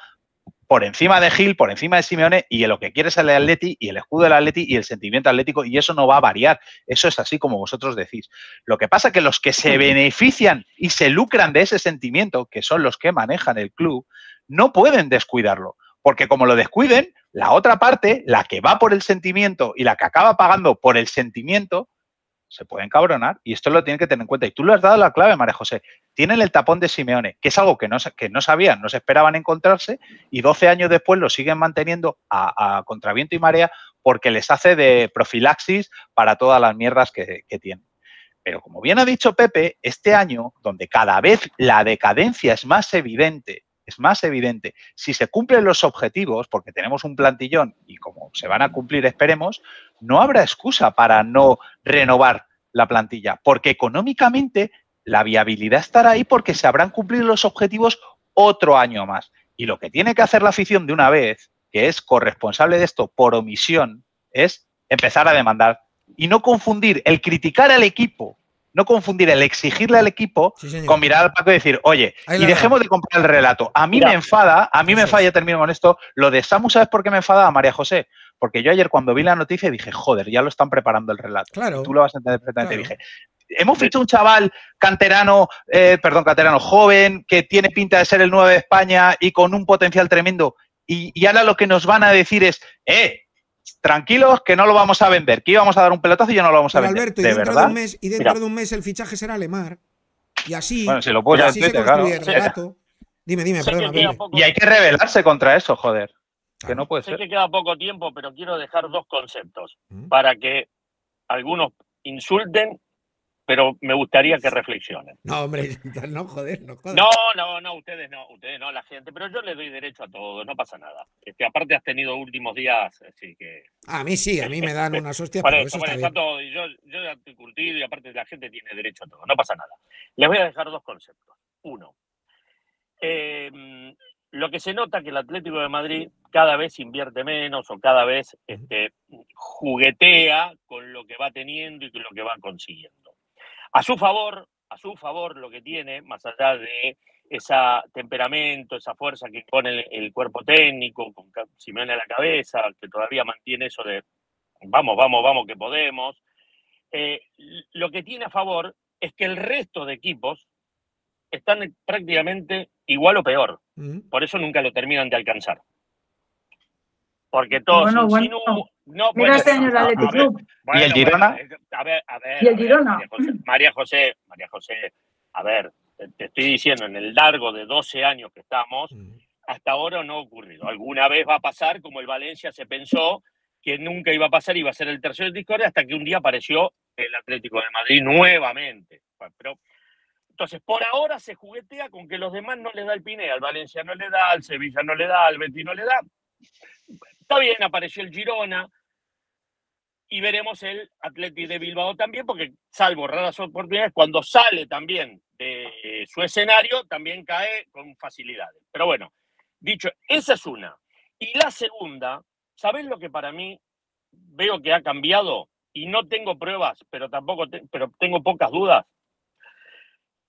por encima de Gil, por encima de Simeone, y lo que quiere es el Atleti, y el escudo del Atleti, y el sentimiento atlético, y eso no va a variar. Eso es así como vosotros decís. Lo que pasa es que los que se benefician y se lucran de ese sentimiento, que son los que manejan el club, no pueden descuidarlo, porque como lo descuiden, la otra parte, la que va por el sentimiento y la que acaba pagando por el sentimiento, se pueden cabronar y esto lo tienen que tener en cuenta. Y tú lo has dado la clave, María José. Tienen el tapón de Simeone, que es algo que no, que no sabían, no se esperaban encontrarse y 12 años después lo siguen manteniendo a, contraviento y marea porque les hace de profilaxis para todas las mierdas que, que tienen. Pero como bien ha dicho Pepe, este año, donde cada vez la decadencia es más evidente es más evidente. Si se cumplen los objetivos, porque tenemos un plantillón y como se van a cumplir, esperemos, no habrá excusa para no renovar la plantilla, porque económicamente la viabilidad estará ahí porque se habrán cumplido los objetivos otro año más. Y lo que tiene que hacer la afición de una vez, que es corresponsable de esto por omisión, es empezar a demandar y no confundir el criticar al equipo no confundir el exigirle al equipo con mirar al Paco y decir, oye, y dejemos de comprar el relato. A mí me enfada, a mí me enfada, ya termino con esto, lo de Samu, ¿sabes por qué me enfada, María José? Porque yo ayer cuando vi la noticia dije, joder, ya lo están preparando el relato. Claro. Tú lo vas a entender perfectamente. Dije, hemos fichado un chaval canterano, eh, perdón, canterano joven, que tiene pinta de ser el 9 de España y con un potencial tremendo. Y, y ahora lo que nos van a decir es, eh, tranquilos que no lo vamos a vender, que íbamos a dar un pelotazo y ya no lo vamos a vender. Alberto, y dentro, De un mes, el fichaje será alemán. Y así, bueno, lo Dime, dime, Y hay que rebelarse contra eso, joder. Que no puede sé que queda poco tiempo, pero quiero dejar dos conceptos mm. para que algunos insulten pero me gustaría que reflexionen. No, hombre, [LAUGHS] no joder, no joder. No, no, no, ustedes no, ustedes no, la gente, pero yo le doy derecho a todo, no pasa nada. Este, aparte has tenido últimos días, así que... A mí sí, a mí me dan unas [LAUGHS] hostias, pero eso, está Todo, yo, yo ya estoy curtido y aparte la gente tiene derecho a todo, no pasa nada. Les voy a dejar dos conceptos. Uno, em, lo que se nota que el Atlético de Madrid cada vez invierte menos o cada vez este, juguetea con lo que va teniendo y con lo que va consiguiendo. A su favor, a su favor lo que tiene, más allá de ese temperamento, esa fuerza que pone el, cuerpo técnico, con Simeone a la cabeza, que todavía mantiene eso de vamos, vamos, vamos que podemos, eh, lo que tiene a favor es que el resto de equipos están prácticamente igual o peor. Por eso nunca lo terminan de alcanzar. Porque todos no, Mira este ¿Y el Girona? a ver, a ver. ¿Y el Girona? María José, María José, a ver, te estoy diciendo, en el largo de 12 años que estamos, mm. hasta ahora no ha ocurrido. Alguna vez va a pasar, como el Valencia se pensó que nunca iba a pasar, iba a ser el tercer discordia, hasta que un día apareció el Atlético de Madrid nuevamente. Pero, entonces, por ahora se juguetea con que los demás no le da el Pinea, al Valencia no le da, al Sevilla no le da, al Betis no le da. Está bien, apareció el Girona, y veremos el Atleti de Bilbao también, porque salvo raras oportunidades, cuando sale también de su escenario, también cae con facilidades. Pero bueno, dicho, esa es una. Y la segunda, ¿sabes lo que para mí veo que ha cambiado? Y no tengo pruebas, pero tampoco pero tengo pocas dudas.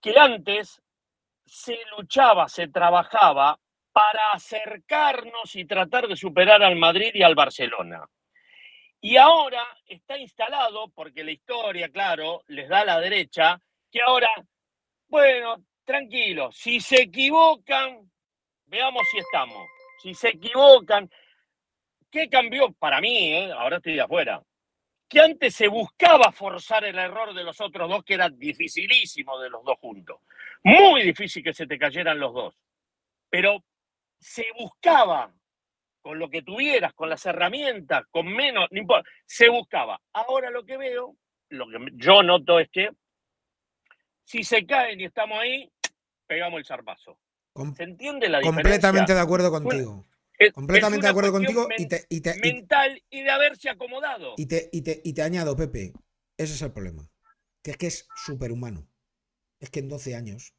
Que antes se luchaba, se trabajaba para acercarnos y tratar de superar al Madrid y al Barcelona. Y ahora está instalado, porque la historia, claro, les da la derecha, que ahora, bueno, tranquilo, si se equivocan, veamos si estamos. Si se equivocan, ¿qué cambió para mí? ¿eh? Ahora estoy de afuera. Que antes se buscaba forzar el error de los otros dos, que era dificilísimo de los dos juntos. Muy difícil que se te cayeran los dos. Pero se buscaba con lo que tuvieras, con las herramientas, con menos, no importa, se buscaba. Ahora lo que veo, lo que yo noto es que si se caen y estamos ahí, pegamos el zarpazo. ¿Se entiende la diferencia? Completamente de acuerdo contigo. completamente de acuerdo contigo y te, mental y de haberse acomodado. Y te, y te añado, Pepe, ese es el problema. Que es que es superhumano. Es que en 12 años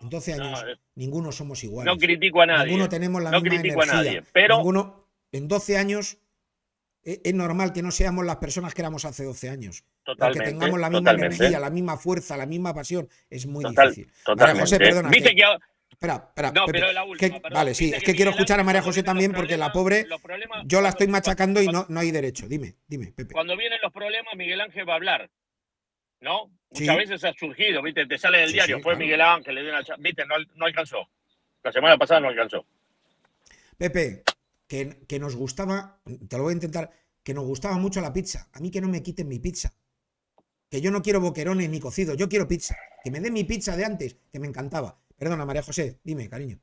en 12 años eh, ninguno somos iguales. No critico a nadie. Ninguno eh. tenemos la misma critico energía. A nadie, pero... Ninguno, en 12 años e, es, normal que no seamos las personas que éramos hace 12 años. Totalmente, que tengamos la misma energía, la misma fuerza, la misma pasión, es muy difícil. Totalmente. María José, perdona. Espera, espera. No, pero la última, vale, sí, es que, quiero escuchar a María José también porque la pobre yo la estoy machacando y no, no hay derecho. Dime, dime, Pepe. Cuando vienen los problemas, Miguel Ángel va a hablar. ¿no? Muchas veces ha surgido, Te sale del diario, fue ah. Miguel Ángel, le dio una... ¿Viste? No, no, alcanzó. La semana pasada no alcanzó. Pepe, que, que nos gustaba, te lo voy a intentar, que nos gustaba mucho la pizza. A mí que no me quiten mi pizza. Que yo no quiero boquerones ni cocido, yo quiero pizza. Que me den mi pizza de antes, que me encantaba. Perdona, María José, dime, cariño.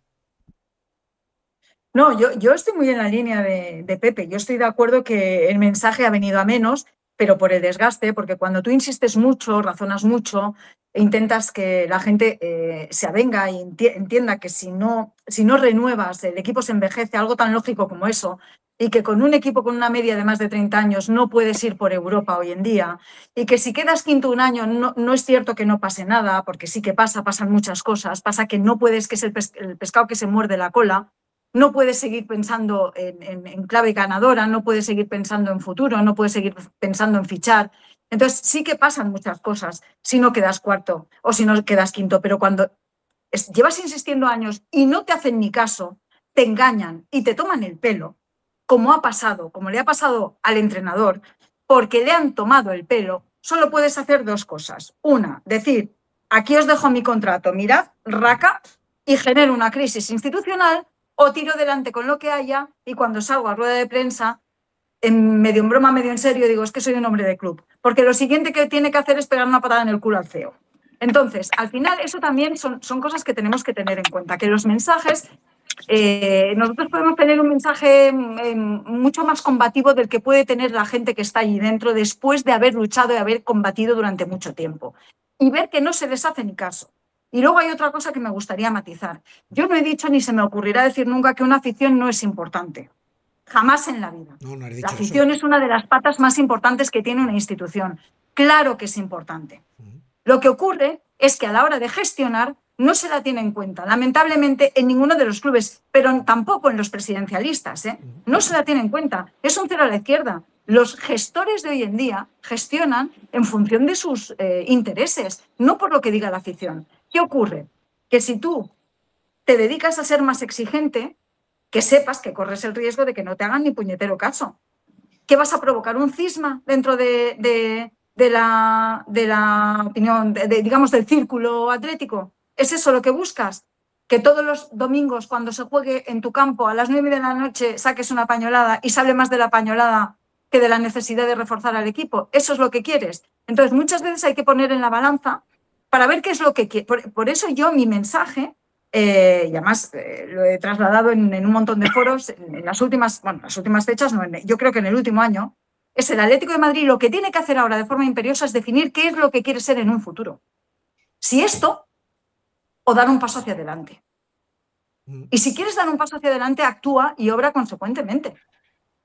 No, yo, yo, estoy muy en la línea de, de, Pepe. Yo estoy de acuerdo que el mensaje ha venido a menos pero por el desgaste, porque cuando tú insistes mucho, razonas mucho, e intentas que la gente eh, se avenga y entienda que si no, si no renuevas, el equipo se envejece, algo tan lógico como eso, y que con un equipo con una media de más de 30 años no puedes ir por Europa hoy en día, y que si quedas quinto un año no, es cierto que no pase nada, porque sí que pasa, pasan muchas cosas, pasa que no puedes, que es el pescado que se muerde la cola, no puedes seguir pensando en, clave ganadora, no puedes seguir pensando en futuro, no puedes seguir pensando en fichar. Entonces sí que pasan muchas cosas si no quedas cuarto o si no quedas quinto, pero cuando llevas insistiendo años y no te hacen ni caso, te engañan y te toman el pelo, como ha pasado, como le ha pasado al entrenador, porque le han tomado el pelo, solo puedes hacer dos cosas. Una, decir, aquí os dejo mi contrato, mirad, raca, y genero una crisis institucional o tiro delante con lo que haya y cuando salgo a rueda de prensa, en medio en broma, medio en serio, digo, es que soy un hombre de club, porque lo siguiente que tiene que hacer es pegar una patada en el culo al CEO. Entonces, al final, eso también son, cosas que tenemos que tener en cuenta, que los mensajes, eh, nosotros podemos tener un mensaje eh, mucho más combativo del que puede tener la gente que está allí dentro después de haber luchado y haber combatido durante mucho tiempo. Y ver que no se les hace ni caso. Y luego hay otra cosa que me gustaría matizar. Yo no he dicho ni se me ocurrirá decir nunca que una afición no es importante. Jamás en la vida. la afición es una de las patas más importantes que tiene una institución. Claro que es importante. Lo que ocurre es que a la hora de gestionar no se la tiene en cuenta, lamentablemente en ninguno de los clubes, pero tampoco en los presidencialistas. ¿eh? No se la tiene en cuenta. Es un cero a la izquierda. Los gestores de hoy en día gestionan en función de sus eh, intereses, no por lo que diga la afición. ¿Qué ocurre? Que si tú te dedicas a ser más exigente, que sepas que corres el riesgo de que no te hagan ni puñetero caso. Que vas a provocar un cisma dentro de, de, la, de la opinión, de, digamos, del círculo atlético. ¿Es eso lo que buscas? Que todos los domingos, cuando se juegue en tu campo a las nueve de la noche, saques una pañolada y se hable más de la pañolada que de la necesidad de reforzar al equipo. Eso es lo que quieres. Entonces, muchas veces hay que poner en la balanza para ver qué es lo que Por, eso yo mi mensaje, eh, y además eh, lo he trasladado en, un montón de foros, en, las últimas, bueno, las últimas fechas, yo creo que en el último año, es el Atlético de Madrid lo que tiene que hacer ahora de forma imperiosa es definir qué es lo que quiere ser en un futuro. Si esto o dar un paso hacia adelante. Mm. Y si quieres dar un paso hacia adelante, actúa y obra consecuentemente.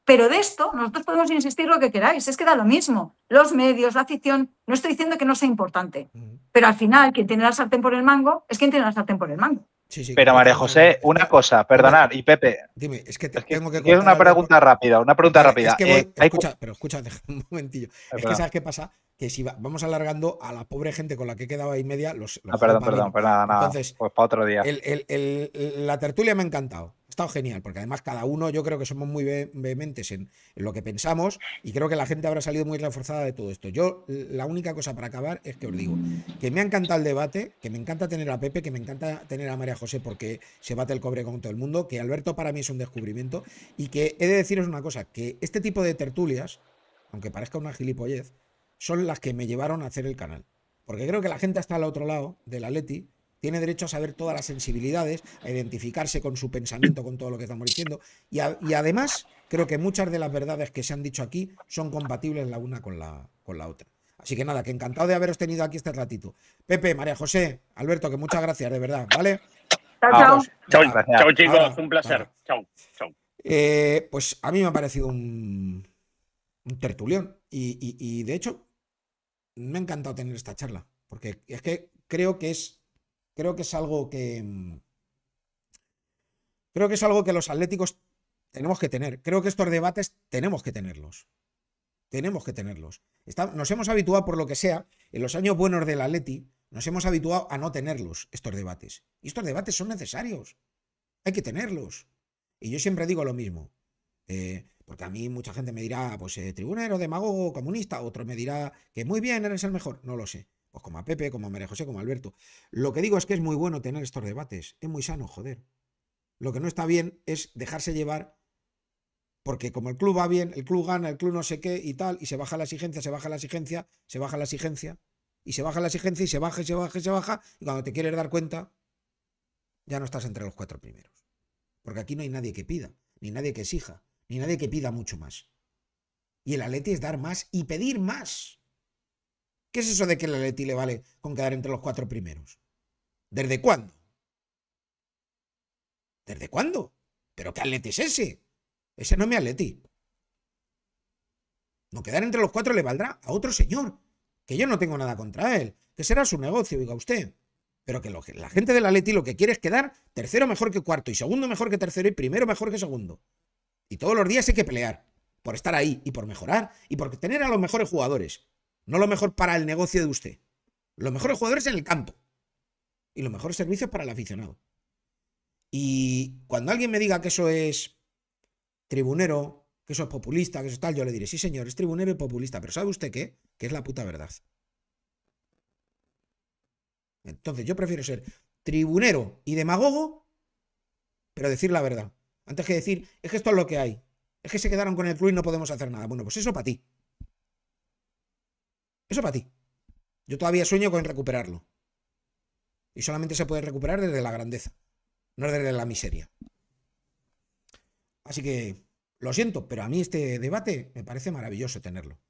Pero de esto nosotros podemos insistir lo que queráis, es que da lo mismo. Los medios, la afición, no estoy diciendo que no sea importante, pero al final quien tiene la sartén por el mango es quien tiene la sartén por el mango. Sí, sí, pero María José, una cosa, perdonad, y Pepe. Dime, es que te, tengo que... Es una pregunta rápida, una pregunta rápida. Es que escucha, pero escucha, un momentillo. es que sabes qué pasa, que si vamos alargando a la pobre gente con la que he quedado ahí media, los... ah, perdón, perdón, perdón, nada, nada. Entonces, pues para otro día. la tertulia me ha encantado estado genial, porque además cada uno yo creo que somos muy vehementes en, lo que pensamos y creo que la gente habrá salido muy reforzada de todo esto. Yo la única cosa para acabar es que os digo que me ha encantado el debate, que me encanta tener a Pepe, que me encanta tener a María José porque se bate el cobre con todo el mundo, que Alberto para mí es un descubrimiento y que he de deciros una cosa, que este tipo de tertulias, aunque parezca una gilipollez, son las que me llevaron a hacer el canal. Porque creo que la gente está al otro lado del la Atleti tiene derecho a saber todas las sensibilidades, a identificarse con su pensamiento, con todo lo que estamos diciendo. Y, además, creo que muchas de las verdades que se han dicho aquí son compatibles la una con la, con la otra. Así que nada, que encantado de haberos tenido aquí este ratito. Pepe, María José, Alberto, que muchas gracias, de verdad, ¿vale? Chao, chao. Chao, chicos, un placer. Chao, chao. Eh, pues a mí me ha parecido un, un tertulión. y de hecho, me ha encantado tener esta charla. Porque es que creo que es Creo que es algo que. Mm, creo que es algo que los atléticos tenemos que tener. Creo que estos debates tenemos que tenerlos. Tenemos que tenerlos. nos hemos habituado, por lo que sea, en los años buenos del Atleti, nos hemos habituado a no tenerlos, estos debates. Y estos debates son necesarios. Hay que tenerlos. Y yo siempre digo lo mismo. Eh, porque a mí mucha gente me dirá, ah, pues eh, tribunero, demagogo, comunista. Otro me dirá que muy bien, eres el mejor. No lo sé. Pues como a Pepe, como a María José, como a Alberto. Lo que digo es que es muy bueno tener estos debates, es muy sano, joder. Lo que no está bien es dejarse llevar, porque como el club va bien, el club gana, el club no sé qué y tal, y se baja la exigencia, se baja la exigencia, se baja la exigencia, y se baja la exigencia, y se baja, y se baja, y se baja, y cuando te quieres dar cuenta, ya no estás entre los cuatro primeros. Porque aquí no hay nadie que pida, ni nadie que exija, ni nadie que pida mucho más. Y el Atleti es dar más y pedir más. ¿Qué es eso de que el Atleti le vale con quedar entre los cuatro primeros? ¿Desde cuándo? ¿Desde cuándo? ¿Pero qué Atleti es ese? Ese no es mi Atleti. No quedar entre los cuatro le valdrá a otro señor, que yo no tengo nada contra él, que será su negocio, diga usted. Pero que, la gente del Atleti lo que quiere es quedar tercero mejor que cuarto, y segundo mejor que tercero, y primero mejor que segundo. Y todos los días hay que pelear por estar ahí y por mejorar y por tener a los mejores jugadores. No lo mejor para el negocio de usted. Los mejores jugadores en el campo. Y los mejores servicios para el aficionado. Y cuando alguien me diga que eso es tribunero, que eso es populista, que eso es tal, yo le diré, sí señor, es tribunero y populista, pero ¿sabe usted qué? Que es la puta verdad. Entonces yo prefiero ser tribunero y demagogo, pero decir la verdad. Antes que decir, es que esto es lo que hay. Es que se quedaron con el club y no podemos hacer nada. Bueno, pues eso para ti. Eso para ti. Yo todavía sueño con recuperarlo. Y solamente se puede recuperar desde la grandeza, no desde la miseria. Así que, lo siento, pero a mí este debate me parece maravilloso tenerlo.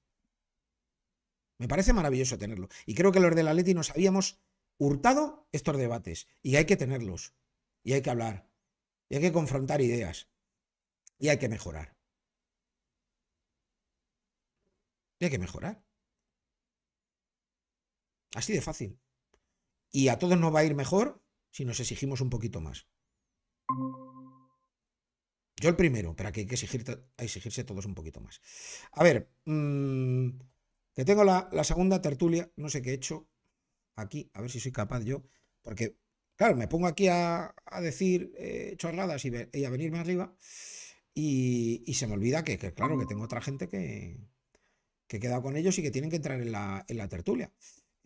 Me parece maravilloso tenerlo. Y creo que los de la Leti nos habíamos hurtado estos debates. Y hay que tenerlos. Y hay que hablar. Y hay que confrontar ideas. Y hay que mejorar. Y hay que mejorar. Así de fácil. Y a todos nos va a ir mejor si nos exigimos un poquito más. Yo el primero, pero aquí hay que exigir, exigirse todos un poquito más. A ver, mm, que tengo la, segunda tertulia, no sé qué he hecho aquí, a ver si soy capaz yo, porque, claro, me pongo aquí a, decir eh, chorradas y, a venirme arriba y, se me olvida que, claro, que tengo otra gente que, que he quedado con ellos y que tienen que entrar en la, en la tertulia.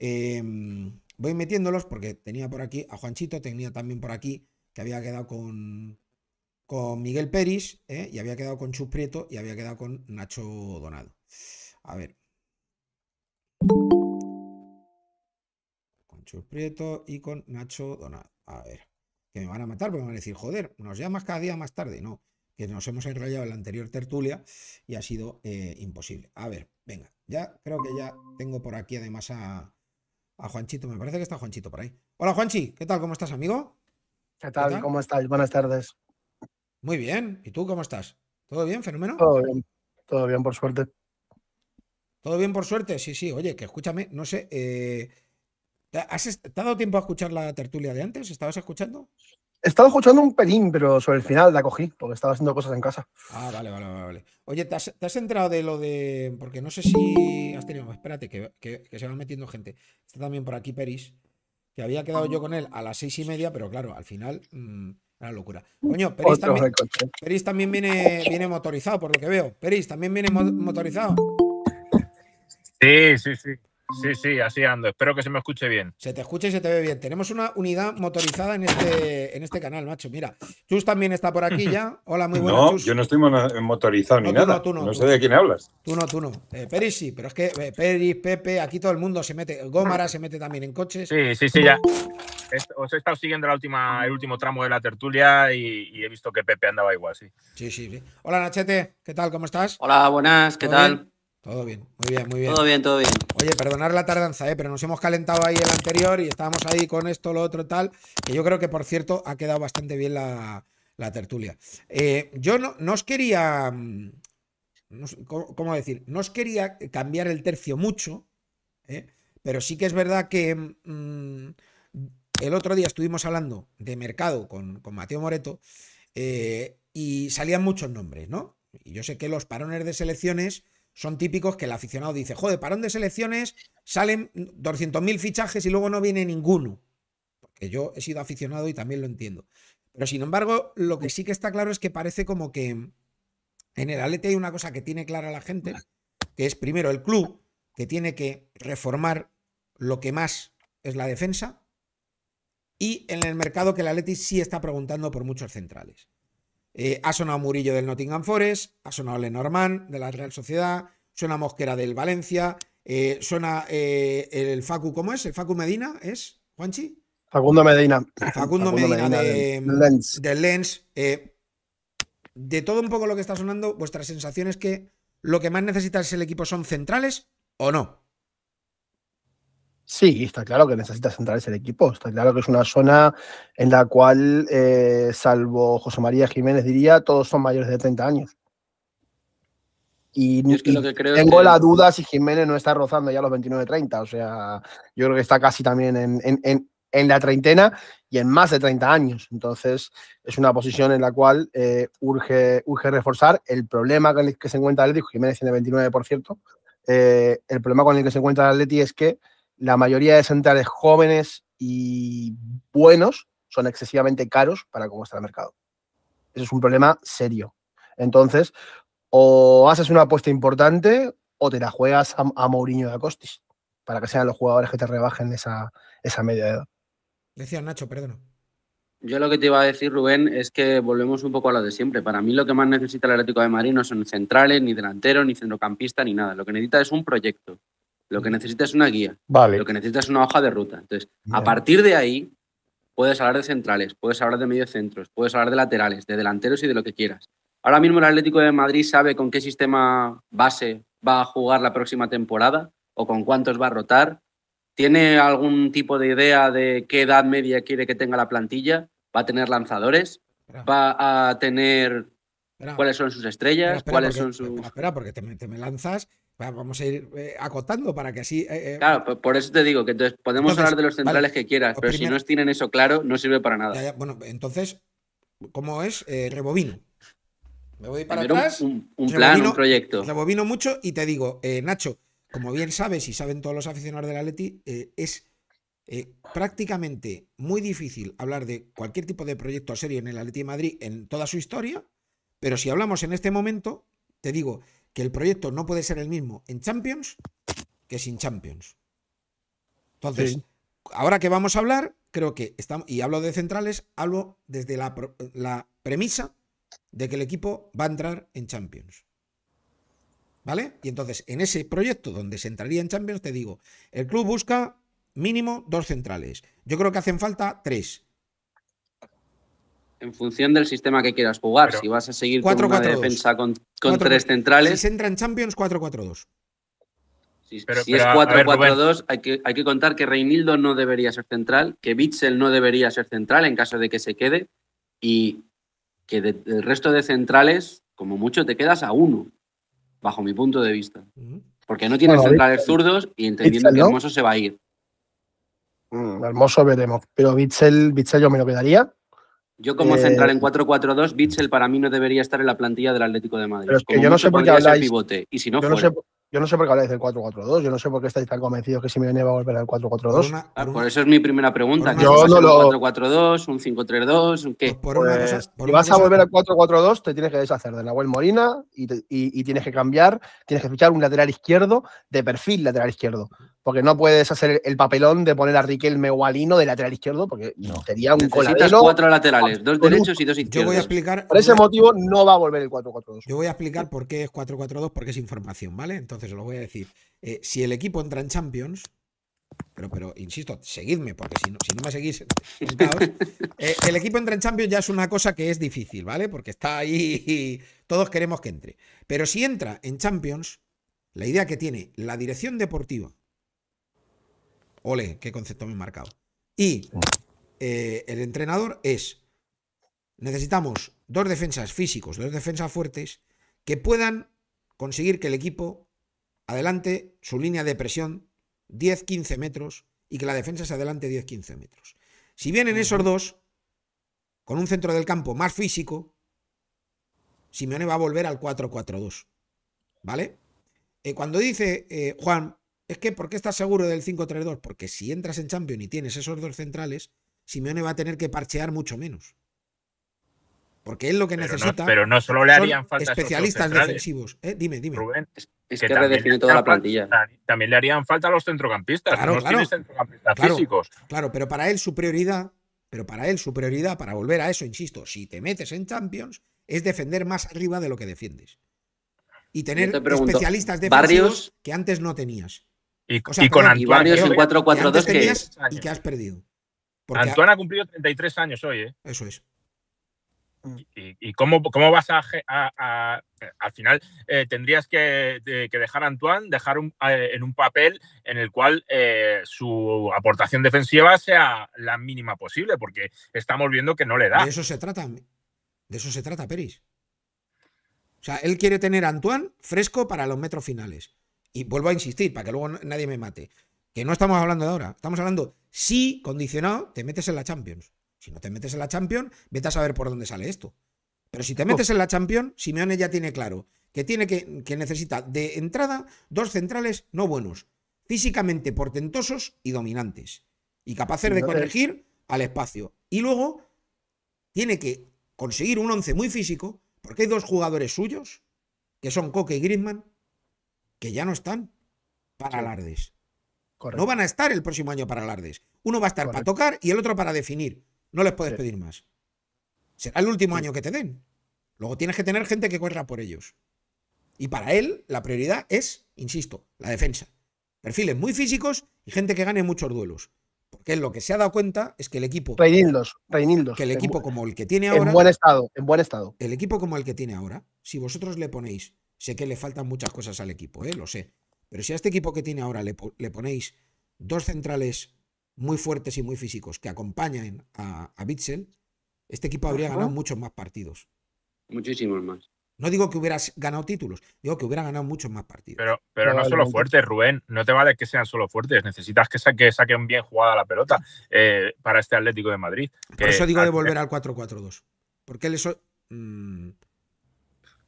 Em, voy metiéndolos porque tenía por aquí a Juanchito, tenía también por aquí que había quedado con, con Miguel Peris, eh, y había quedado con Chus Prieto y había quedado con Nacho Donado. A ver. Con Chus Prieto y con Nacho Donado. A ver. Que me van a matar porque me van a decir, joder, nos llamas cada día más tarde. No, que nos hemos enrollado en la anterior tertulia y ha sido eh, imposible. A ver, venga, ya creo que ya tengo por aquí además a, a Juanchito. Me parece que está Juanchito por ahí. Hola, Juanchi. ¿Qué tal? ¿Cómo estás, amigo? ¿Qué tal? ¿Cómo estás? Buenas tardes. Muy bien. ¿Y tú cómo estás? ¿Todo bien, fenómeno? Todo bien. Todo bien, por suerte. Todo bien, por suerte. Sí, sí. Oye, que escúchame, no sé. Eh, ¿Has, dado tiempo a escuchar la tertulia de antes? ¿Estabas escuchando? He estado escuchando un pelín, pero sobre el final la cogí, porque estaba haciendo cosas en casa. Ah, vale, vale, vale. Oye, ¿te has, entrado de lo de...? Porque no sé si has tenido... Espérate, que, se van metiendo gente. Está también por aquí Peris, que había quedado yo con él a las seis y media, pero claro, al final... era mm, locura. Coño, Peris también, viene, viene motorizado, por lo que veo. Peris, ¿también viene motorizado? Sí, sí, sí. Sí, sí, así ando. Espero que se me escuche bien. Se te escucha y se te ve bien. Tenemos una unidad motorizada en este, en este canal, macho. Mira, Chus también está por aquí [LAUGHS] ya. Hola, muy buenas. No, yo no estoy eh, motorizado ni nada. No, tú no, sé de quién hablas. Tú no, tú no. Eh, Peris sí, pero es que eh, Peris, Pepe, aquí todo el mundo se mete. Gómara se mete también en coches. Sí, sí, sí, ya. Os he estado siguiendo la última, el último tramo de la tertulia y, he visto que Pepe andaba igual, sí. Sí, sí. sí. Hola, Nachete. ¿Qué tal? ¿Cómo estás? Hola, buenas. ¿Qué tal? Todo bien, muy bien, muy bien. Todo bien, todo bien. Oye, perdonar la tardanza, ¿eh? pero nos hemos calentado ahí el anterior y estábamos ahí con esto, lo otro, tal, que yo creo que, por cierto, ha quedado bastante bien la, tertulia. Eh, yo no, os quería, mm, ¿cómo decir? No os quería cambiar el tercio mucho, ¿eh? pero sí que es verdad que mm, el otro día estuvimos hablando de mercado con, con Mateo Moreto y salían muchos nombres, ¿no? Y yo sé que los parones de selecciones son típicos que el aficionado dice, joder, parón de selecciones, salen 200.000 fichajes y luego no viene ninguno. Porque yo he sido aficionado y también lo entiendo. Pero sin embargo, lo que sí que está claro es que parece como que en el Atleti hay una cosa que tiene clara la gente, que es primero el club, que tiene que reformar lo que más es la defensa, y en el mercado que el Atleti sí está preguntando por muchos centrales. Eh, ha sonado Murillo del Nottingham Forest, ha sonado Lenormand de la Real Sociedad, suena Mosquera del Valencia, eh, suena eh, el Facu, ¿cómo es? ¿El Facu Medina es, Juanchi? Facundo Medina. Facundo, Medina, de, Lens. De, todo un poco lo que está sonando, vuestras sensaciones que lo que más necesita es el equipo son centrales o no? Sí, está claro que necesita centrarse el equipo. Está claro que es una zona en la cual, eh, salvo José María Jiménez, diría, todos son mayores de 30 años. Y, tengo la duda si Jiménez no está rozando ya los 29-30. O sea, yo creo que está casi también en, la treintena y en más de 30 años. Entonces, es una posición en la cual eh, urge, urge reforzar. El problema con el que se encuentra el Jiménez tiene 29, por cierto. Eh, el problema con el que se encuentra el Atleti es que la mayoría de centrales jóvenes y buenos son excesivamente caros para cómo está el mercado. Eso es un problema serio. Entonces, o haces una apuesta importante o te la juegas a, Mourinho de Acostis, para que sean los jugadores que te rebajen esa, esa media edad. Decía Nacho, perdona. Yo lo que te iba a decir, Rubén, es que volvemos un poco a lo de siempre. Para mí lo que más necesita el Atlético de Madrid no son centrales, ni delanteros, ni centrocampista, ni nada. Lo que necesita es un proyecto. Lo que necesitas es una guía. Lo que necesitas es una hoja de ruta. Entonces, a partir de ahí, puedes hablar de centrales, puedes hablar de mediocentros, puedes hablar de laterales, de delanteros y de lo que quieras. Ahora mismo el Atlético de Madrid sabe con qué sistema base va a jugar la próxima temporada o con cuántos va a rotar. ¿Tiene algún tipo de idea de qué edad media quiere que tenga la plantilla? ¿Va a tener lanzadores? ¿Va a tener cuáles son sus estrellas, cuáles son sus. Espera, porque te me lanzas Vamos a ir eh, acotando para que así. Eh, eh, claro, por eso te digo que entonces podemos hablar de los centrales que quieras, pero si no tienen eso claro, no sirve para nada. bueno, entonces, ¿cómo es? Rebovino. Me voy para atrás. Un, plan, un proyecto. Rebobino mucho y te digo, Nacho, como bien sabes y saben todos los aficionados del Leti, es prácticamente muy difícil hablar de cualquier tipo de proyecto serio en el Leti de Madrid en toda su historia, pero si hablamos en este momento, te digo que el proyecto no puede ser el mismo en Champions que sin Champions. Entonces, ahora que vamos a hablar, creo que estamos, y hablo de centrales, hablo desde la, la premisa de que el equipo va a entrar en Champions. ¿Vale? Y entonces, en ese proyecto donde se entraría en Champions, te digo, el club busca mínimo dos centrales. Yo creo que hacen falta tres en función del sistema que quieras jugar. si vas a seguir con una defensa con, tres centrales. Si se entra en Champions, 4-4-2. Si, es 4-4-2, hay que, contar que Reinildo no debería ser central, que Bitzel no debería ser central en caso de que se quede, y que del resto de centrales, como mucho, te quedas a uno, bajo mi punto de vista. Porque no tienes centrales zurdos y entendiendo que Hermoso se va a ir. Mm, hermoso veremos, pero Bitzel, yo me lo quedaría yo como central en 4-4-2, eh, Bitzel para mí no debería estar en la plantilla del Atlético de Madrid. Pero es que yo no sé por qué habláis. Pivote, y si no yo, no sé, por qué habláis del 4-4-2, yo no sé por qué estáis tan convencidos que si Simeone va a volver al 4-4-2. Ah, por, eso es mi primera pregunta. ¿Qué yo Un 4-4-2, un 5-3-2, un qué? Pues pues, si vas a volver al 4-4-2, te tienes que deshacer de Nahuel Molina y, y, y tienes que cambiar, tienes que fichar un lateral izquierdo de perfil lateral izquierdo porque no puedes hacer el papelón de poner a Riquelme o Alino de lateral izquierdo, porque no. sería un coladero. cuatro laterales, dos derechos y dos izquierdos. por ese motivo no va a volver el 4-4-2. Yo voy a explicar por qué es 4-4-2, porque es información, ¿vale? Entonces os lo voy a decir. Eh, si el equipo entra en Champions, pero, pero insisto, seguidme, porque si no, me seguís, [LAUGHS] eh, el equipo entra en Champions ya es una cosa que es difícil, ¿vale? Porque está ahí y todos queremos que entre. Pero si entra en Champions, la idea que tiene la dirección deportiva Ole, qué concepto me he marcado. Y eh, el entrenador es, necesitamos dos defensas físicos, dos defensas fuertes, que puedan conseguir que el equipo adelante su línea de presión 10-15 metros y que la defensa se adelante 10-15 metros. Si vienen esos dos, con un centro del campo más físico, Simeone va a volver al 4-4-2. ¿Vale? Eh, cuando dice eh, Juan, es que, ¿por qué estás seguro del 5-3-2? Porque si entras en Champions y tienes esos dos centrales, Simeone va a tener que parchear mucho menos. Porque él lo que necesita. pero no solo le harían falta. Especialistas defensivos. Eh, dime, dime. Rubén, es, que, redefine toda la plantilla. también le harían falta a los centrocampistas. Claro, claro, pero para él su prioridad, pero para él su prioridad, para volver a eso, insisto, si te metes en Champions, es defender más arriba de lo que defiendes. Y tener especialistas defensivos que antes no tenías. Y, con Antoine. Y en 4 que, has perdido. Antoine ha... cumplido 33 años hoy, ¿eh? Eso es. Mm. ¿Y, cómo, cómo, vas a, Al final eh, tendrías que, dejar a Antoine, dejar eh, en un papel en el cual su aportación defensiva sea la mínima posible, porque estamos viendo que no le da. De eso se trata, de eso se trata, Peris. O sea, él quiere tener a Antoine fresco para los metros finales y vuelvo a insistir para que luego nadie me mate, que no estamos hablando de ahora, estamos hablando si condicionado te metes en la Champions. Si no te metes en la Champions, vete a saber por dónde sale esto. Pero si te metes en la Champions, Simeone ya tiene claro que tiene que, necesita de entrada dos centrales no buenos, físicamente portentosos y dominantes y capaces de corregir al espacio. Y luego tiene que conseguir un once muy físico, porque hay dos jugadores suyos, que son Coque y Griezmann, que ya no están para alardes. No van a estar el próximo año para alardes. Uno va a estar para tocar y el otro para definir. No les puedes pedir más. Será el último año que te den. Luego tienes que tener gente que corra por ellos. Y para él, la prioridad es, insisto, la defensa. Perfiles muy físicos y gente que gane muchos duelos. Porque lo que se ha dado cuenta es que el equipo. Reinildos, Reinildos. Que el equipo como el que tiene ahora. En buen estado, en buen estado. El equipo como el que tiene ahora, si vosotros le ponéis Sé que le faltan muchas cosas al equipo, ¿eh? lo sé. Pero si a este equipo que tiene ahora le, ponéis dos centrales muy fuertes y muy físicos que acompañen a, a Bitzel, este equipo habría ganado muchos más partidos. Muchísimos más. No digo que hubieras ganado títulos, digo que hubiera ganado muchos más partidos. Pero, pero no solo fuertes, Rubén. No te vale que sean solo fuertes. Necesitas que, saquen bien jugada la pelota eh, para este Atlético de Madrid. Por eso digo de volver al 4-4-2. Porque él eso. Mm,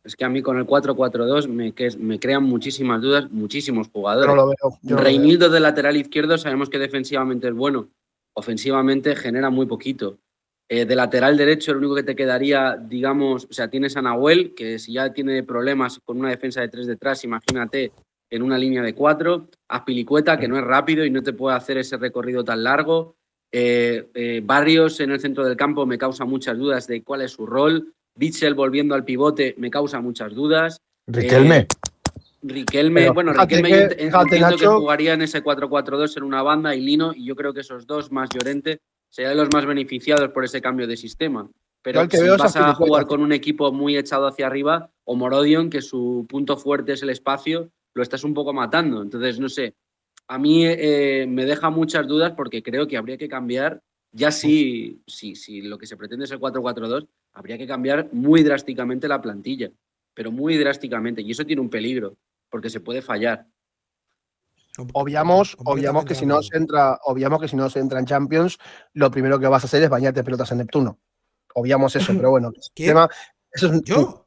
es que a mí con el 4-4-2 me, me crean muchísimas dudas, muchísimos jugadores. No Reinildo de lateral izquierdo sabemos que defensivamente es bueno, ofensivamente genera muy poquito. Eh, de lateral derecho, lo único que te quedaría, digamos, o sea, tienes a Nahuel, que si ya tiene problemas con una defensa de tres detrás, imagínate en una línea de cuatro. A Pilicueta, que no es rápido y no te puede hacer ese recorrido tan largo. Eh, eh, Barrios en el centro del campo me causa muchas dudas de cuál es su rol. Bitzel volviendo al pivote me causa muchas dudas. Riquelme. Eh, Riquelme, bueno, Riquelme que, yo que jugaría en ese 4-4-2 en una banda y Lino, y yo creo que esos dos más Llorente serían los más beneficiados por ese cambio de sistema. Pero que si vas a jugar con un equipo muy echado hacia arriba, o Morodion, que su punto fuerte es el espacio, lo estás un poco matando. Entonces, no sé, a mí eh, me deja muchas dudas porque creo que habría que cambiar, ya sí, si, si lo que se pretende es el 4-4-2, habría que cambiar muy drásticamente la plantilla, pero muy drásticamente. Y eso tiene un peligro, porque se puede fallar. Obviamos, obviamos que si no se entra, obviamos que si no se en Champions, lo primero que vas a hacer es bañarte pelotas en Neptuno. Obviamos eso, pero bueno, [CLEARS THROAT] eso ¿Yo?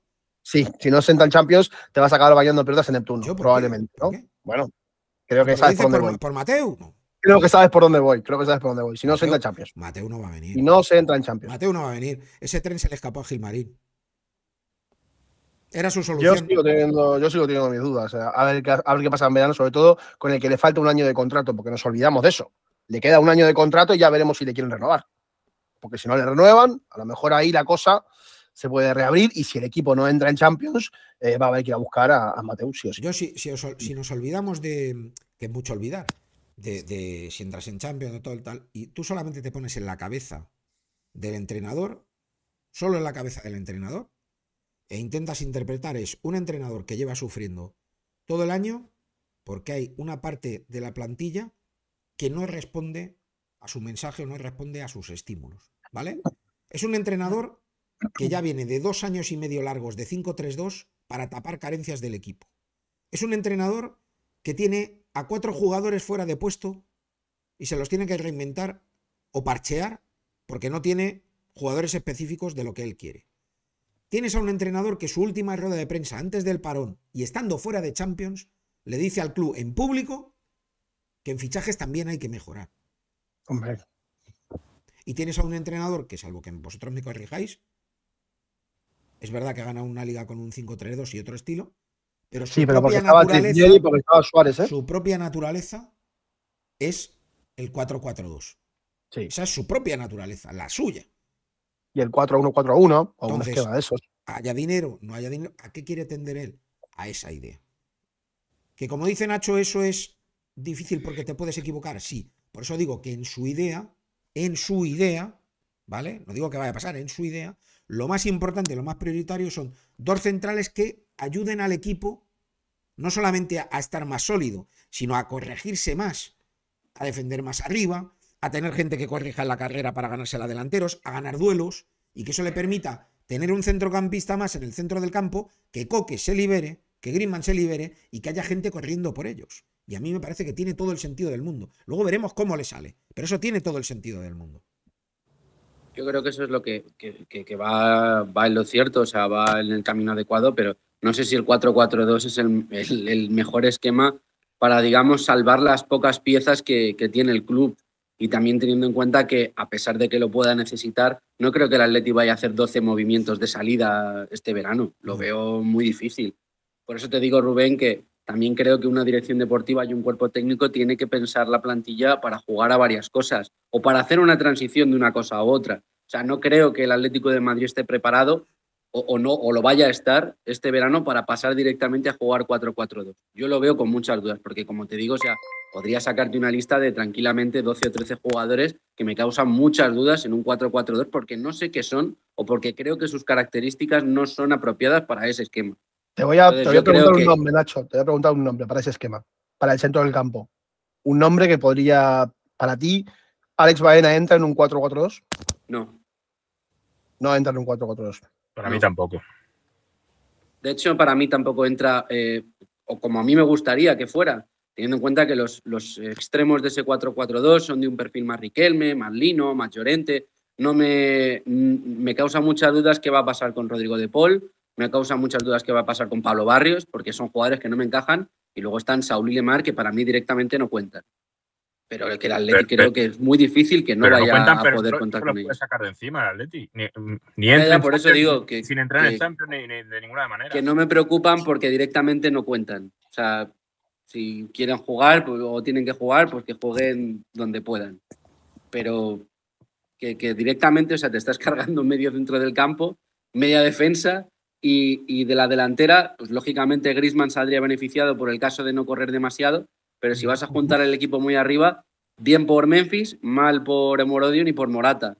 Sí, si no se entra en Champions, te vas a acabar bañando pelotas en Neptuno, probablemente, Bueno, creo que sabes por, por Mateo creo que sabes por dónde voy, creo que sabes por dónde voy. Si no, se entra en Champions. Mateo no va a venir. Y no, se entra en Champions. Mateo no va a venir. Ese tren se le escapó a Gilmarín. Era su solución. Yo sigo teniendo, mis dudas. A ver, qué pasa en verano, sobre todo con el que le falta un año de contrato, porque nos olvidamos de eso. Le queda un año de contrato y ya veremos si le quieren renovar. Porque si no le renuevan, a lo mejor ahí la cosa se puede reabrir y si el equipo no entra en Champions, eh, va a haber que ir a buscar a, a Yo, si, si nos olvidamos de, que es mucho olvidar, de, si entras en Champion de todo el tal, y tú solamente te pones en la cabeza del entrenador, solo en la cabeza del entrenador, e intentas interpretar es un entrenador que lleva sufriendo todo el año porque hay una parte de la plantilla que no responde a su mensaje o no responde a sus estímulos, ¿vale? Es un entrenador que ya viene de dos años y medio largos de 5-3-2 para tapar carencias del equipo. Es un entrenador que tiene a cuatro jugadores fuera de puesto y se los tiene que reinventar o parchear porque no tiene jugadores específicos de lo que él quiere. Tienes a un entrenador que su última rueda de prensa antes del parón y estando fuera de Champions le dice al club en público que en fichajes también hay que mejorar. Y tienes a un entrenador que, salvo que vosotros me corrijáis, es verdad que ha ganado una liga con un 5-3-2 y otro estilo, pero su propia naturaleza, ¿eh? Su propia naturaleza es el 4-4-2. Esa es su propia naturaleza, la suya. Y el 4-1-4-1, o un esquema de esos. Haya dinero, no haya dinero. ¿A qué quiere tender él? A esa idea. Que como dice Nacho, eso es difícil porque te puedes equivocar, sí. Por eso digo que en su idea, en su idea, ¿vale? No digo que vaya a pasar, en su idea, lo más importante, lo más prioritario son dos centrales que ayuden al equipo no solamente a, estar más sólido, sino a corregirse más, a defender más arriba, a tener gente que corrija en la carrera para ganarse a delanteros, a ganar duelos, y que eso le permita tener un centrocampista más en el centro del campo, que Coque se libere, que Griezmann se libere y que haya gente corriendo por ellos. Y a mí me parece que tiene todo el sentido del mundo. Luego veremos cómo le sale, pero eso tiene todo el sentido del mundo. Yo creo que eso es lo que, va, va, en lo cierto, o sea, va en el camino adecuado, pero no sé si el 4-4-2 es el, mejor esquema para, digamos, salvar las pocas piezas que, tiene el club. Y también teniendo en cuenta que, a pesar de que lo pueda necesitar, no creo que el Atlético vaya a hacer 12 movimientos de salida este verano. Lo mm. veo muy difícil. Por eso te digo, Rubén, que también creo que una dirección deportiva y un cuerpo técnico tiene que pensar la plantilla para jugar a varias cosas o para hacer una transición de una cosa a otra. O sea, no creo que el Atlético de Madrid esté preparado o, no, o lo vaya a estar este verano para pasar directamente a jugar 4-4-2. Yo lo veo con muchas dudas, porque como te digo, podría sacarte una lista de tranquilamente 12 o 13 jugadores que me causan muchas dudas en un 4-4-2 porque no sé qué son o porque creo que sus características no son apropiadas para ese esquema. Te voy a, preguntar un nombre, Nacho, te voy a preguntar un nombre para ese esquema, para el centro del campo. Un nombre que podría, para ti, Alex Baena entra en un 4-4-2? No. No entra en un 4-4-2. Para mí tampoco. De hecho, para mí tampoco entra, eh, o como a mí me gustaría que fuera, teniendo en cuenta que los, extremos de ese 4-4-2 son de un perfil más Riquelme, más Lino, más Llorente. No me, mm, me causa muchas dudas qué va a pasar con Rodrigo de Paul, me causa muchas dudas qué va a pasar con Pablo Barrios, porque son jugadores que no me encajan, y luego están Saúl y Lemar, que para mí directamente no cuentan. Pero creo que es muy difícil que no vaya a poder contar con ellos. sacar de encima el Atleti. Ni, entra por eso digo que... Sin entrar en el ni, de ninguna manera. Que no me preocupan porque directamente no cuentan. O sea, si quieren jugar pues, o tienen que jugar, pues que jueguen donde puedan. Pero que, directamente, o sea, te estás [LAUGHS] cargando medio dentro del campo, media defensa y, y de la delantera, pues lógicamente Grisman saldría beneficiado por el caso de no correr demasiado, pero si vas a juntar el equipo muy arriba, bien por Memphis, mal por Morodion y por Morata.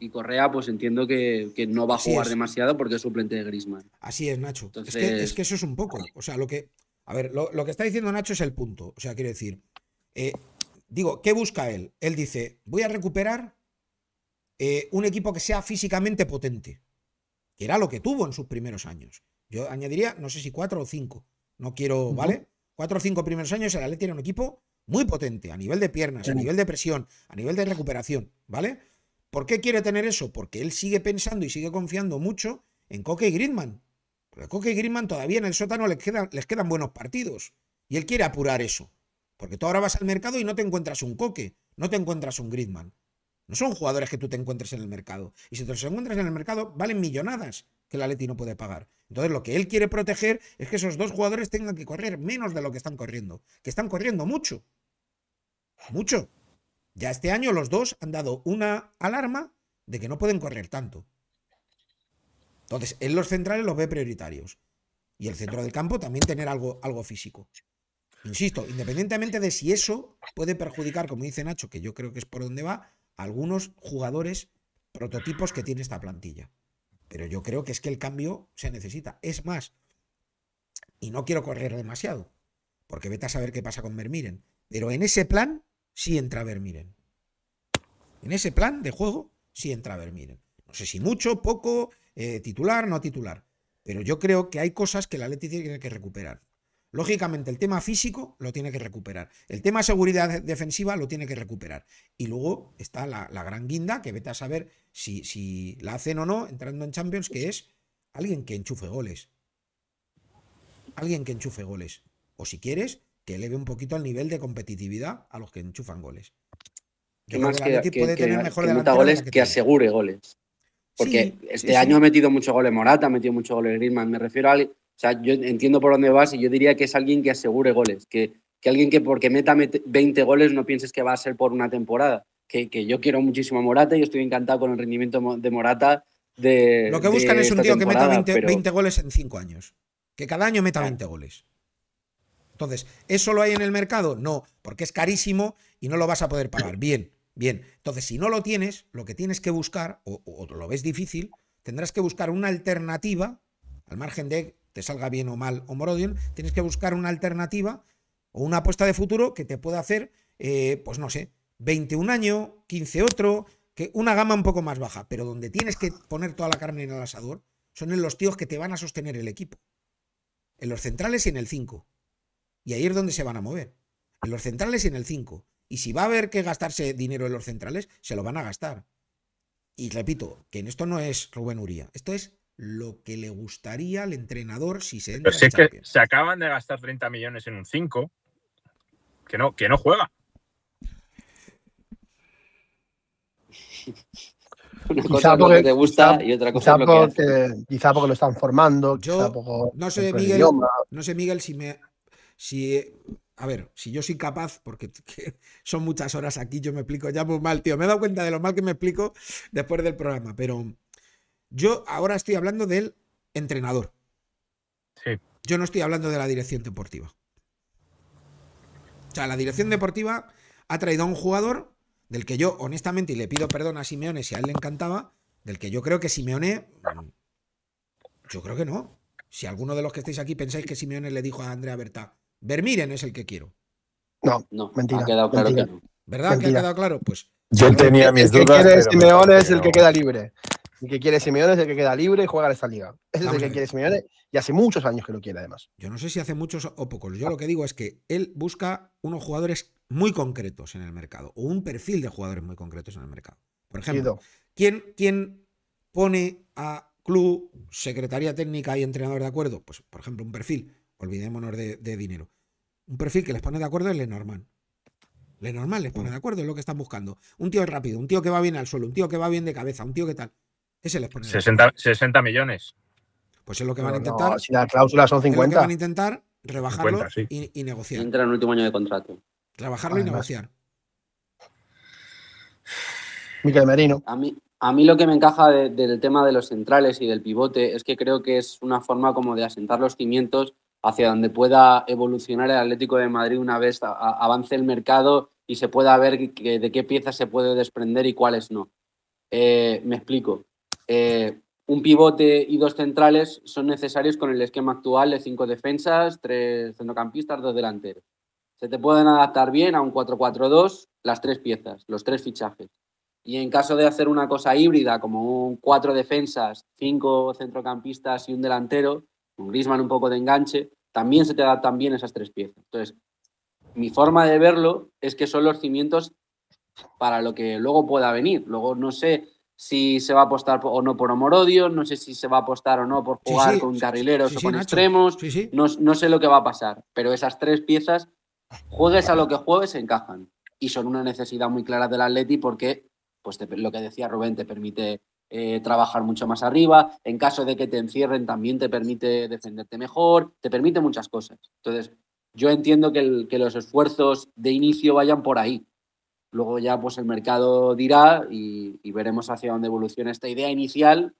Y Correa, pues entiendo que, no va a jugar demasiado porque es suplente de Grisman. Así es, Nacho. Es, que, eso es un poco. O sea, lo que. A ver, lo, que está diciendo Nacho es el punto. O sea, quiero decir. Eh, digo, ¿qué busca él? Él dice: Voy a recuperar eh, un equipo que sea físicamente potente. Que era lo que tuvo en sus primeros años. Yo añadiría, no sé si cuatro o cinco. No quiero, ¿vale? cuatro o cinco primeros años, el Atleti era un equipo muy potente a nivel de piernas, a nivel de presión, a nivel de recuperación, ¿vale? ¿Por qué quiere tener eso? Porque él sigue pensando y sigue confiando mucho en Coque y Gridman. Porque Coque y Griezmann todavía en el sótano les quedan, buenos partidos. Y él quiere apurar eso. Porque tú ahora vas al mercado y no te encuentras un Coque, no te encuentras un Gridman. No son jugadores que tú te encuentres en el mercado. Y si te los encuentras en el mercado, valen millonadas que el Atleti no puede pagar. Entonces lo que él quiere proteger es que esos dos jugadores tengan que correr menos de lo que están corriendo, que están corriendo mucho. Mucho. Ya este año los dos han dado una alarma de que no pueden correr tanto. Entonces, él los centrales los ve prioritarios. Y el centro del campo también tener algo, algo físico. Insisto, independientemente de si eso puede perjudicar, como dice Nacho, que yo creo que es por donde va, algunos jugadores prototipos que tiene esta plantilla. Pero yo creo que es que el cambio se necesita. Es más, y no quiero correr demasiado, porque vete a saber qué pasa con Vermiren. Pero en ese plan sí entra Vermiren. En ese plan de juego sí entra Bermiren. No sé si mucho, poco, eh, titular, no titular. Pero yo creo que hay cosas que la Leticia tiene que recuperar. Lógicamente, el tema físico lo tiene que recuperar. El tema seguridad defensiva lo tiene que recuperar. Y luego está la, gran guinda, que vete a saber si, la hacen o no entrando en Champions, que es alguien que enchufe goles. Alguien que enchufe goles. O si quieres, que eleve un poquito el nivel de competitividad a los que enchufan goles. más que, puede tener mejor que, asegure goles. Porque este año ha metido mucho goles Morata, ha metido muchos goles Griezmann. Me refiero a, o sea, yo entiendo por dónde vas y yo diría que es alguien que asegure goles, que, alguien que porque meta 20 goles no pienses que va a ser por una temporada. Que, que yo quiero muchísimo a Morata y estoy encantado con el rendimiento de Morata. De, Lo que buscan es un tío que meta 20, goles en 5 años. Que cada año meta 20 goles. Entonces, ¿eso lo hay en el mercado? No, porque es carísimo y no lo vas a poder pagar. [COUGHS] Bien, bien. Entonces, si no lo tienes, lo que tienes que buscar, o lo ves difícil, tendrás que buscar una alternativa, al margen de te salga bien o mal o Morodion, tienes que buscar una alternativa o una apuesta de futuro que te pueda hacer, eh, pues no sé, 21 año, 15 otro, que una gama un poco más baja, pero donde tienes que poner toda la carne en el asador son en los tíos que te van a sostener el equipo. En los centrales y en el 5. Y ahí es donde se van a mover. En los centrales y en el 5. Y si va a haber que gastarse dinero en los centrales, se lo van a gastar. Y repito, que en esto no es Rubén Uría, esto es lo que le gustaría al entrenador si se Pero que se acaban de gastar 30 millones en un 5 que no, que no juega. [LAUGHS] Una cosa quizá porque, te gusta y otra cosa quizá, porque, quizá porque, lo están formando. Yo no sé, Miguel, si me. Si, a ver, si yo soy capaz, porque [LAUGHS] son muchas horas aquí, yo me explico ya muy mal, tío. Me he dado cuenta de lo mal que me explico después del programa, pero yo ahora estoy hablando del entrenador. Yo no estoy hablando de la dirección deportiva. O sea, la dirección deportiva ha traído a un jugador del que yo, honestamente, y le pido perdón a Simeone si a él le encantaba, del que yo creo que Simeone. Mm, yo creo que no. Si alguno de los que estáis aquí pensáis que Simeone le dijo a Andrea Berta, Vermiren es el que quiero. No, no, mentira. Ha quedado claro que no. ¿Verdad ha quedado claro? Pues. Yo tenía mis dudas. Simeone es el que queda libre. El que quiere Simeone es el que queda libre y juega en esta liga. es el que quiere Simeone y hace muchos años que lo quiere, además. Yo no sé si hace muchos o pocos. Yo ah. lo que digo es que él busca unos jugadores muy concretos en el mercado o un perfil de jugadores muy concretos en el mercado. Por ejemplo, ¿quién, quién pone a club, secretaría técnica y entrenador de acuerdo? Pues, por ejemplo, un perfil, olvidémonos de, dinero. Un perfil que les pone de acuerdo es Lenormand. normal les pone mm. de acuerdo, es lo que están buscando. Un tío rápido, un tío que va bien al suelo, un tío que va bien de cabeza, un tío que tal. 60, 60, millones. Pues es lo que van a intentar. si las cláusulas son 50. van a intentar rebajarlo y, negociar. Entra en el último año de contrato. Rebajarlo y negociar. Miquel Merino. A mí, a mí lo que me encaja del tema de los centrales y del pivote es que creo que es una forma como de asentar los cimientos hacia donde pueda evolucionar el Atlético de Madrid una vez avance el mercado y se pueda ver de qué piezas se puede desprender y cuáles no. Eh, me explico. Eh, un pivote y dos centrales son necesarios con el esquema actual de cinco defensas, tres centrocampistas, dos delanteros. Se te pueden adaptar bien a un 4-4-2 las tres piezas, los tres fichajes. Y en caso de hacer una cosa híbrida, como un cuatro defensas, cinco centrocampistas y un delantero, un Griezmann un poco de enganche, también se te adaptan bien esas tres piezas. Entonces, mi forma de verlo es que son los cimientos para lo que luego pueda venir. Luego no sé si se va a apostar o no por amor-odio, no sé si se va a apostar o no por jugar con carrileros o con extremos, no, sé lo que va a pasar, pero esas tres piezas, juegues a lo que juegues, encajan y son una necesidad muy clara del Atleti porque, pues lo que decía Rubén, te permite eh, trabajar mucho más arriba, en caso de que te encierren también te permite defenderte mejor, te permite muchas cosas. Entonces, yo entiendo que, que los esfuerzos de inicio vayan por ahí, Luego ya pues el mercado dirá y, veremos hacia dónde evoluciona esta idea inicial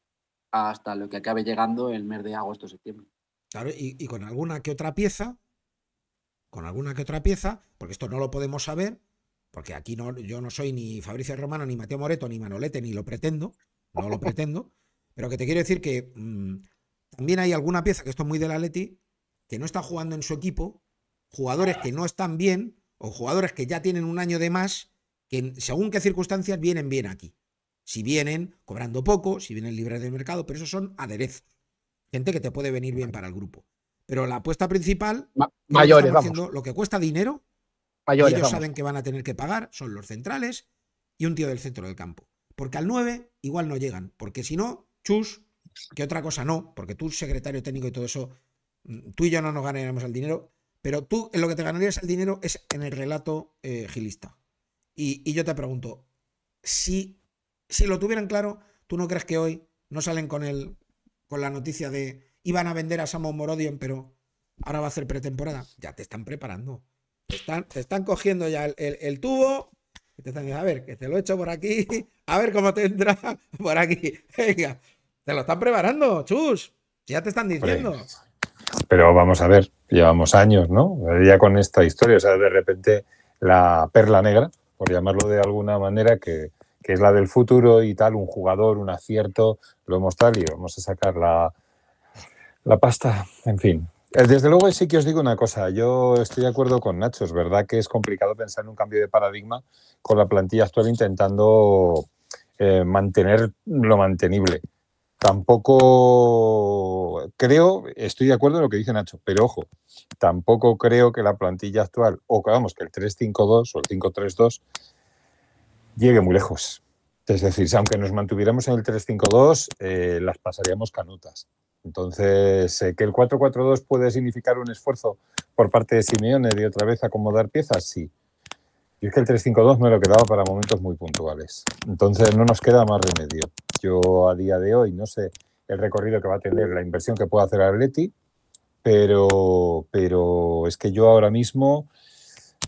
hasta lo que acabe llegando el mes de agosto-septiembre. o Claro, y, con alguna que otra pieza, con alguna que otra pieza, porque esto no lo podemos saber, porque aquí yo no soy ni Fabricio Romano, ni Mateo Moreto, ni Manolete, ni lo pretendo, no lo pretendo, [LAUGHS] pero que te quiero decir que mm, también hay alguna pieza, que esto es muy la Leti, que no está jugando en su equipo, jugadores que no están bien, o jugadores que ya tienen un año de más, que según qué circunstancias vienen bien aquí. Si vienen cobrando poco, si vienen libres del mercado, pero eso son aderezos. Gente que te puede venir bien para el grupo. Pero la apuesta principal, mayores, lo que cuesta dinero, ellos saben que van a tener que pagar, son los centrales y un tío del centro del campo. Porque al 9 igual no llegan, porque si no, chus, que otra cosa no, porque tú, secretario técnico y todo eso, mm, tú y yo no nos ganaremos el dinero, pero tú en lo que te ganarías el dinero es en el relato eh, gilista. Y, yo te pregunto, si, lo tuvieran claro, ¿tú no crees que hoy no salen con, el, con la noticia de iban a vender a Samo Morodion, pero ahora va a hacer pretemporada? Ya te están preparando. Te están, cogiendo ya el, tubo, están a ver, que te lo he hecho por aquí, [LAUGHS] a ver cómo te entra [LAUGHS] por aquí. te lo están preparando, chus. Ya te están diciendo. Pero vamos a ver, llevamos años, ¿no? Ya con esta historia, o sea, de repente la perla negra, por llamarlo de alguna manera, que, es la del futuro y tal, un jugador, un acierto, lo hemos tal y vamos a sacar la, pasta, en fin. Eh, desde luego sí que os digo una cosa, yo estoy de acuerdo con Nacho, es verdad que es complicado pensar en un cambio de paradigma con la plantilla actual intentando eh, mantener lo mantenible. Tampoco creo, estoy de acuerdo en lo que dice Nacho, pero ojo, tampoco creo que la plantilla actual, o que vamos, que el 352 o el 5 llegue muy lejos. Es decir, aunque nos mantuviéramos en el 352, eh, las pasaríamos canutas. Entonces, eh, que el 442 4 puede significar un esfuerzo por parte de Simeone de otra vez acomodar piezas, sí. Y es que el 352 me lo quedaba para momentos muy puntuales. Entonces, no nos queda más remedio. Yo a día de hoy no sé el recorrido que va a tener, la inversión que pueda hacer Atleti, pero, pero es que yo ahora mismo,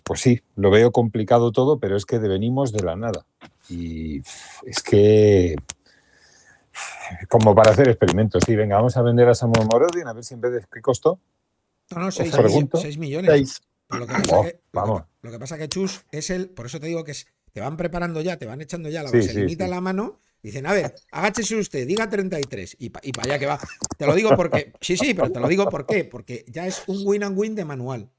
pues sí, lo veo complicado todo, pero es que devenimos de la nada. Y es que como para hacer experimentos. Sí, venga, vamos a vender a Samuel Morodin a ver si en vez de qué costó. No, no, 6, millones. Lo que pasa oh, que, vamos. Lo que, pasa que Chus es el, por eso te digo que te van preparando ya, te van echando ya la sí, la mano Dicen, a ver, agáchese usted, diga 33. Y para allá que va. Te lo digo porque. Sí, sí, pero te lo digo por qué. Porque ya es un win and win de manual.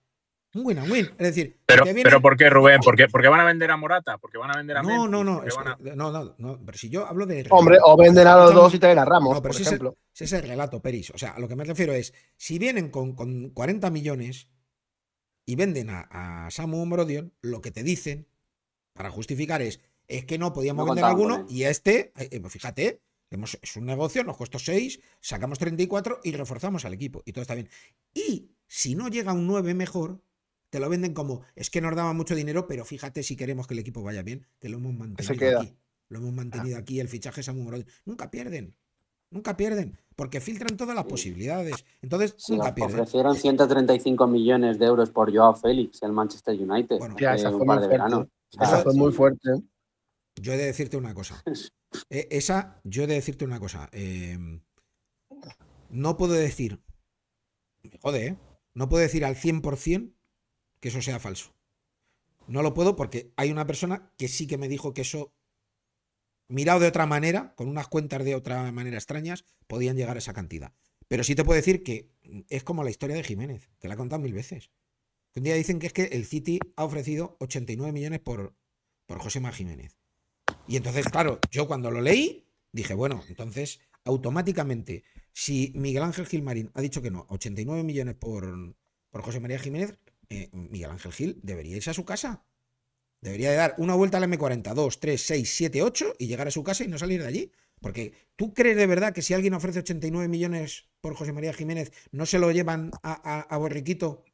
Un win and win. Es decir. Pero, ¿por qué, Rubén? ¿Por qué, van a vender a Morata? porque van a vender a.? No, no, no, no, no, Pero si yo hablo de. Hombre, o venden a los dos y traen a Ramos, no, por ejemplo. Es ese relato, Peris. O sea, a lo que me refiero es. Si vienen con, 40 millones y venden a, a Samu Morodion, lo que te dicen para justificar es es que no podíamos vender alguno ¿eh? y este, eh, eh, pues fíjate, es un negocio, nos costó 6, sacamos 34 y reforzamos al equipo y todo está bien. Y si no llega un 9 mejor, te lo venden como, es que nos daba mucho dinero, pero fíjate si queremos que el equipo vaya bien, te lo hemos mantenido aquí. Lo hemos mantenido ah. aquí, el fichaje es muy Nunca pierden, nunca pierden, porque filtran todas las posibilidades. Entonces, nunca pierden. Ofrecieron 135 millones de euros por Joao Félix, el Manchester United. Bueno, ya, esa de verano. Esa fue muy fuerte. Yo he de decirte una cosa. [LAUGHS] E, esa, yo he de decirte una cosa. Em, no puedo decir, joder, ¿eh? no puedo decir al 100% que eso sea falso. No lo puedo porque hay una persona que sí que me dijo que eso, mirado de otra manera, con unas cuentas de otra manera extrañas, podían llegar a esa cantidad. Pero sí te puedo decir que es como la historia de Jiménez, te la he contado mil veces. Un día dicen que es que el City ha ofrecido 89 millones por, por José Jiménez. Y entonces, claro, yo cuando lo leí, dije, bueno, entonces automáticamente, si Miguel Ángel Gil Marín ha dicho que no, 89 millones por, por José María Jiménez, eh, Miguel Ángel Gil debería irse a su casa. Debería de dar una vuelta al m 42 3, 6, 7, 8 y llegar a su casa y no salir de allí. Porque tú crees de verdad que si alguien ofrece 89 millones por José María Jiménez, no se lo llevan a, a, a Borriquito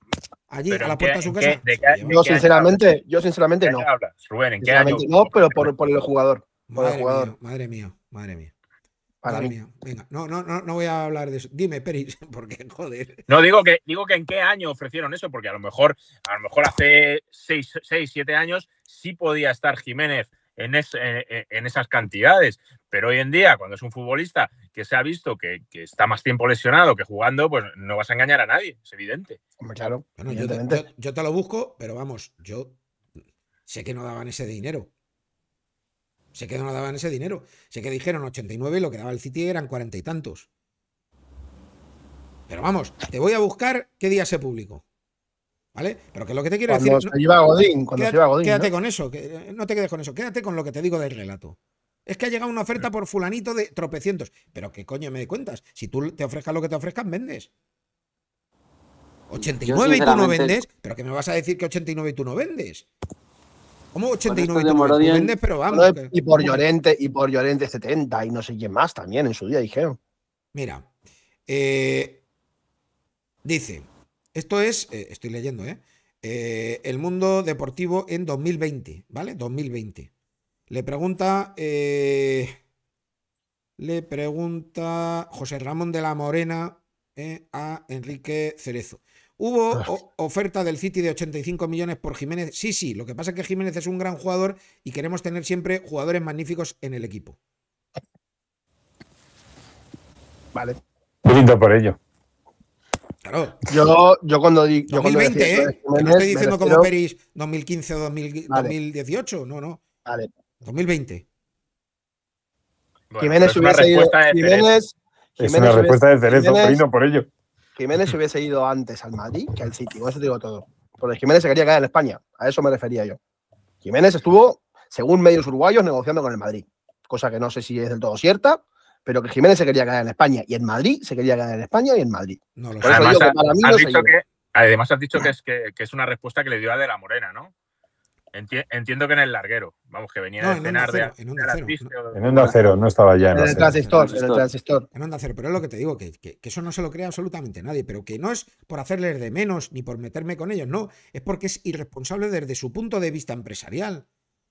Allí, a la puerta de su casa. yo, sinceramente, yo, sinceramente, no. Rubén, ¿en qué año? No, pero por, por el jugador. madre, el jugador. Mía, madre mía, madre mía. Venga, no, no, no, no voy a hablar de eso. Dime, Peris, [LAUGHS] porque joder. No, digo que, digo que en qué año ofrecieron eso, porque a lo mejor, a lo mejor hace 6, 6 7 años sí podía estar Jiménez en, eh, eh, en, esas cantidades. Pero hoy en día, cuando es un futbolista que se ha visto que, está más tiempo lesionado que jugando, pues no vas a engañar a nadie, es evidente. claro. yo, te, te lo busco, pero vamos, yo sé que no daban ese dinero. Sé que no daban ese dinero. Sé que dijeron 89 y lo que daba el City eran cuarenta y tantos. Pero vamos, te voy a buscar qué día se publicó. ¿Vale? Pero que lo que te quiero decir. Se lleva Godín, cuando se Godín, Quédate con eso, eh, no te quedes con eso, quédate con lo que te digo del relato. Es que ha llegado una oferta por fulanito de tropecientos. Pero que coño me cuentas. Si tú te ofrezcas lo que te ofrezcan, vendes. 89 y tú no vendes, pero que me vas a decir que 89 y tú no vendes. ¿Cómo 89 y tú no vendes? Pero vamos. y por Llorente, y por Llorente 70 y no sé quién más también en su día dijeo Mira, eh, dice, esto es, eh, estoy leyendo, ¿eh? ¿eh? El mundo deportivo en 2020, ¿vale? 2020. Le pregunta, eh, le pregunta José Ramón de la Morena a Enrique Cerezo. ¿Hubo ah. oferta del City de 85 millones por Jiménez? Sí, sí, lo que pasa es que Jiménez es un gran jugador y queremos tener siempre jugadores magníficos en el equipo. Vale. Lindo por ello. Claro. Yo, yo cuando digo. 2020, ¿eh? no estoy diciendo como Peris 2015 o 2018, no, no. Vale. 2020. Jiménez hubiese ido. Jiménez, es una respuesta de Cerezo, por ello. Jiménez hubiese ido antes al Madrid que al City, eso te digo todo. Porque Jiménez se quería quedar en España, a eso me refería yo. Jiménez estuvo, según medios uruguayos, negociando con el Madrid, cosa que no sé si es del todo cierta, pero que Jiménez se quería quedar en España y en Madrid se quería quedar en España y en Madrid. además, has dicho que, además, dicho que es, es una respuesta que le dio a De la Morena, ¿no? entiendo que en el larguero, vamos, que venía de cenar de. En onda cero, en onda no estaba ya en, en el transistor. En el transistor. En onda cero, pero es lo que te digo, que, que, eso no se lo cree absolutamente nadie, pero que no es por hacerles de menos ni por meterme con ellos, no, es porque es irresponsable desde su punto de vista empresarial.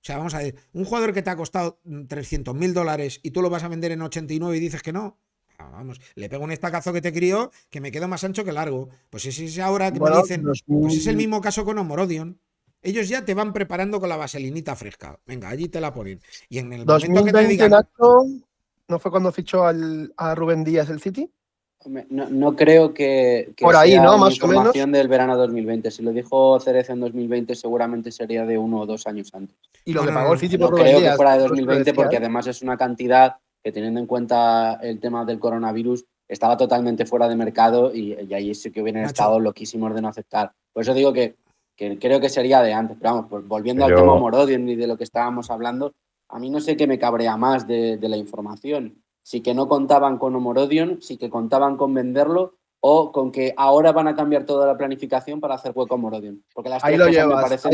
O sea, vamos a ver, un jugador que te ha costado 300 mm, mil dólares y tú lo vas a vender en 89 y dices que no, ah, vamos, le pego un estacazo que te crió que me quedo más ancho que largo. Pues ese es ahora que me dicen, pues es el mismo caso con Omorodion. Ellos ya te van preparando con la vaselinita fresca. Venga, allí te la ponen. Y en el momento que No, fue cuando fichó al, a Rubén Díaz el City? No, creo que, Por ahí, sea ¿no? Más del verano 2020. Si lo dijo Cereza en 2020, seguramente sería de uno o dos años antes. Y lo que mm, pagó el City por no creo que fuera de 2020, porque además es una cantidad que teniendo en cuenta el tema del coronavirus, estaba totalmente fuera de mercado y, ahí sí que hubieran estado loquísimos de no aceptar. Por eso digo que, creo que sería de antes. Pero vamos, pues volviendo al tema Morodion y de lo que estábamos hablando, a mí no sé qué me cabrea más de, de la información. ...si que no contaban con Homorodion, sí que contaban con venderlo o con que ahora van a cambiar toda la planificación para hacer hueco a Homorodion. Porque las tres cosas me parecen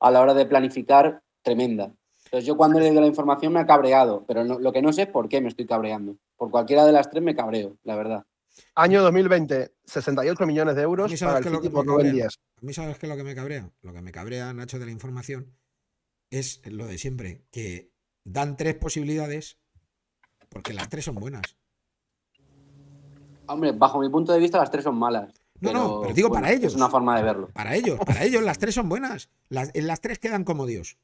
a la hora de planificar tremenda. Entonces yo cuando le doy la información me ha cabreado, pero lo que no sé es por qué me estoy cabreando. Por cualquiera de las tres me cabreo, la verdad. Año 2020, 68 millones de euros para el A mí sabes que lo que me cabrea, lo que me cabrea Nacho de la información es lo de siempre, que dan tres posibilidades porque las tres son buenas. Hombre, bajo mi punto de vista, las tres son malas. No, no, pero digo para ellos. Es una forma de verlo. Para ellos, para ellos, las tres son buenas. Las, en las tres quedan como Dios.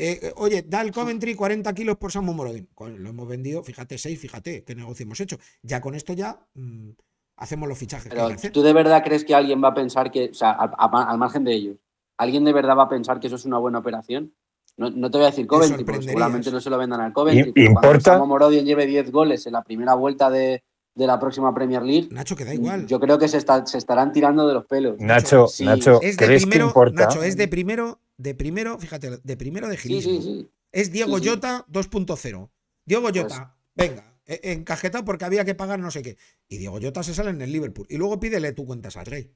Eh, eh, oye, da el Coventry 40 kilos por Samu Morodin. Pues lo hemos vendido, fíjate, 6, fíjate qué negocio hemos hecho. Ya con esto ya mm, hacemos los fichajes. ¿tú de verdad crees que alguien va a pensar que, o sea, al, al margen de ellos, ¿alguien de verdad va a pensar que eso es una buena operación? No, te voy a decir Coventry, porque seguramente no se lo vendan al Coventry. ¿Importa? Como Morodion lleve 10 goles en la primera vuelta de, la próxima Premier League. Nacho, que da igual. Yo creo que se, estarán tirando de los pelos. Nacho, Nacho, ¿Es de primero, Nacho, es de primero, de primero, fíjate, de primero de gilismo. es Diego Jota 2.0. Diego Jota, pues venga, e, encajetado porque había que pagar no sé qué. Y Diego Jota se sale en el Liverpool. Y luego pídele tu cuentas al Rey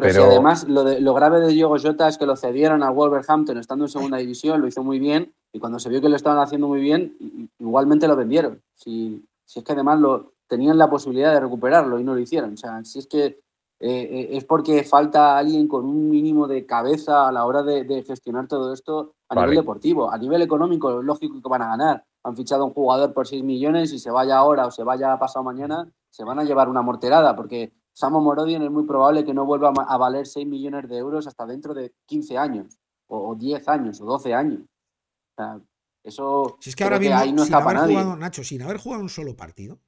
pero, además lo, grave de Diego Jota es que lo cedieron a Wolverhampton estando en segunda división, lo hizo muy bien y cuando se vio que lo estaban haciendo muy bien, igualmente lo vendieron. Si, es que además lo, tenían la posibilidad de recuperarlo y no lo hicieron. O sea, si es que eh, eh, es porque falta alguien con un mínimo de cabeza a la hora de, gestionar todo esto a nivel deportivo. A nivel económico, lógico que van a ganar. Han fichado a un jugador por 6 millones y se vaya ahora o se vaya pasado mañana, se van a llevar una morterada porque Samo Morodin es muy probable que no vuelva a valer 6 millones de euros hasta dentro de 15 años, o, 10 años, o 12 años. eso si es que ahora mismo, no sin haber Jugado, Nacho, sin haber jugado un solo partido,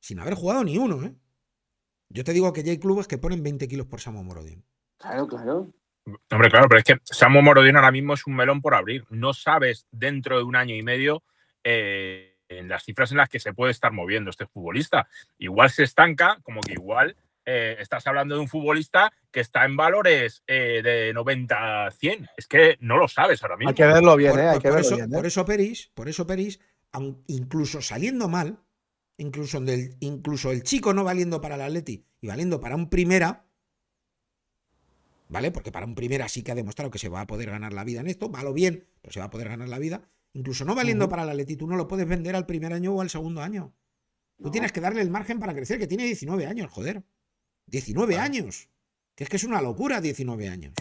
sin haber jugado ni uno, ¿eh? Yo te digo que ya hay clubes que ponen 20 kilos por Samo Morodin. Claro, claro. Hombre, claro, pero es que Samo Morodin ahora mismo es un melón por abrir. No sabes dentro de un año y medio. Eh, en las cifras en las que se puede estar moviendo este futbolista. Igual se estanca, como que igual eh, estás hablando de un futbolista que está en valores eh, de 90 100. Es que no lo sabes ahora mismo. Hay que verlo bien, eh, hay que eso, eh. Por eso Peris, por eso Peris, incluso saliendo mal, incluso, incluso el chico no valiendo para el Atleti y valiendo para un primera, ¿vale? Porque para un primera sí que ha demostrado que se va a poder ganar la vida en esto, malo bien, pero se va a poder ganar la vida. Incluso no valiendo para la Leti, no lo puedes vender al primer año o al segundo año. Tú tienes que darle el margen para crecer, que tiene 19 años, joder. 19 años. Que es que es una locura 19 años.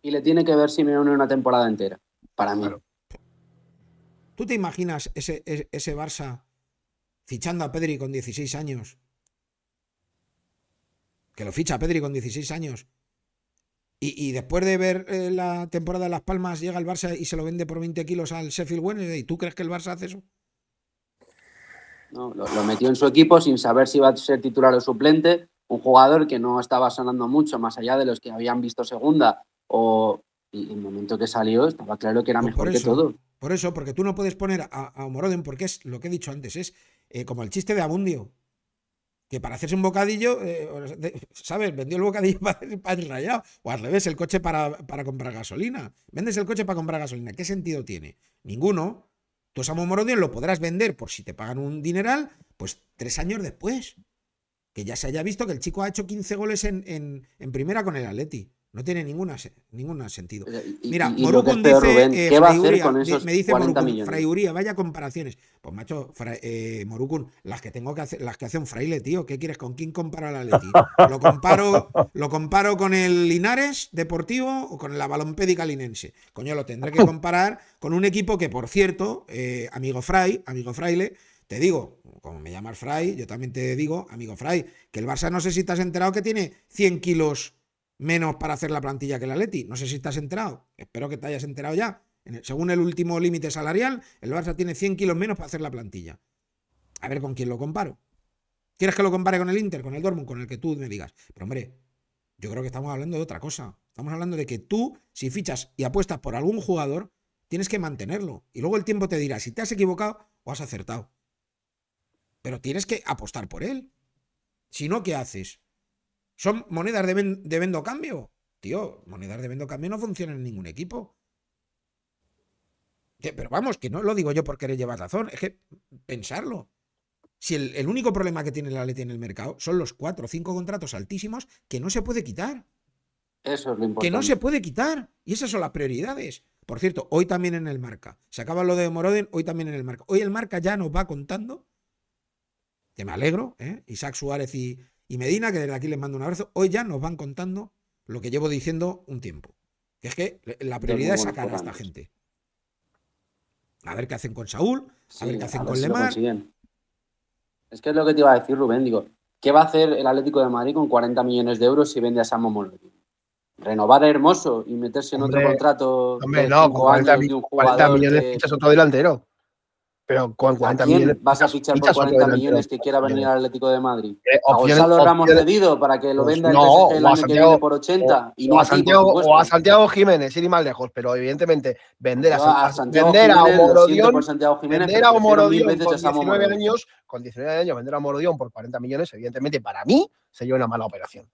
Y le tiene que ver si me une una temporada entera, para mí. ¿Tú te imaginas ese, e, ese, Barça fichando a Pedri con 16 años? Que lo ficha a Pedri con 16 años y, después de ver eh, la temporada de Las Palmas, llega el Barça y se lo vende por 20 kilos al Sheffield Wednesday. ¿Y tú crees que el Barça hace eso? No, lo, metió en su equipo sin saber si iba a ser titular o suplente. Un jugador que no estaba sonando mucho, más allá de los que habían visto segunda. O y, en el momento que salió, estaba claro que era pues mejor que todo. Por eso, porque tú no puedes poner a, a Moroden, porque es lo que he dicho antes, es eh, como el chiste de Abundio que para hacerse un bocadillo, eh, ¿sabes? Vendió el bocadillo [LAUGHS] para, rayado. O al revés, el coche para, comprar gasolina. Vendes el coche para comprar gasolina. ¿Qué sentido tiene? Ninguno. Tú Samu Morodio lo podrás vender por si te pagan un dineral, pues tres años después. Que ya se haya visto que el chico ha hecho 15 goles en, en, en primera con el Atleti. No tiene ninguna, ningún sentido. Mira, dice, me dice Morucun, vaya comparaciones. Pues macho, eh, Morucun, las que tengo que hacer, las que hace un fraile, tío, ¿qué quieres? ¿Con quién comparo la Leti? ¿Lo comparo, ¿Lo comparo con el Linares Deportivo o con la Balompédica Linense? Coño, lo tendré que comparar con un equipo que, por cierto, eh, amigo Fray, amigo Fraile, te digo, como me llamas Fray, yo también te digo, amigo Fray, que el Barça no sé si te has enterado que tiene 100 kilos menos para hacer la plantilla que la Atleti. No sé si te has enterado, espero que te hayas enterado ya. Según el último límite salarial, el Barça tiene 100 kilos menos para hacer la plantilla. A ver con quién lo comparo. ¿Quieres que lo compare con el Inter, con el Dortmund, con el que tú me digas? Pero hombre, yo creo que estamos hablando de otra cosa. Estamos hablando de que tú, si fichas y apuestas por algún jugador, tienes que mantenerlo. Y luego el tiempo te dirá si te has equivocado o has acertado. Pero tienes que apostar por él. Si no, ¿qué haces? Son monedas de, vendo cambio. Tío, monedas de vendo cambio no funcionan en ningún equipo. Pero vamos, que no lo digo yo por querer llevar razón, es que pensarlo. Si el, único problema que tiene la letra en el mercado son los cuatro o cinco contratos altísimos que no se puede quitar. Eso es lo importante. Que no se puede quitar. Y esas son las prioridades. Por cierto, hoy también en el marca. Se acaba lo de Moroden, hoy también en el marca. Hoy el marca ya nos va contando, Te me alegro, ¿eh? Isaac Suárez y, y Medina, que desde aquí les mando un abrazo, hoy ya nos van contando lo que llevo diciendo un tiempo. Que es que la prioridad es sacar a esta gente. A ver qué hacen con Saúl, a ver qué hacen con lema Es que es lo que te iba a decir, Rubén. Digo, ¿qué va a hacer el Atlético de Madrid con 40 millones de euros si vende a samuel Renovar a Hermoso y meterse en otro contrato. no, 40, millones de... fichas otro delantero. Pero con 40 millones, vas a fichar por 40 millones que quiera venir al Atlético de Madrid? o eh, sea, ¿A Gonzalo Ramos cedido para que lo pues venda el año que viene por 80? y no a Santiago, o a Santiago Jiménez, ir más lejos, pero evidentemente vender a, Santiago vender Jiménez, a Santiago Jiménez, vender a Morodión con 19 años, con 19 años vender a Morodión por 40 millones, evidentemente para mí sería una mala operación.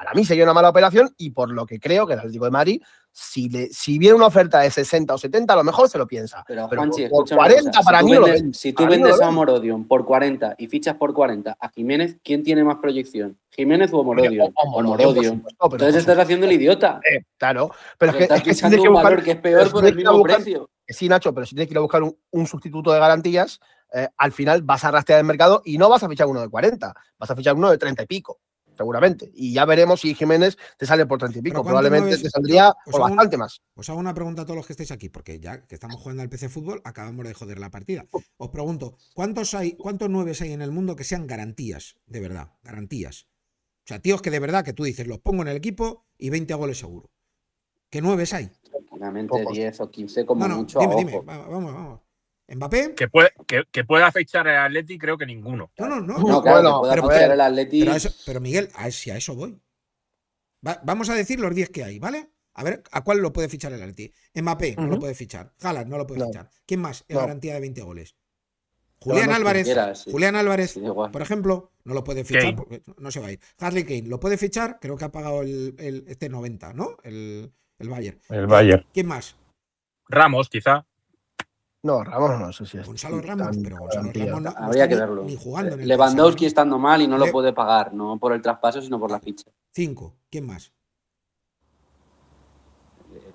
Para mí sería una mala operación y por lo que creo que el digo de Mari, si, le, si viene una oferta de 60 o 70, a lo mejor se lo piensa. Pero, 40 para si mí Si tú vendes a Morodion por 40 y fichas por 40 a Jiménez, ¿quién tiene más proyección? ¿Jiménez o Omorodion? Morodion. Entonces estás haciendo el idiota. Eh, claro. Pero, es que, si tienes que buscar, peor el mismo precio. Eh, sí, Nacho, pero si tienes que buscar un, sustituto de garantías, eh, al final vas a rastrear el mercado y no vas a fichar uno de 40, vas a fichar uno de 30 y pico seguramente. Y ya veremos si Jiménez te sale por 30 y pico. Probablemente te saldría por bastante más. Os hago una pregunta a todos los que estáis aquí, porque ya que estamos jugando al PC Fútbol, acabamos de joder la partida. Os pregunto, ¿cuántos hay, cuántos nueves hay en el mundo que sean garantías? De verdad, garantías. O sea, tíos que de verdad que tú dices, los pongo en el equipo y 20 goles seguro. ¿Qué nueves hay? Seguramente 10 o 15 como mucho. Dime, dime, vamos, vamos. Mbappé. Que, puede, pueda fichar el Atleti, creo que ninguno. No, no, no. no, pero, el Atleti... pero, Miguel, si a eso voy. vamos a decir los 10 que hay, ¿vale? A ver, ¿a cuál lo puede fichar el Atleti? Mbappé no lo puede fichar. Jalan no lo puede fichar. ¿Quién más? Es garantía de 20 goles. Julián Álvarez. Julián Álvarez, por ejemplo, no lo puede fichar no se va a ir. Harley Kane lo puede fichar, creo que ha pagado el, este 90, ¿no? El, el Bayern. El Bayern. ¿Quién más? Ramos, quizá. No, Ramos no eso sí. es. Gonzalo Ramos, pero Gonzalo Ramos no, Habría que verlo. Ni, jugando Lewandowski estando mal y no lo puede pagar, no por el traspaso, sino por la ah, ficha. Cinco. ¿Quién más?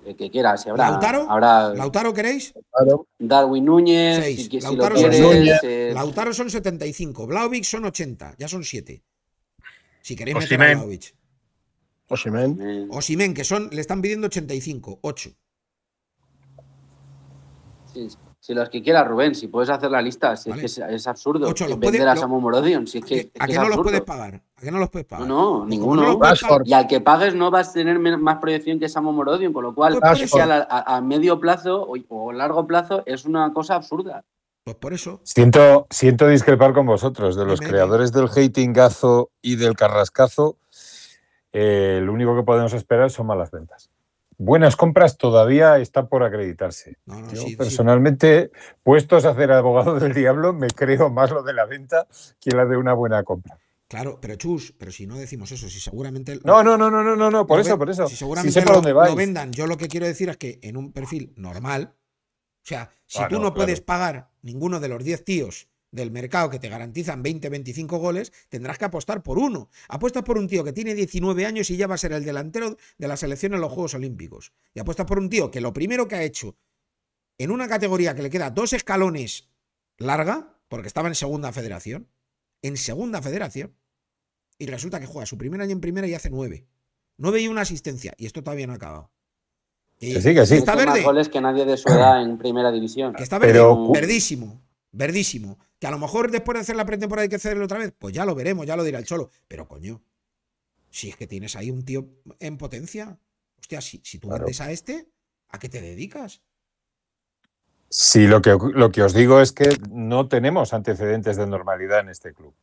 El que quiera, si habrá. ¿Lautaro? ¿Lautaro queréis? Darwin Núñez. Lautaro, son Lautaro son 75. Blaovic son 80. Ya son 7. Si queréis meter a Blaovic. Osimen. Osimen, que son, le están pidiendo 85. 8. Sí, si los que quieras, Rubén, si puedes hacer la lista, es, absurdo vender a Samu Morodion. ¿A qué no los puedes pagar? ¿A qué no los puedes pagar? No, ninguno. y al que pagues no vas a tener más proyección que Samu Morodion, con lo cual, pues a, medio plazo o, a largo plazo, es una cosa absurda. Pues por eso. Siento, siento discrepar con vosotros, de los creadores del hatingazo y del carrascazo. Eh, lo único que podemos esperar son malas ventas buenas compras todavía está por acreditarse. Yo personalmente, puestos a ser abogado del diablo, me creo más lo de la venta que la de una buena compra. Claro, pero chus, pero si no decimos eso, si seguramente... no, no, no, no, no, no, por eso, por eso. Si seguramente lo, vendan. Yo lo que quiero decir es que en un perfil normal, o sea, si ah, tú no, puedes pagar ninguno de los 10 tíos del mercado que te garantizan 20, 25 goles, tendrás que apostar por uno. Apuestas por un tío que tiene 19 años y ya va a ser el delantero de la selección en los Juegos Olímpicos. Y apuestas por un tío que lo primero que ha hecho en una categoría que le queda dos escalones larga, porque estaba en segunda federación, en segunda federación, y resulta que juega su primer año en primera y hace nueve. Nueve y una asistencia, y esto todavía no ha acabado. Que, sí, que Está verde. que nadie de su edad en primera división. está verdísimo, verdísimo. Que a lo mejor después de hacer la pretemporada hay que hacerlo otra vez. Pues ya lo veremos, ya lo dirá el Cholo. Pero coño, si es que tienes ahí un tío en potencia. Hostia, si, si tú claro. a este, ¿a qué te dedicas? Sí, lo que, lo que os digo es que no tenemos antecedentes de normalidad en este club.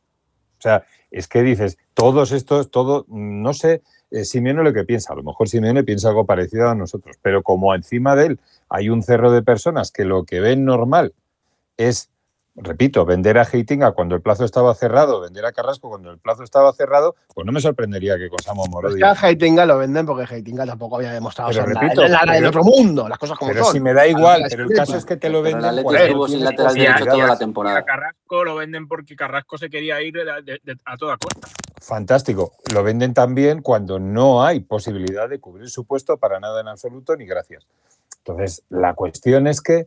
O sea, es que dices, todos estos, todo, no sé, eh, si lo que piensa, a lo mejor Simeone piensa algo parecido a nosotros, pero como encima de él hay un cerro de personas que lo que ven normal es repito, vender a Heitinga cuando el plazo estaba cerrado, vender a Carrasco cuando el plazo estaba cerrado, pues no me sorprendería que con más que a Heitinga lo venden porque Heitinga tampoco había demostrado repito, otro mundo, las cosas como son. Pero si me da igual, pero el caso es que te lo venden. la temporada. A Carrasco lo venden porque Carrasco se quería ir a toda costa. Fantástico. Lo venden también cuando no hay posibilidad de cubrir su puesto para nada en absoluto, ni gracias. Entonces, la cuestión es que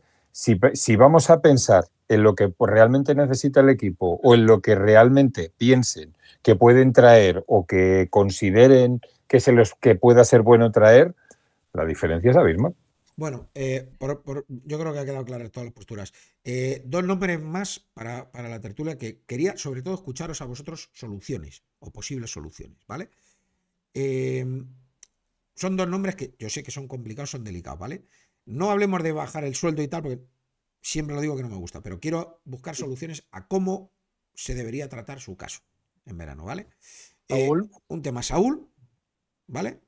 si, vamos a pensar en lo que realmente necesita el equipo o en lo que realmente piensen que pueden traer o que consideren que, se los, que pueda ser bueno traer, la diferencia es abismal. Bueno, eh, yo creo que ha quedado claras todas las posturas. Eh, dos nombres más para, la tertulia que quería, sobre todo, escucharos a vosotros soluciones o posibles soluciones, ¿vale? Eh, son dos nombres que yo sé que son complicados, son delicados, ¿vale? No hablemos de bajar el sueldo y tal, porque siempre lo digo que no me gusta, pero quiero buscar soluciones a cómo se debería tratar su caso en verano, ¿vale? Eh, Saúl. un tema Saúl, ¿vale?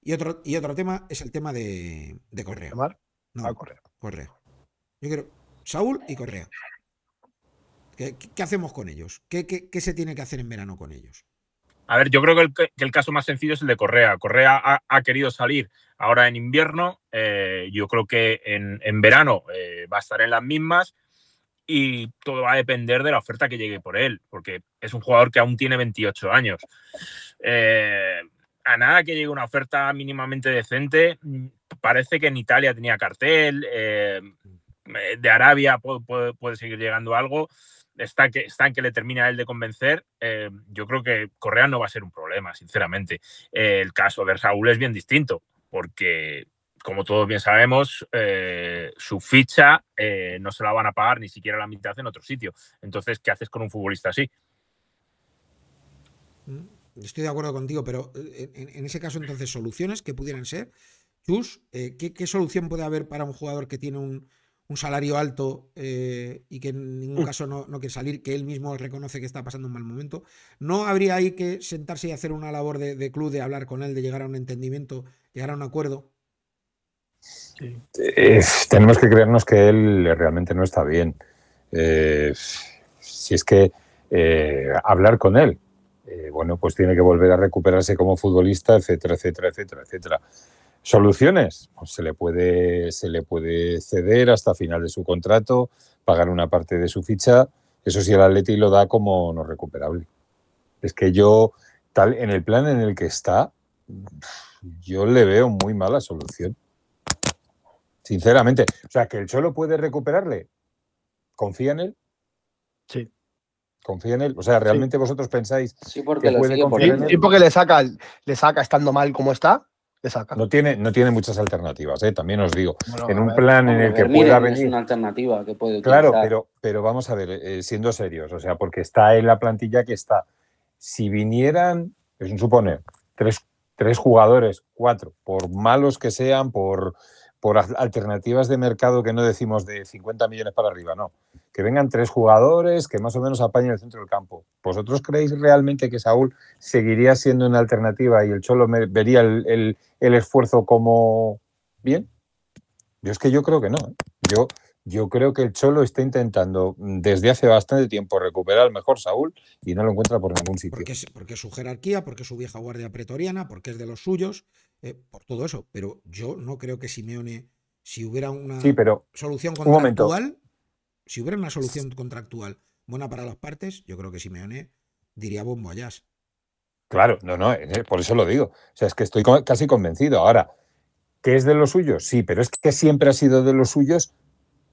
Y otro, y otro tema es el tema de, de Correa. No, ah, Correa. Correa. Yo quiero Saúl y Correa. ¿Qué, hacemos con ellos? ¿Qué, qué, se tiene que hacer en verano con ellos? A ver, yo creo que el, caso más sencillo es el de Correa. Correa ha, querido salir ahora en invierno, eh, yo creo que en, verano eh, va a estar en las mismas y todo va a depender de la oferta que llegue por él, porque es un jugador que aún tiene 28 años. Eh, a nada que llegue una oferta mínimamente decente, parece que en Italia tenía cartel, de Arabia puede seguir llegando algo está que, está en que le termina a él de convencer, eh, yo creo que Correa no va a ser un problema, sinceramente. Eh, el caso de Saúl es bien distinto, porque como todos bien sabemos, eh, su ficha no se la van a pagar ni siquiera la mitad en otro sitio. Entonces, ¿qué haces con un futbolista así? Mm, estoy de acuerdo contigo, pero en, ese caso, entonces, soluciones que pudieran ser. Chus, ¿qué solución puede haber para un jugador que tiene un, un salario alto eh, y que en ningún mm. caso no, quiere salir, que él mismo reconoce que está pasando un mal momento. ¿No habría ahí que sentarse y hacer una labor de, club, de hablar con él, de llegar a un entendimiento, llegar a un acuerdo? tenemos que creernos que él realmente no está bien. Eh, si es que eh, hablar con él, bueno, pues tiene que volver a recuperarse como futbolista, etcétera, etcétera, etcétera, etcétera soluciones. Pues se, le puede, se le puede ceder hasta final de su contrato, pagar una parte de su ficha. Eso sí, el Atleti lo da como no recuperable. Es que yo, tal, en el plan en el que está, yo le veo muy mala solución. Sinceramente. O sea, que el Cholo puede recuperarle. ¿Confía en él? Sí. ¿Confía en él? O sea, ¿realmente vosotros pensáis sí, porque que puede confiar Sí, porque le saca, le saca estando mal como está no tiene, no tiene muchas alternativas, ¿eh? también os digo. en un plan en el que pueda venir. una alternativa que puede Claro, pero, pero vamos a ver, eh, eh, siendo serios, o sea, porque está en la plantilla que está. Si vinieran, es un suponer, tres, tres jugadores, cuatro, por malos que sean, por por alternativas de mercado que no decimos de 50 millones para arriba, no. Que vengan tres jugadores que más o menos apañen el centro del campo. ¿Vosotros creéis realmente que Saúl seguiría siendo una alternativa y el Cholo vería el, esfuerzo como bien? Yo es que yo creo que no. ¿eh? Yo, yo creo que el Cholo está intentando desde hace bastante tiempo recuperar mejor Saúl y no lo encuentra por ningún sitio. Porque, su jerarquía, porque su vieja guardia pretoriana, porque es de los suyos eh, por todo eso. Pero yo no creo que Simeone, si hubiera una solución contractual, si hubiera una solución contractual buena para las partes, yo creo que Simeone diría bombo allá Claro, no, no, eh, por eso lo digo. O sea, es que estoy casi convencido. Ahora, ¿que es de los suyos? Sí, pero es que siempre ha sido de los suyos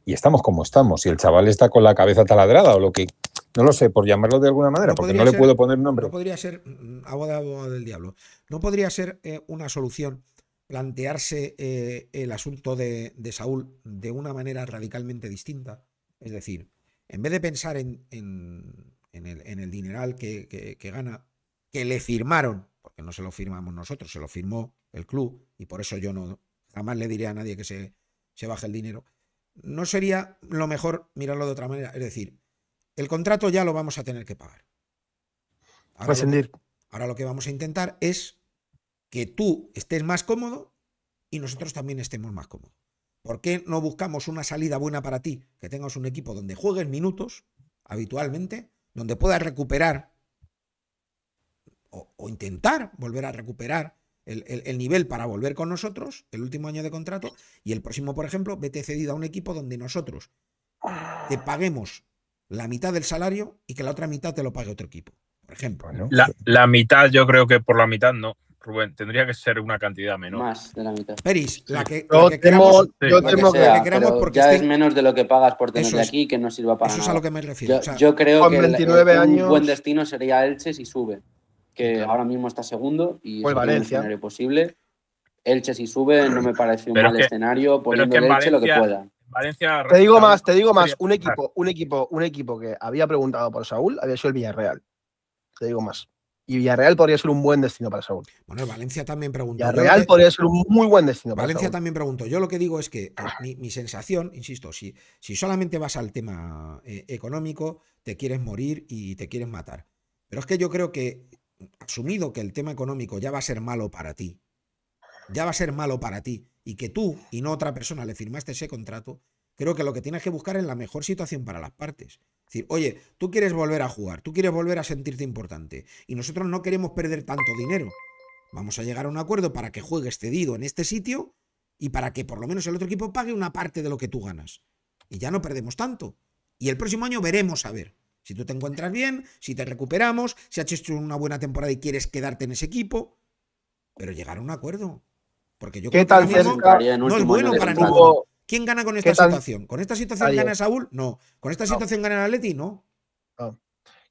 y estamos como estamos. Y el chaval está con la cabeza taladrada o lo que no lo sé, por llamarlo de alguna manera, porque no le puedo poner nombre. No podría ser, mm, abogado del diablo, no podría ser eh, una solución plantearse eh, el asunto de, Saúl de una manera radicalmente distinta. Es decir, en vez de pensar en, el, dineral que, gana, que le firmaron, porque no se lo firmamos nosotros, se lo firmó el club, y por eso yo no jamás le diré a nadie que se, se baje el dinero. No sería lo mejor mirarlo de otra manera. Es decir, el contrato ya lo vamos a tener que pagar. Ahora, Lo, que vamos a intentar es que tú estés más cómodo y nosotros también estemos más cómodos. ¿Por qué no buscamos una salida buena para ti? Que tengas un equipo donde juegues minutos habitualmente, donde puedas recuperar o, intentar volver a recuperar el, el, nivel para volver con nosotros, el último año de contrato, y el próximo, por ejemplo, vete cedido a un equipo donde nosotros te paguemos la mitad del salario y que la otra mitad te lo pague otro equipo, por ejemplo. La, mitad, yo creo que por la mitad no. Rubén, tendría que ser una cantidad menor. Más de la mitad. Peris, la que, yo que porque ya es menos de lo que pagas por tener aquí que no sirva para eso nada. Eso es a lo que me refiero. Yo, creo que un buen destino sería Elche si sube, que ahora mismo está segundo y es pues el escenario posible. Elche si sube no me parece un mal escenario, poniendo Elche lo que pueda. Valencia. Te digo más, te digo más. Un equipo, un equipo, un equipo que había preguntado por Saúl había sido el Villarreal. Te digo más. Y Villarreal podría ser un buen destino para Saúl. Bueno, Valencia también preguntó. Villarreal podría ser un muy buen destino para Valencia también preguntó. Yo lo que digo es que mi, sensación, insisto, si, si solamente vas al tema eh, económico, te quieres morir y te quieres matar. Pero es que yo creo que, asumido que el tema económico ya va a ser malo para ti, ya va a ser malo para ti y que tú y no otra persona le firmaste ese contrato, creo que lo que tienes que buscar es la mejor situación para las partes. Es decir, oye, tú quieres volver a jugar, tú quieres volver a sentirte importante y nosotros no queremos perder tanto dinero. Vamos a llegar a un acuerdo para que juegues cedido en este sitio y para que por lo menos el otro equipo pague una parte de lo que tú ganas. Y ya no perdemos tanto. Y el próximo año veremos a ver si tú te encuentras bien, si te recuperamos, si has hecho una buena temporada y quieres quedarte en ese equipo. Pero llegar a un acuerdo. Porque yo creo que no es bueno para ninguno. ¿Quién gana con esta situación? ¿Con esta situación gana Saúl? No. ¿Con esta situación gana el Atleti? No.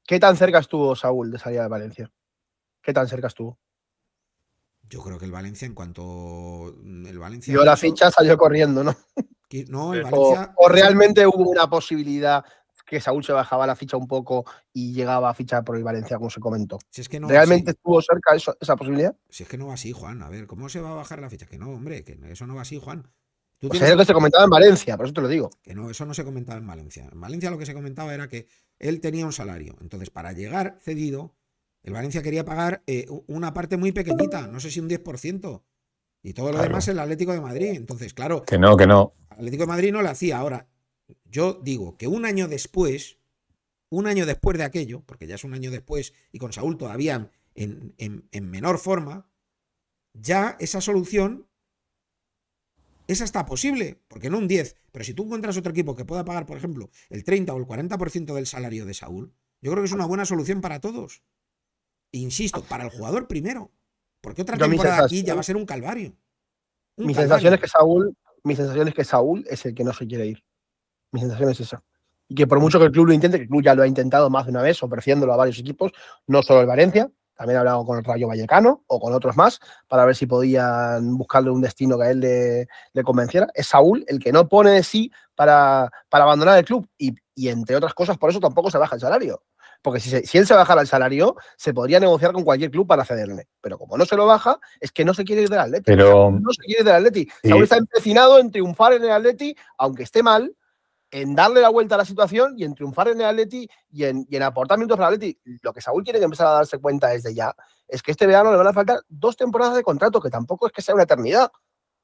¿Qué tan cerca estuvo Saúl de salir de Valencia? ¿Qué tan cerca estuvo? Yo creo que el Valencia, en cuanto mm, el Valencia. Yo la ficha salió corriendo, ¿no? No, el Valencia. o realmente hubo una posibilidad que Saúl se bajaba la ficha un poco y llegaba a fichar por el Valencia, como se comentó. ¿Realmente estuvo cerca esa posibilidad? Si es que no va así, Juan. A ver, ¿cómo se va a bajar la ficha? Que no, hombre, que eso no va así, Juan. pues es lo que se comentaba en Valencia, por eso te lo digo. Que no, eso no se comentaba en Valencia. En Valencia lo que se comentaba era que él tenía un salario. Entonces, para llegar cedido, el Valencia quería pagar eh, una parte muy pequeñita, no sé si un 10%. Y todo lo demás el Atlético de Madrid. Entonces, claro. Que no, que no. Atlético de Madrid no lo hacía. Ahora, yo digo que un año después, un año después de aquello, porque ya es un año después y con Saúl todavía en, menor forma, ya esa solución es está posible, porque no un 10, pero si tú encuentras otro equipo que pueda pagar, por ejemplo, el 30 o el 40% del salario de Saúl, yo creo que es una buena solución para todos. Insisto, para el jugador primero, porque otra temporada aquí ya va a ser un calvario. que Saúl, mi sensación es que Saúl es el que no se quiere ir. Mi sensación es esa. Y que por mucho que el club lo intente, que el club ya lo ha intentado más de una vez, ofreciéndolo a varios equipos, no solo el Valencia, también he hablado con el Rayo Vallecano o con otros más para ver si podían buscarle un destino que a él le, convenciera. Es Saúl el que no pone de sí para, para abandonar el club y, entre otras cosas, por eso tampoco se baja el salario. Porque si, si él se bajara el salario, se podría negociar con cualquier club para cederle. Pero como no se lo baja, es que no se quiere ir del Atleti. no se quiere ir del Atleti. Saúl está empecinado en triunfar en el Atleti, aunque esté mal, en darle la vuelta a la situación y en triunfar en el Atleti y en, y aportar minutos para el Atleti. Lo que Saúl tiene que empezar a darse cuenta desde ya es que este verano le van a faltar dos temporadas de contrato, que tampoco es que sea una eternidad.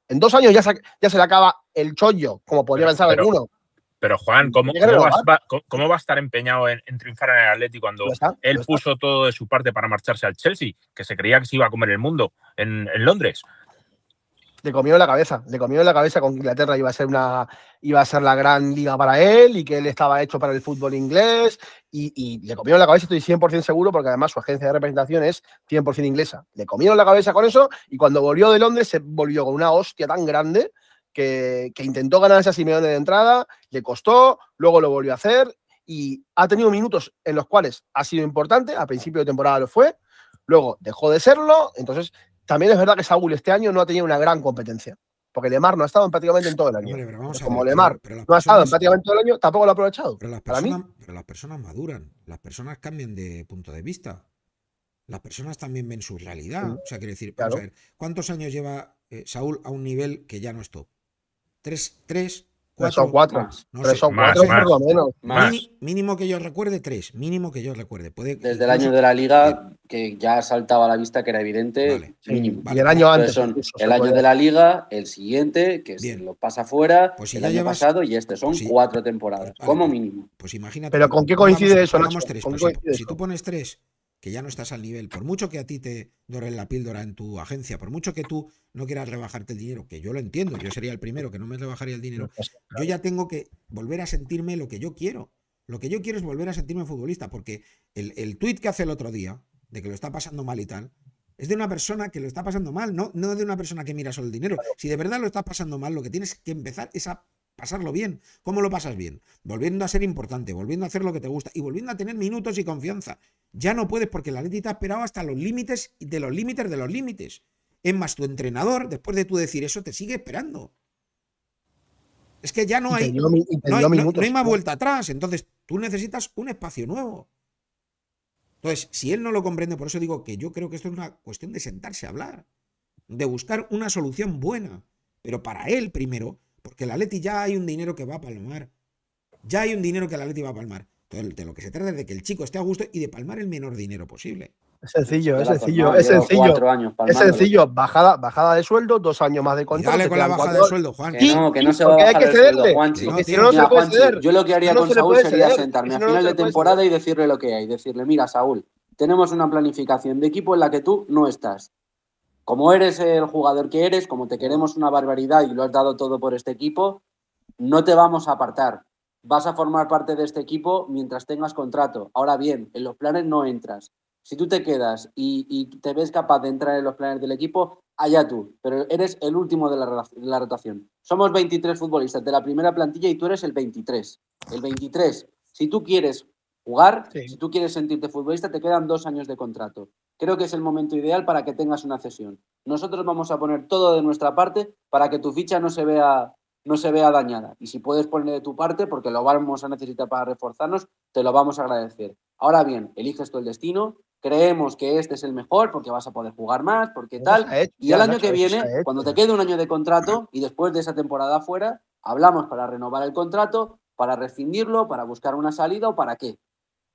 En dos años ya se, le acaba el chollo, como podría pensar alguno. Pero Juan, ¿cómo, va, a estar empeñado en, triunfar en el Atleti cuando él puso todo de su parte para marcharse al Chelsea, que se creía que se iba a comer el mundo en Londres? le comió la cabeza, le comió la cabeza con Inglaterra iba a ser una iba a ser la gran liga para él y que él estaba hecho para el fútbol inglés y, le comió la cabeza, estoy 100% seguro porque además su agencia de representación es 100% inglesa. Le comieron la cabeza con eso y cuando volvió de Londres se volvió con una hostia tan grande que, que intentó ganarse a Simeone de entrada, le costó, luego lo volvió a hacer y ha tenido minutos en los cuales ha sido importante, a principio de temporada lo fue, luego dejó de serlo, entonces también es verdad que Saúl este año no ha tenido una gran competencia, porque Lemar no ha estado prácticamente en todo el año. como Lemar no ha estado en prácticamente todo el año, tampoco lo ha aprovechado. Pero las, personas, maduran, las personas cambian de punto de vista. Las personas también ven su realidad. O sea, quiero decir, ¿cuántos años lleva eh, Saúl a un nivel que ya no es tres son cuatro. cuatro menos. Mínimo que yo recuerde, tres. Mínimo que yo recuerde. Desde el año de la liga, que ya saltaba a la vista que era evidente, mínimo. Y el año antes. el año de la liga, el siguiente, que Bien. lo pasa fuera, pues el año pasado y este. Son pues cuatro temporadas, como mínimo. Pues imagínate. Pero ¿con qué coincide eso, Tres, pues si, si tú pones tres que ya no estás al nivel, por mucho que a ti te doren la píldora en tu agencia, por mucho que tú no quieras rebajarte el dinero, que yo lo entiendo, yo sería el primero que no me rebajaría el dinero, yo ya tengo que volver a sentirme lo que yo quiero. Lo que yo quiero es volver a sentirme futbolista, porque el, el tuit que hace el otro día, de que lo está pasando mal y tal, es de una persona que lo está pasando mal, no, no de una persona que mira solo el dinero. Si de verdad lo estás pasando mal, lo que tienes que empezar es a pasarlo bien. ¿Cómo lo pasas bien? Volviendo a ser importante, volviendo a hacer lo que te gusta y volviendo a tener minutos y confianza. Ya no puedes porque la Leti te ha esperado hasta los límites de los límites de los límites. Es más, tu entrenador, después de tú decir eso, te sigue esperando. Es que ya no hay, no hay, más vuelta atrás. Entonces, tú necesitas un espacio nuevo. Entonces, si él no lo comprende, por eso digo que yo creo que esto es una cuestión de sentarse a hablar, de buscar una solución buena, pero para él primero, porque la Atleti ya hay un dinero que va a palmar. Ya hay un dinero que la Leti va a palmar de lo que se trata es de que el chico esté a gusto y de palmar el menor dinero posible. Es sencillo, es sencillo, es sencillo. es sencillo, bajada, bajada de sueldo, dos años más de contrato. dale con la bajada de sueldo, Juan. no, que no se va a bajar yo lo que haría con Saúl sería sentarme a final de temporada y decirle lo que hay. Decirle, mira, Saúl, tenemos una planificación de equipo en la que tú no estás. Como eres el jugador que eres, como te queremos una barbaridad y lo has dado todo por este equipo, no te vamos a apartar vas a formar parte de este equipo mientras tengas contrato. Ahora bien, en los planes no entras. Si tú te quedas y, te ves capaz de entrar en los planes del equipo, allá tú, pero eres el último de la, rotación. Somos 23 futbolistas de la primera plantilla y tú eres el 23. El 23, si tú quieres jugar, si tú quieres sentirte futbolista, te quedan dos años de contrato. Creo que es el momento ideal para que tengas una cesión. Nosotros vamos a poner todo de nuestra parte para que tu ficha no se vea no se vea dañada. Y si puedes poner de tu parte, porque lo vamos a necesitar para reforzarnos, te lo vamos a agradecer. Ahora bien, eliges tú el destino, creemos que este es el mejor porque vas a poder jugar más, porque tal. y el año que viene, cuando te quede un año de contrato y después de esa temporada fuera, hablamos para renovar el contrato, para rescindirlo, para buscar una salida o para qué.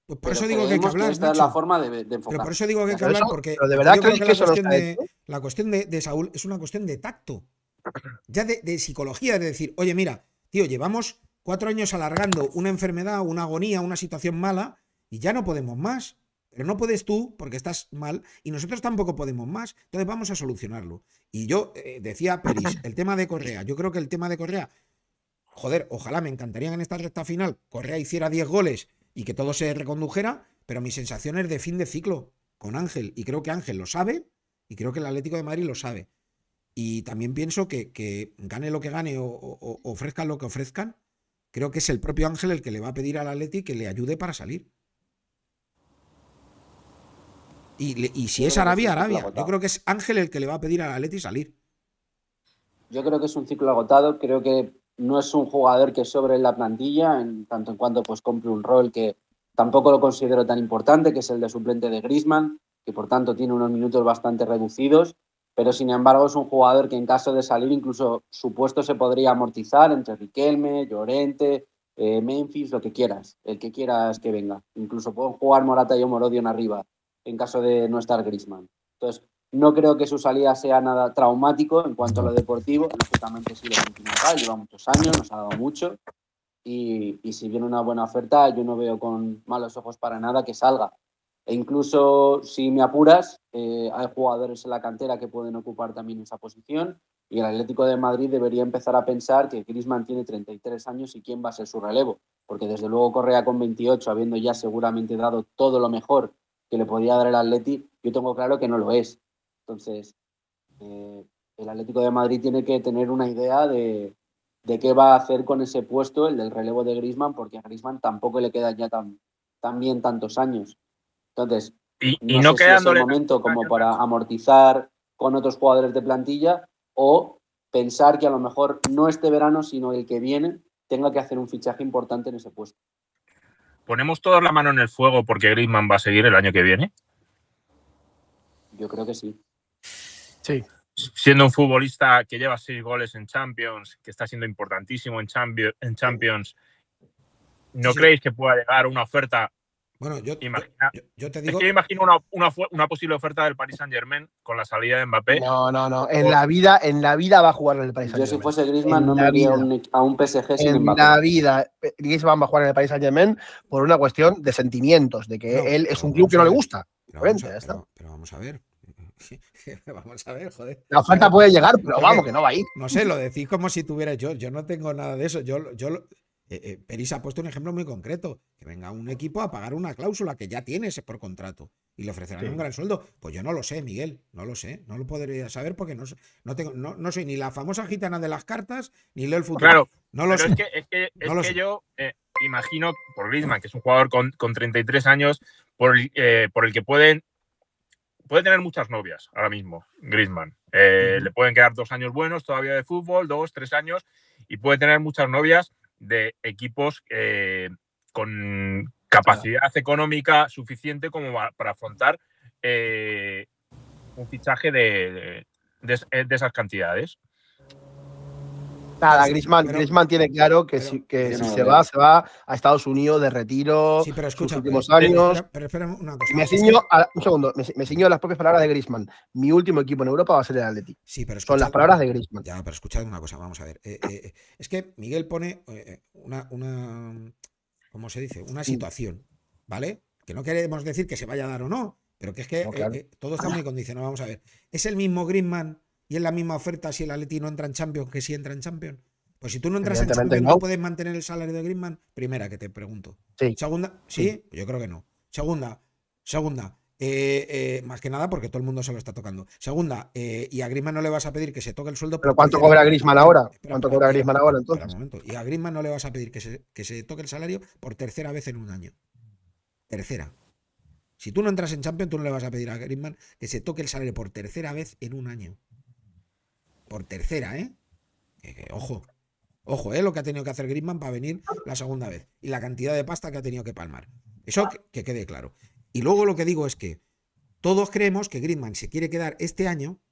Pues por eso digo que hay que hablar. es la forma de, enfocar. Pero por eso digo que hay que hablar, porque de verdad que la, cuestión de Saúl es una cuestión de tacto ya de, psicología, de decir, oye, mira, tío, llevamos cuatro años alargando una enfermedad, una agonía, una situación mala, y ya no podemos más. Pero no puedes tú porque estás mal y nosotros tampoco podemos más. Entonces vamos a solucionarlo. Y yo eh, decía, Peris, [CLEARS THROAT] el tema de Correa. Yo creo que el tema de Correa, joder, ojalá me encantaría en esta recta final Correa hiciera 10 goles y que todo se recondujera, pero mi sensación es de fin de ciclo con Ángel. Y creo que Ángel lo sabe y creo que el Atlético de Madrid lo sabe. Y también pienso que, gane lo que gane o, ofrezcan lo que ofrezcan, creo que es el propio Ángel el que le va a pedir al Atleti que le ayude para salir. Y, si es Arabia, Arabia. Yo creo que es Ángel el que le va a pedir al Atleti salir. Yo creo que es un ciclo agotado. Creo que no es un jugador que sobre la plantilla, en tanto en cuanto pues cumple un rol que tampoco lo considero tan importante, que es el de suplente de Grisman, que por tanto tiene unos minutos bastante reducidos pero sin embargo es un jugador que en caso de salir incluso su puesto se podría amortizar entre Riquelme, Llorente, eh, Memphis, lo que quieras, el que quieras que venga. Incluso pueden jugar Morata y Omorodion arriba en caso de no estar Grisman. Entonces, no creo que su salida sea nada traumático en cuanto a lo deportivo. Absolutamente sí lo lleva muchos años, nos ha dado mucho. y si viene una buena oferta, yo no veo con malos ojos para nada que salga. E incluso si me apuras, eh, hay jugadores en la cantera que pueden ocupar también esa posición. Y el Atlético de Madrid debería empezar a pensar que Grisman tiene 33 años y quién va a ser su relevo. Porque desde luego Correa con 28, habiendo ya seguramente dado todo lo mejor que le podía dar el Atleti, yo tengo claro que no lo es. Entonces, eh, el Atlético de Madrid tiene que tener una idea de, qué va a hacer con ese puesto, el del relevo de Grisman, porque a Grisman tampoco le quedan ya tan, tan bien tantos años. Entonces, y, no, y el momento como para amortizar con otros jugadores de plantilla o pensar que a lo mejor no este verano, sino el que viene, tenga que hacer un fichaje importante en ese puesto. ¿Ponemos toda la mano en el fuego porque Griezmann va a seguir el año que viene? Yo creo que sí. Sí. Siendo un futbolista que lleva seis goles en Champions, que está siendo importantísimo en Champions, ¿no creéis que pueda llegar una oferta bueno, yo, yo, te imagino una, posible oferta del Paris Saint Germain con la salida de Mbappé. No, no, no. En la vida, en la vida va a jugar en el Paris Saint Germain. Yo, si fuese Griezmann, no me iría a un PSG sin en Mbappé. En la vida, eh, Griezmann va a jugar en el Paris Saint Germain por una cuestión de sentimientos, de que él es un club que no le gusta. Pero, vamos a, ver. [LAUGHS] [LAUGHS] vamos a ver, joder. La oferta puede llegar, pero vamos, que no va a ir. No sé, lo decís como si tuviera yo. Yo no tengo nada de eso. Yo, yo, eh, eh, Peris ha puesto un ejemplo muy concreto, que venga un equipo a pagar una cláusula que ya tienes por contrato y le ofrecerán un gran sueldo. Pues yo no lo sé, Miguel, no lo sé, no lo podría saber porque no, no, tengo, no, soy ni la famosa gitana de las cartas, ni leo el futuro. Claro, no lo sé. es que, es que, es que yo eh, imagino por Griezmann, que es un jugador con, 33 años, por, el que pueden puede tener muchas novias ahora mismo, Griezmann. Le pueden quedar dos años buenos todavía de fútbol, dos, tres años, y puede tener muchas novias de equipos eh, con capacidad económica suficiente como para afrontar eh, un fichaje de eh, esas cantidades. Nada, Griezmann, tiene claro que, si, que se va, se va a Estados Unidos de retiro. Sí, pero escucha, últimos años. Pero, una cosa. Me un segundo, me, me las propias palabras de Griezmann. Mi último equipo en Europa va a ser el Atleti. Sí, pero Son las palabras de Griezmann. Ya, pero escuchad una cosa, vamos a ver. Eh, eh, eh, es que Miguel pone una, una, ¿cómo se dice? Una situación, ¿vale? Que no queremos decir que se vaya a dar o no, pero que es que todo está muy condicionado. Vamos a ver. Es el mismo Griezmann y es la misma oferta si el Atleti no entra en Champions que si entra en Champions. Pues si tú no entras en Champions, no. puedes mantener el salario de Griezmann? Primera, que te pregunto. Sí. Segunda, ¿sí? Yo creo que no. Segunda, segunda. Eh, eh, más que nada porque todo el mundo se lo está tocando. Segunda, eh, y a Griezmann no le vas a pedir que se toque el sueldo. ¿Pero cuánto cobra Grisman ahora? ¿Cuánto cobra Grisman ahora entonces? Y a Griezmann no le vas a pedir que se, que se toque el salario por tercera vez en un año. Tercera. Si tú no entras en Champions, tú no le vas a pedir a Griezmann que se toque el salario por tercera vez en un año por tercera, ¿eh? ojo, ojo, ¿eh? Lo que ha tenido que hacer Griezmann para venir la segunda vez y la cantidad de pasta que ha tenido que palmar. Eso que, quede claro. Y luego lo que digo es que todos creemos que Griezmann se quiere quedar este año,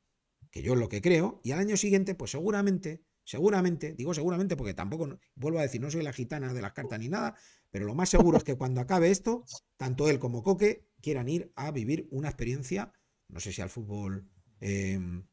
que yo es lo que creo, y al año siguiente, pues seguramente, seguramente, digo seguramente porque tampoco, vuelvo a decir, no soy la gitana de las cartas ni nada, pero lo más seguro es que cuando acabe esto, tanto él como Coque quieran ir a vivir una experiencia, no sé si al fútbol em,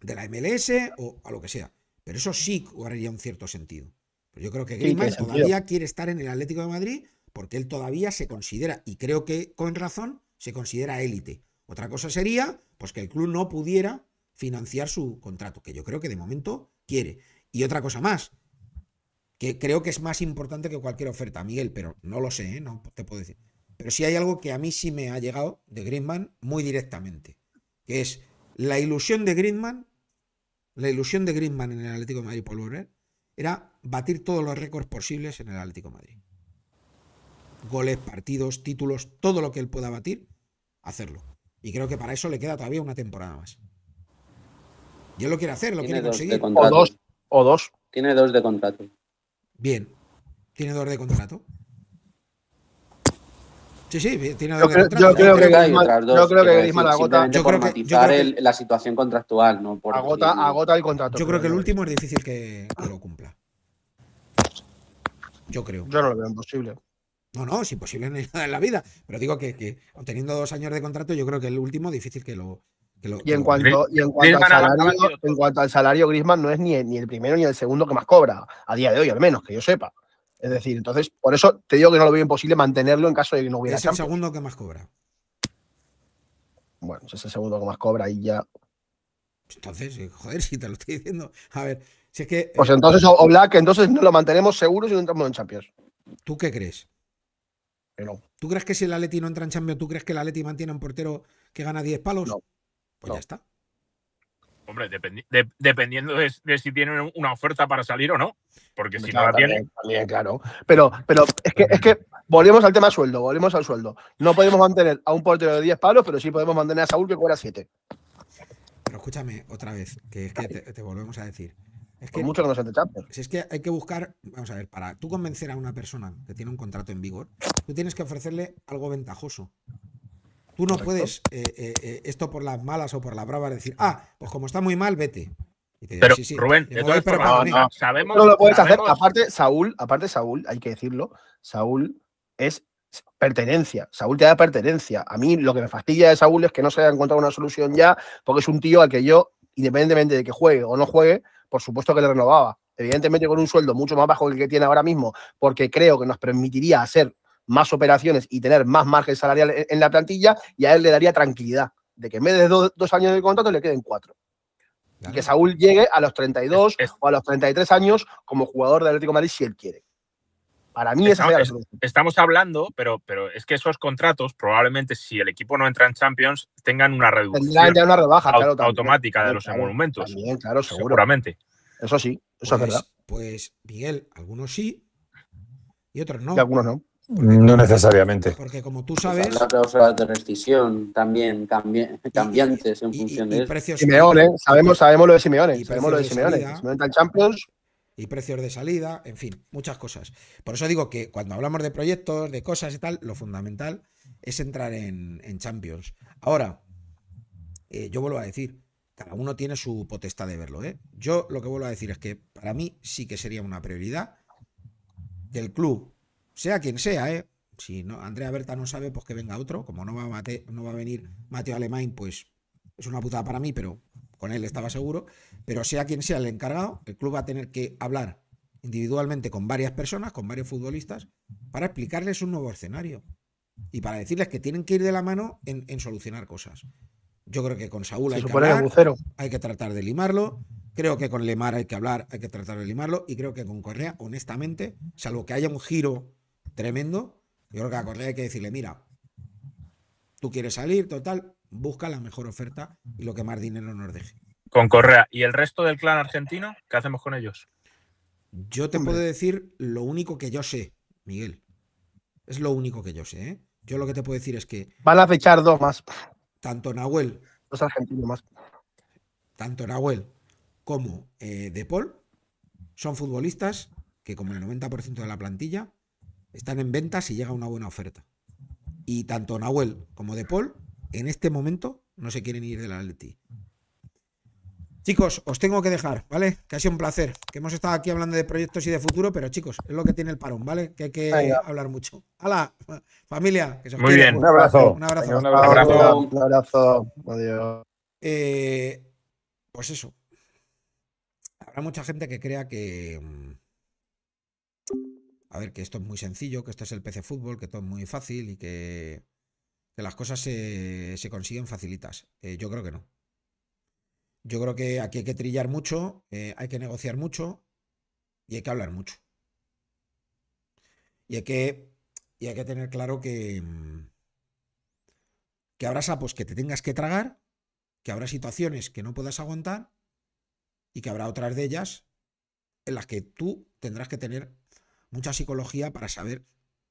de la MLS o a lo que sea. Pero eso sí guardaría un cierto sentido. yo creo que Griezmann todavía quiere estar en el Atlético de Madrid porque él todavía se considera, y creo que con razón, se considera élite. Otra cosa sería pues que el club no pudiera financiar su contrato, que yo creo que de momento quiere. Y otra cosa más, que creo que es más importante que cualquier oferta, Miguel, pero no lo sé, ¿eh? no te puedo decir. Pero sí hay algo que a mí sí me ha llegado de Griezmann muy directamente, que es la ilusión de Griezmann, la ilusión de Griezmann en el Atlético de Madrid por era batir todos los récords posibles en el Atlético de Madrid. Goles, partidos, títulos, todo lo que él pueda batir, hacerlo. Y creo que para eso le queda todavía una temporada más. Yo lo quiere hacer, lo quiere conseguir. O dos, o dos. Tiene dos de contrato. Bien, tiene dos de contrato. Sí, sí, tiene yo creo, que Griezmann, yo creo que agota. Yo creo el, la situación contractual, ¿no? Por agota, agota el contrato. Yo creo que el último es difícil que, lo cumpla. Yo creo. Yo no lo veo imposible. No, no, es imposible [LAUGHS] en la vida. Pero digo que, que dos años de contrato, yo creo que el último es difícil que lo, lo, y en cuanto, al salario, en cuanto al salario, Griezmann no es ni, ni, el primero ni el segundo que más cobra, a día de hoy al menos, que yo sepa. Es decir, entonces, por eso te digo que no lo veo imposible mantenerlo en caso de que no hubiera. Es el segundo que más cobra. Bueno, es el segundo que más cobra y ya. Entonces, eh, joder, [LAUGHS] si te lo estoy diciendo. A ver, si es que. Eh, pues entonces, o Black, entonces no lo mantenemos seguro si no entramos en Champions. ¿Tú qué crees? No. ¿Tú crees que si el Atleti no entra en Champions, tú crees que el Atleti mantiene a un portero que gana 10 palos? No. Pues ya está. Hombre, dependiendo de, si tienen una oferta para salir o no. Porque si no la tienen. También, claro. Pero, pero es, que, es que volvemos al tema sueldo, volvemos al sueldo. No podemos mantener a un portero de 10 palos, pero sí podemos mantener a Saúl que cobra 7. Pero escúchame otra vez, que es que te, volvemos a decir. Es que, Por mucho Si es que hay que buscar, vamos a ver, para tú convencer a una persona que tiene un contrato en vigor, tú tienes que ofrecerle algo ventajoso. Tú no puedes eh, eh, eh, esto por las malas o por las bravas decir, ah, pues como está muy mal, vete. pero Rubén, de formas, no, No lo puedes hacer. Aparte, Saúl, aparte, Saúl, hay que decirlo, Saúl es pertenencia. Saúl te da pertenencia. A mí lo que me fastidia de Saúl es que no se haya encontrado una solución ya, porque es un tío al que yo, independientemente de que juegue o no juegue, por supuesto que le renovaba. Evidentemente con un sueldo mucho más bajo que el que tiene ahora mismo, porque creo que nos permitiría hacer más operaciones y tener más margen salarial en la plantilla y a él le daría tranquilidad de que en vez de dos, años de contrato le queden cuatro. Y que Saúl llegue a los 32 o a los 33 años como jugador de Atlético Madrid si él quiere. Para mí esa es, Estamos hablando, pero, pero es que esos contratos probablemente si el equipo no entra en Champions tengan una reducción una rebaja, automática de los emolumentos. claro, Seguramente. Eso sí, eso es pues, verdad. Pues Miguel, algunos sí y otros no. Y algunos no. No necesariamente. Porque como tú sabes... la de rescisión también, cambiantes en función de precios sabemos, sabemos lo de Simeone, sabemos lo de, Y precios de salida, en fin, muchas cosas. Por eso digo que cuando hablamos de proyectos, de cosas y tal, lo fundamental es entrar en, Champions. Ahora, eh, yo vuelvo a decir, cada uno tiene su potestad de verlo. ¿eh? Yo lo que vuelvo a decir es que para mí sí que sería una prioridad Del club sea quien sea, ¿eh? Si no, Andrea Berta no sabe, pues que venga otro. Como no va, a no va a venir Mateo Alemán, pues es una putada para mí, pero con él estaba seguro. Pero sea quien sea el encargado, el club va a tener que hablar individualmente con varias personas, con varios futbolistas, para explicarles un nuevo escenario y para decirles que tienen que ir de la mano en, solucionar cosas. Yo creo que con Saúl hay que, hay que tratar de limarlo. Creo que con Lemar hay que hablar, hay que tratar de limarlo. Y creo que con Correa, honestamente, salvo que haya un giro tremendo. Yo creo que a Correa hay que decirle, mira, tú quieres salir, total, busca la mejor oferta y lo que más dinero nos deje. Con Correa. ¿Y el resto del clan argentino? ¿Qué hacemos con ellos? Yo te puedo decir lo único que yo sé, Miguel. Es lo único que yo sé. ¿eh? Yo lo que te puedo decir es que. Van a fechar dos más. Tanto Nahuel. Dos argentinos más. Tanto Nahuel como eh, De Paul son futbolistas que, como el 90% de la plantilla, están en venta si llega una buena oferta. Y tanto Nahuel como De Paul en este momento no se quieren ir de la Atleti. Chicos, os tengo que dejar, ¿vale? Que ha sido un placer. Que hemos estado aquí hablando de proyectos y de futuro, pero chicos, es lo que tiene el parón, ¿vale? Que hay que hablar mucho. ¡Hala! Familia, que Muy bien. Un abrazo. Un abrazo. un abrazo. Un abrazo. Adiós. Eh, pues eso. Habrá mucha gente que crea que mm, a ver, que esto es muy sencillo, que esto es el PC Fútbol, que todo es muy fácil y que, las cosas se, consiguen facilitas. Eh, yo creo que no. Yo creo que aquí hay que trillar mucho, eh, hay que negociar mucho y hay que hablar mucho. Y hay que, hay que tener claro que, mm, que habrá sapos que te tengas que tragar, que habrá situaciones que no puedas aguantar y que habrá otras de ellas en las que tú tendrás que tener mucha psicología para saber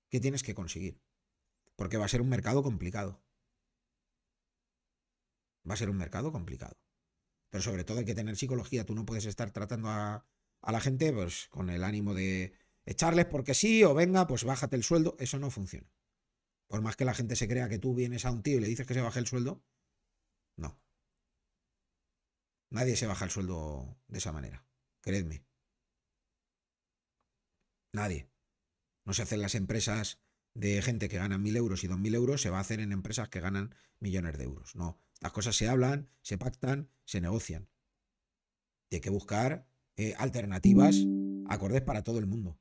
qué tienes que conseguir. Porque va a ser un mercado complicado. Va a ser un mercado complicado. Pero sobre todo hay que tener psicología. Tú no puedes estar tratando a, la gente pues, con el ánimo de echarles porque sí o venga, pues bájate el sueldo. Eso no funciona. Por más que la gente se crea que tú vienes a un tío y le dices que se baje el sueldo, no. Nadie se baja el sueldo de esa manera. Creedme. Nadie. No se hacen las empresas de gente que gana mil euros y dos mil euros, se va a hacer en empresas que ganan millones de euros. No, las cosas se hablan, se pactan, se negocian. Hay que buscar eh, alternativas acordes para todo el mundo.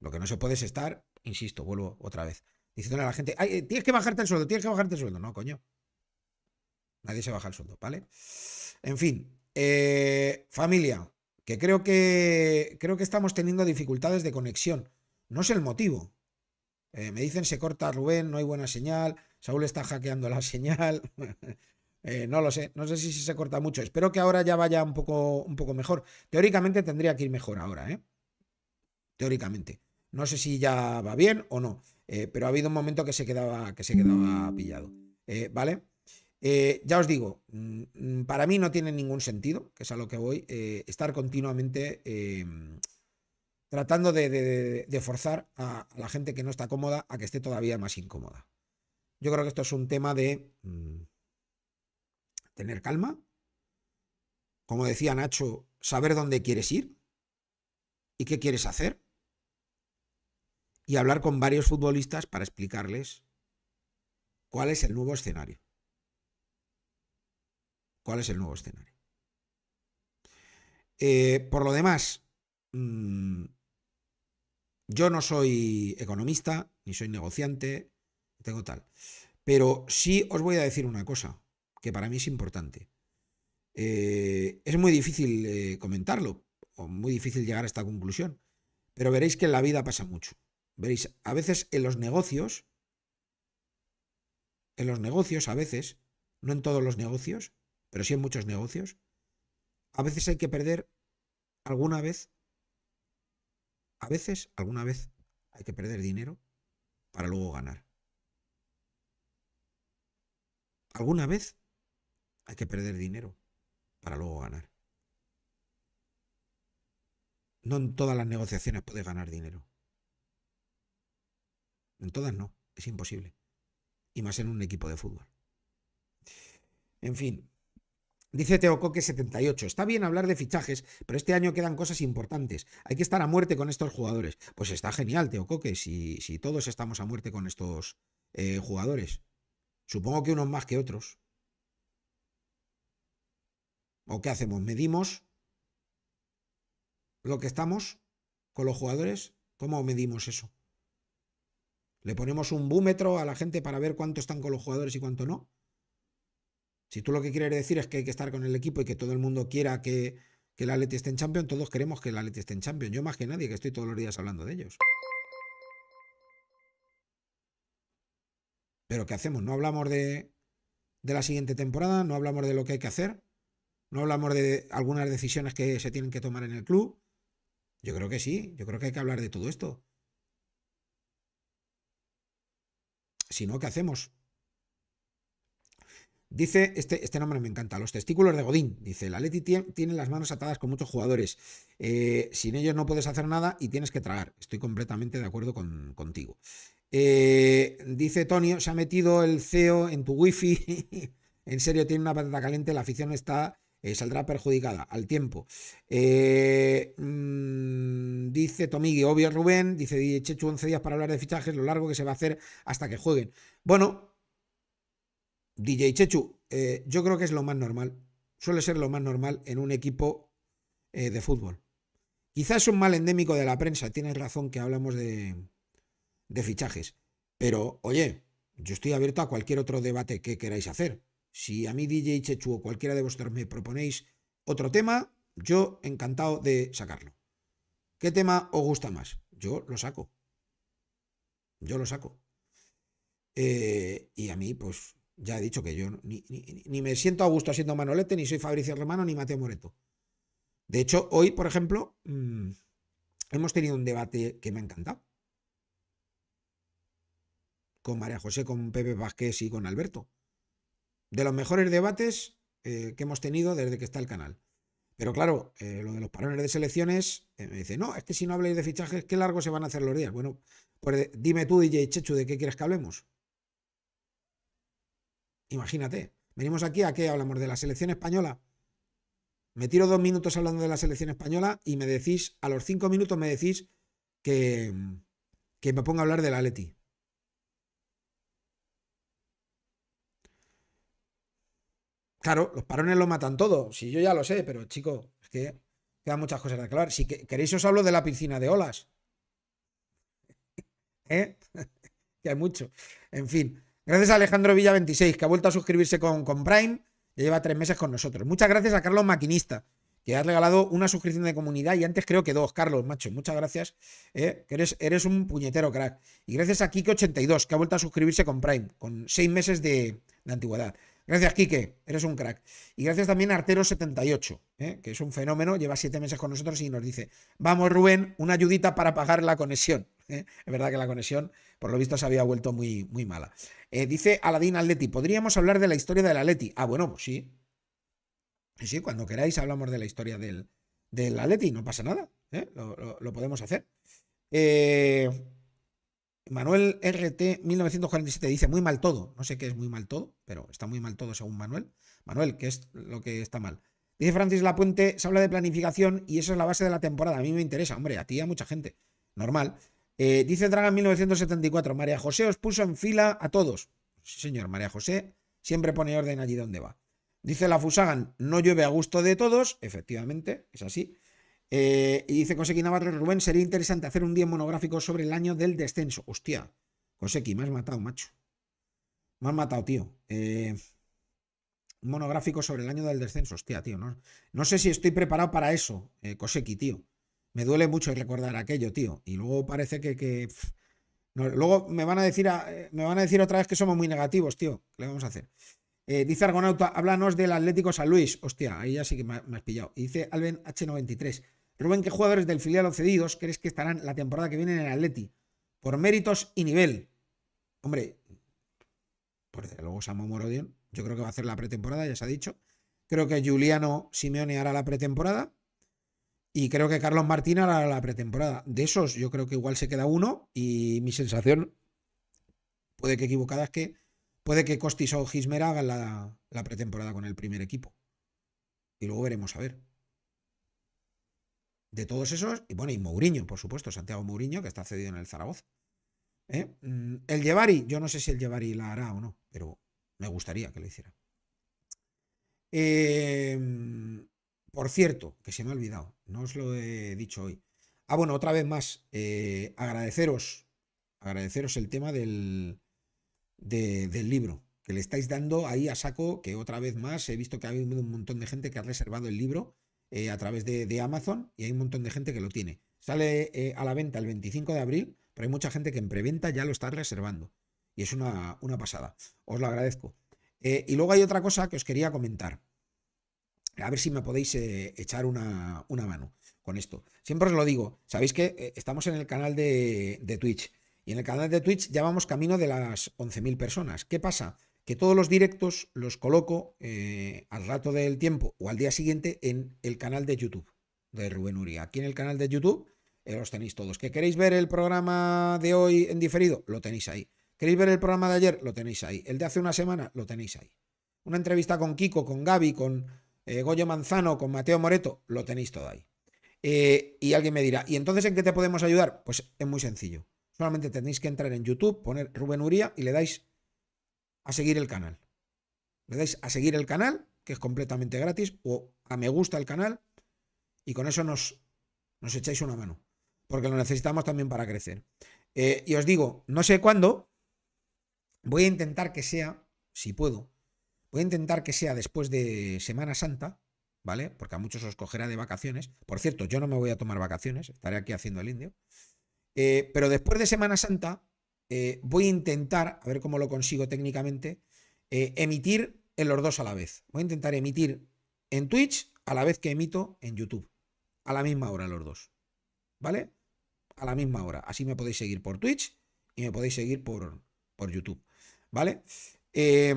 Lo que no se puede es estar, insisto, vuelvo otra vez, diciéndole a la gente, eh, tienes que bajarte el sueldo, tienes que bajarte el sueldo. No, coño. Nadie se baja el sueldo, ¿vale? En fin, eh, familia, que creo que creo que estamos teniendo dificultades de conexión. No es el motivo. Eh, me dicen se corta Rubén, no hay buena señal, Saúl está hackeando la [LAUGHS] señal. Eh, no lo sé, no sé si, se corta mucho. Espero que ahora ya vaya un poco, un poco mejor. Teóricamente tendría que ir mejor ahora, ¿eh? Teóricamente. No sé si ya va bien o no, eh, pero ha habido un momento que se quedaba, que se quedaba pillado. ¿Vale? Eh, ya os digo, mm, mm, para mí no tiene ningún sentido, que es a lo que voy, eh, estar continuamente em, tratando de, forzar a, la gente que no está cómoda a que esté todavía más incómoda. Yo creo que esto es un tema de mm, tener calma, como decía Nacho, saber dónde quieres ir y qué quieres hacer, y hablar con varios futbolistas para explicarles cuál es el nuevo escenario cuál es el nuevo escenario. Eh, por lo demás, mm, yo no soy economista, ni soy negociante, tengo tal. Pero sí os voy a decir una cosa que para mí es importante. Eh, es muy difícil eh, comentarlo, o muy difícil llegar a esta conclusión, pero veréis que en la vida pasa mucho. Veréis, a veces en los negocios, en los negocios, a veces, no en todos los negocios, pero sí en muchos negocios, a veces hay que perder alguna vez, a veces, alguna vez hay que perder dinero para luego ganar. Alguna vez hay que perder dinero para luego ganar. No en todas las negociaciones puedes ganar dinero. En todas no, es imposible. Y más en un equipo de fútbol. En fin, Dice Teocoque78, está bien hablar de fichajes, pero este año quedan cosas importantes. Hay que estar a muerte con estos jugadores. Pues está genial, Teocoque, si, si todos estamos a muerte con estos eh, jugadores. Supongo que unos más que otros. ¿O qué hacemos? ¿Medimos lo que estamos con los jugadores? ¿Cómo medimos eso? ¿Le ponemos un búmetro a la gente para ver cuánto están con los jugadores y cuánto no? Si tú lo que quieres decir es que hay que estar con el equipo y que todo el mundo quiera que, el Atleti esté en Champions, todos queremos que el Atleti esté en Champions. Yo más que nadie, que estoy todos los días hablando de ellos. Pero ¿qué hacemos? No hablamos de, de la siguiente temporada, no hablamos de lo que hay que hacer, no hablamos de algunas decisiones que se tienen que tomar en el club. Yo creo que sí, yo creo que hay que hablar de todo esto. Si no, ¿qué hacemos? Dice, este, este nombre me encanta, los testículos de Godín. Dice, la Leti tiene las manos atadas con muchos jugadores. Eh, sin ellos no puedes hacer nada y tienes que tragar. Estoy completamente de acuerdo contigo. Eh, dice Tonio, se ha metido el CEO en tu wifi. [LAUGHS] en serio, tiene una patata caliente, la afición está... Eh, saldrá perjudicada al tiempo. Mm, dice Tomigui, obvio Rubén, dice Chechu 11 días para hablar de fichajes, lo largo que se va a hacer hasta que jueguen. Bueno, DJ Chechu, eh, yo creo que es lo más normal. Suele ser lo más normal en un equipo eh, de fútbol. Quizás es un mal endémico de la prensa, tienes razón que hablamos de, fichajes. Pero, oye, yo estoy abierto a cualquier otro debate que queráis hacer. Si a mí DJ Chechu o cualquiera de vosotros me proponéis otro tema, yo encantado de sacarlo. ¿Qué tema os gusta más? Yo lo saco. Yo lo saco. Eh, y a mí, pues, ya he dicho que yo ni, me siento a gusto siendo Manolete, ni soy Fabricio Romano, ni Mateo Moreto. De hecho, hoy, por ejemplo, mm, hemos tenido un debate que me ha encantado. Con María José, con Pepe Vázquez y con Alberto. De los mejores debates eh, que hemos tenido desde que está el canal. Pero claro, eh, lo de los parones de selecciones, eh, me dice, no, es que si no habláis de fichajes, qué largo se van a hacer los días. Bueno, pues dime tú, DJ Chechu, ¿de qué quieres que hablemos? Imagínate. Venimos aquí a qué hablamos de la selección española. Me tiro dos minutos hablando de la selección española y me decís, a los cinco minutos me decís que, me ponga a hablar de la Leti. Claro, los parones lo matan todo. Si yo ya lo sé, pero chico, es que quedan muchas cosas de aclarar. Si queréis os hablo de la piscina de olas. [LAUGHS] ¿Eh? [LAUGHS] que hay mucho. En fin. Gracias a Alejandro Villa 26, que ha vuelto a suscribirse con, Prime. lleva tres meses con nosotros. Muchas gracias a Carlos Maquinista, que ha regalado una suscripción de comunidad y antes creo que dos. Carlos, macho, muchas gracias. Eh, que eres, eres un puñetero crack. Y gracias a Kike82, que ha vuelto a suscribirse con Prime, con seis meses de, antigüedad. Gracias, Quique. Eres un crack. Y gracias también a Artero78, ¿eh? que es un fenómeno, lleva siete meses con nosotros y nos dice: Vamos, Rubén, una ayudita para pagar la conexión. ¿eh? es verdad que la conexión, por lo visto, se había vuelto muy, muy mala. Eh, dice Aladín Atleti, podríamos hablar de la historia del Aleti? Ah, bueno, pues sí. Sí, cuando queráis hablamos de la historia del, del Atleti, no pasa nada. ¿eh? Lo, podemos hacer. Manuel RT 1947 dice muy mal todo. No sé qué es muy mal todo, pero está muy mal todo según Manuel. Manuel, ¿qué es lo que está mal? Dice Francis Lapuente, se habla de planificación y eso es la base de la temporada. A mí me interesa, hombre, a ti y a mucha gente. Normal. Eh, dice Dragon 1974, María José os puso en fila a todos. Sí, señor, María José siempre pone orden allí donde va. Dice la Fusagan, no llueve a gusto de todos, efectivamente, es así. Eh, y dice Cosequi Navarro, Rubén, sería interesante hacer un día monográfico sobre el año del descenso. Hostia, Consequi, me has matado, macho. Me has matado, tío. Eh, monográfico sobre el año del descenso. Hostia, tío, no, sé si estoy preparado para eso, eh, tío. Me duele mucho recordar aquello, tío. Y luego parece que. luego me van, a decir eh, me van a decir otra vez que somos muy negativos, tío. ¿Qué le vamos a hacer? Eh, dice Argonauta, háblanos del Atlético San Luis. Hostia, ahí ya sí que me, has pillado. Y dice Alben H93. Rubén, ¿qué jugadores del filial o cedidos crees que estarán la temporada que viene en el Atleti? Por méritos y nivel. Hombre, por desde luego Samu Morodion. Yo creo que va a hacer la pretemporada, ya se ha dicho. Creo que Juliano Simeone hará la pretemporada. Y creo que Carlos Martín hará la pretemporada. De esos, yo creo que igual se queda uno. Y mi sensación, puede que equivocada, es que puede que Costis o Gismera hagan la, pretemporada con el primer equipo. Y luego veremos a ver. De todos esos, y bueno, y Mourinho, por supuesto, Santiago Mourinho, que está cedido en el Zaragoza. ¿eh? Mm, el Llevari, yo no sé si el Llevari la hará o no, pero me gustaría que lo hiciera. Eh, por cierto, que se me ha olvidado, no os lo he dicho hoy. Ah, bueno, otra vez más, eh, agradeceros, agradeceros el tema del, del libro, que le estáis dando ahí a saco, que otra vez más he visto que ha habido un montón de gente que ha reservado el libro eh, a través de, de, Amazon y hay un montón de gente que lo tiene. Sale eh, a la venta el 25 de abril, pero hay mucha gente que en preventa ya lo está reservando. Y es una, una pasada. Os lo agradezco. y luego hay otra cosa que os quería comentar. A ver si me podéis eh, echar una, mano con esto. Siempre os lo digo, sabéis que eh, estamos en el canal de, Twitch y en el canal de Twitch ya vamos camino de las 11.000 personas. ¿Qué pasa? Que todos los directos los coloco eh, al rato del tiempo o al día siguiente en el canal de YouTube de Rubén Uri. Aquí en el canal de YouTube los tenéis todos. ¿Que queréis ver el programa de hoy en diferido? Lo tenéis ahí. ¿Queréis ver el programa de ayer? Lo tenéis ahí. El de hace una semana, lo tenéis ahí. Una entrevista con Kiko, con Gaby, con, eh, Goyo Manzano con Mateo Moreto, lo tenéis todo ahí. Eh, y alguien me dirá, ¿y entonces en qué te podemos ayudar? Pues es muy sencillo. Solamente tenéis que entrar en YouTube, poner Rubén Uría y le dais a seguir el canal. Le dais a seguir el canal, que es completamente gratis, o a me gusta el canal, y con eso nos, nos echáis una mano, porque lo necesitamos también para crecer. Eh, y os digo, no sé cuándo, voy a intentar que sea, si puedo, Voy a intentar que sea después de Semana Santa, ¿vale? Porque a muchos os cogerá de vacaciones. Por cierto, yo no me voy a tomar vacaciones, estaré aquí haciendo el indio. Eh, pero después de Semana Santa, eh, voy a intentar, a ver cómo lo consigo técnicamente, eh, emitir en los dos a la vez. Voy a intentar emitir en Twitch a la vez que emito en YouTube. A la misma hora los dos. ¿Vale? A la misma hora. Así me podéis seguir por Twitch y me podéis seguir por, por YouTube. ¿Vale? Eh,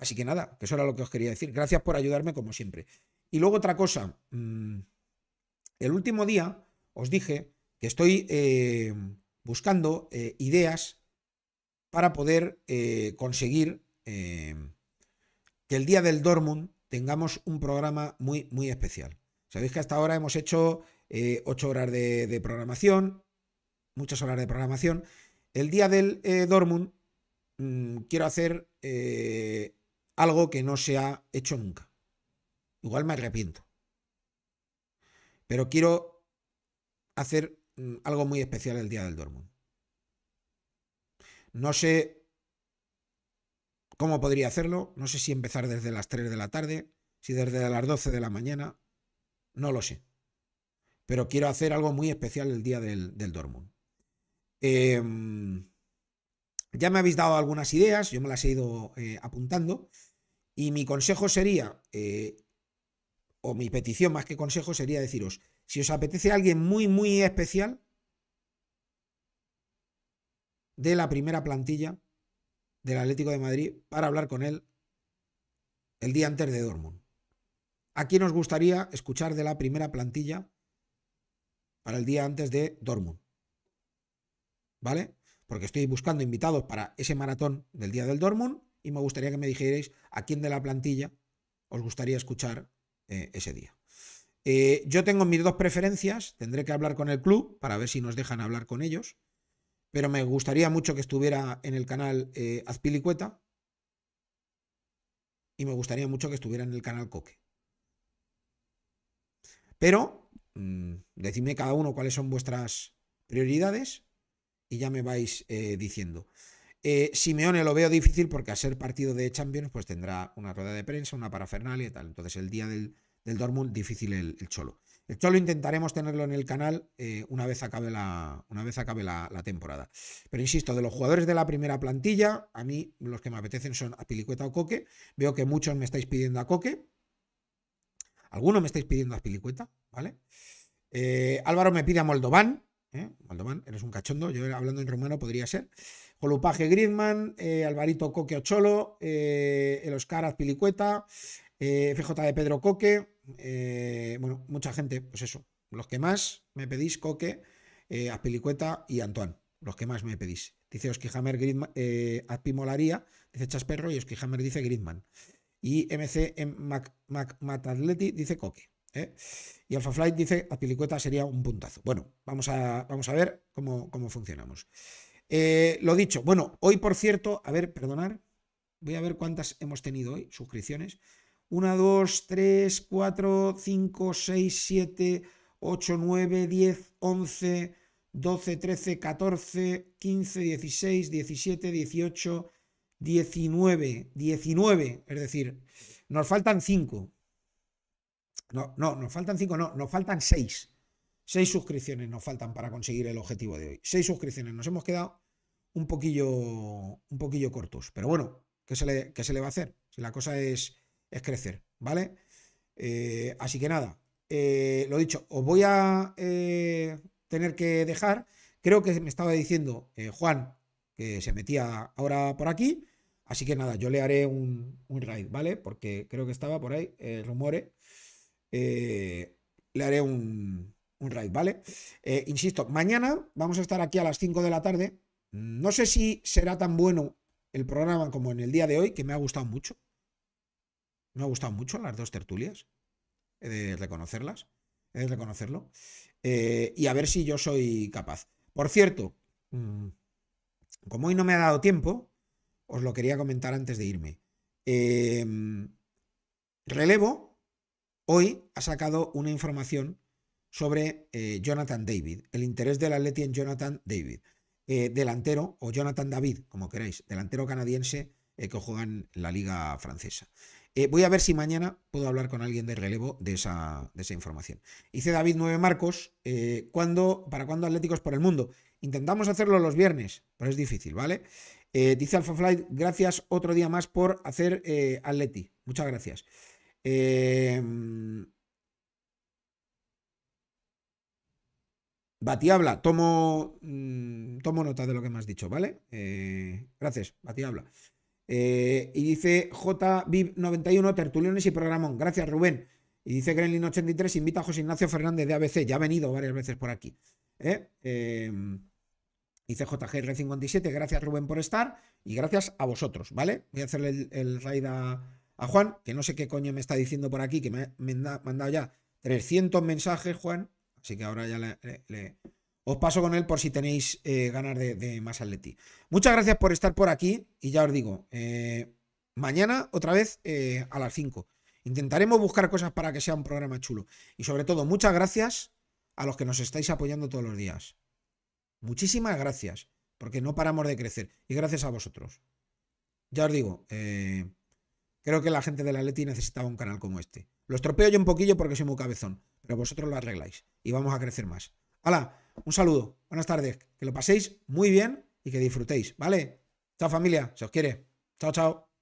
Así que nada, que eso era lo que os quería decir. Gracias por ayudarme como siempre. Y luego otra cosa. Mm, el último día os dije que estoy eh, buscando eh, ideas para poder eh, conseguir que el día del Dortmund tengamos un programa muy, muy especial. Sabéis que hasta ahora hemos hecho ocho horas de, programación, muchas horas de programación. El día del Dortmund mm, quiero hacer algo que no se ha hecho nunca. Igual me arrepiento. Pero quiero hacer mm, algo muy especial el día del Dortmund. No sé cómo podría hacerlo, no sé si empezar desde las 3 de la tarde, si desde las 12 de la mañana, no lo sé. Pero quiero hacer algo muy especial el día del, del Dortmund. Eh, ya me habéis dado algunas ideas, yo me las he ido eh, apuntando. Y mi consejo sería, eh, o mi petición más que consejo sería deciros, si os apetece alguien muy, muy especial de la primera plantilla del Atlético de Madrid para hablar con él el día antes de Dortmund. ¿A quién os gustaría escuchar de la primera plantilla para el día antes de Dortmund? ¿Vale? porque estoy buscando invitados para ese maratón del día del Dortmund y me gustaría que me dijerais a quién de la plantilla os gustaría escuchar eh, ese día. Eh, yo tengo mis dos preferencias, tendré que hablar con el club para ver si nos dejan hablar con ellos, pero me gustaría mucho que estuviera en el canal eh, Azpilicueta y me gustaría mucho que estuviera en el canal Coque. Pero mm, decidme cada uno cuáles son vuestras prioridades y ya me vais eh, diciendo. Eh, Simeone lo veo difícil porque a ser partido de Champions, pues tendrá una rueda de prensa, una parafernalia y tal. Entonces, el día del, del Dortmund, difícil el, Cholo. El Cholo intentaremos tenerlo en el canal eh, una vez acabe, la, una vez acabe la, temporada. Pero insisto, de los jugadores de la primera plantilla, a mí los que me apetecen son a o Coque. Veo que muchos me estáis pidiendo a Coque. Algunos me estáis pidiendo a Apilicueta, ¿vale? Álvaro me pide a Moldován, ¿Eh? eres un cachondo. Yo hablando en romano podría ser. Olupaje Griezmann, eh, Alvarito Coque Ocholo, eh, el Oscar Azpilicueta, eh, FJ de Pedro Coque. bueno, mucha gente, pues eso. Los que más me pedís, Coque, Azpilicueta y Antoine. Los que más me pedís. Dice Oskihammer Griezmann, Azpi dice Chasperro y Osquijamer dice Griezmann. Y MC en Mac, dice Coque. ¿eh? Y AlphaFlight dice a Pilicueta sería un puntazo. Bueno, vamos a, vamos a ver cómo, funcionamos. Eh, lo dicho, bueno, hoy por cierto, a ver, perdonar, voy a ver cuántas hemos tenido hoy, suscripciones. 1, 2, 3, 4, 5, 6, 7, 8, 9, 10, 11, 12, 13, 14, 15, 16, 17, 18, 19, 19, es decir, nos faltan 5. No, no, nos faltan cinco, no, nos faltan seis. Seis suscripciones nos faltan para conseguir el objetivo de hoy. Seis suscripciones, nos hemos quedado un poquillo, un poquillo cortos. Pero bueno, ¿qué se le, se le va a hacer? Si la cosa es, es crecer, ¿vale? Eh, así que nada, eh, lo dicho, os voy a eh, tener que dejar. Creo que me estaba diciendo Juan que se metía ahora por aquí. Así que nada, yo le haré un, un raid, ¿vale? Porque creo que estaba por ahí, rumores. Eh, le haré un, un raid, ¿vale? Eh, insisto, mañana vamos a estar aquí a las 5 de la tarde. No sé si será tan bueno el programa como en el día de hoy, que me ha gustado mucho. Me ha gustado mucho las dos tertulias. He de reconocerlas. He de reconocerlo. Eh, y a ver si yo soy capaz. Por cierto, mm, como hoy no me ha dado tiempo, os lo quería comentar antes de irme. relevo, Hoy ha sacado una información sobre eh, Jonathan David, el interés del Atleti en Jonathan David, eh, delantero o Jonathan David, como queráis, delantero canadiense eh, que juega en la liga francesa. voy a ver si mañana puedo hablar con alguien de relevo de esa, de esa información. Dice David 9 Marcos, Cuando ¿para cuándo Atléticos por el Mundo? Intentamos hacerlo los viernes, pero es difícil, ¿vale? dice Alpha Flight, gracias otro día más por hacer Atleti. Muchas gracias. Eh, Batiabla, tomo, mm, tomo nota de lo que me has dicho, ¿vale? Eh, gracias, Batiabla. Eh, y dice jb 91 Tertuliones y Programón. Gracias, Rubén. Y dice Gremlin83, invita a José Ignacio Fernández de ABC. Ya ha venido varias veces por aquí. ¿eh? Em, dice JGR57, gracias Rubén por estar y gracias a vosotros, ¿vale? Voy a hacerle el, el raid a, a Juan, que no sé qué coño me está diciendo por aquí, que me ha mandado ya 300 mensajes, Juan. Así que ahora ya os paso con él por si tenéis eh, ganas de, más atleti. Muchas gracias por estar por aquí y ya os digo, eh, mañana otra vez eh, a las 5. Intentaremos buscar cosas para que sea un programa chulo. Y sobre todo, muchas gracias a los que nos estáis apoyando todos los días. Muchísimas gracias, porque no paramos de crecer. Y gracias a vosotros. Ya os digo, Creo que la gente de la Leti necesitaba un canal como este. Lo estropeo yo un poquillo porque soy muy cabezón, pero vosotros lo arregláis y vamos a crecer más. Hala, un saludo, buenas tardes, que lo paséis muy bien y que disfrutéis, ¿vale? Chao familia, se os quiere. Chao, chao.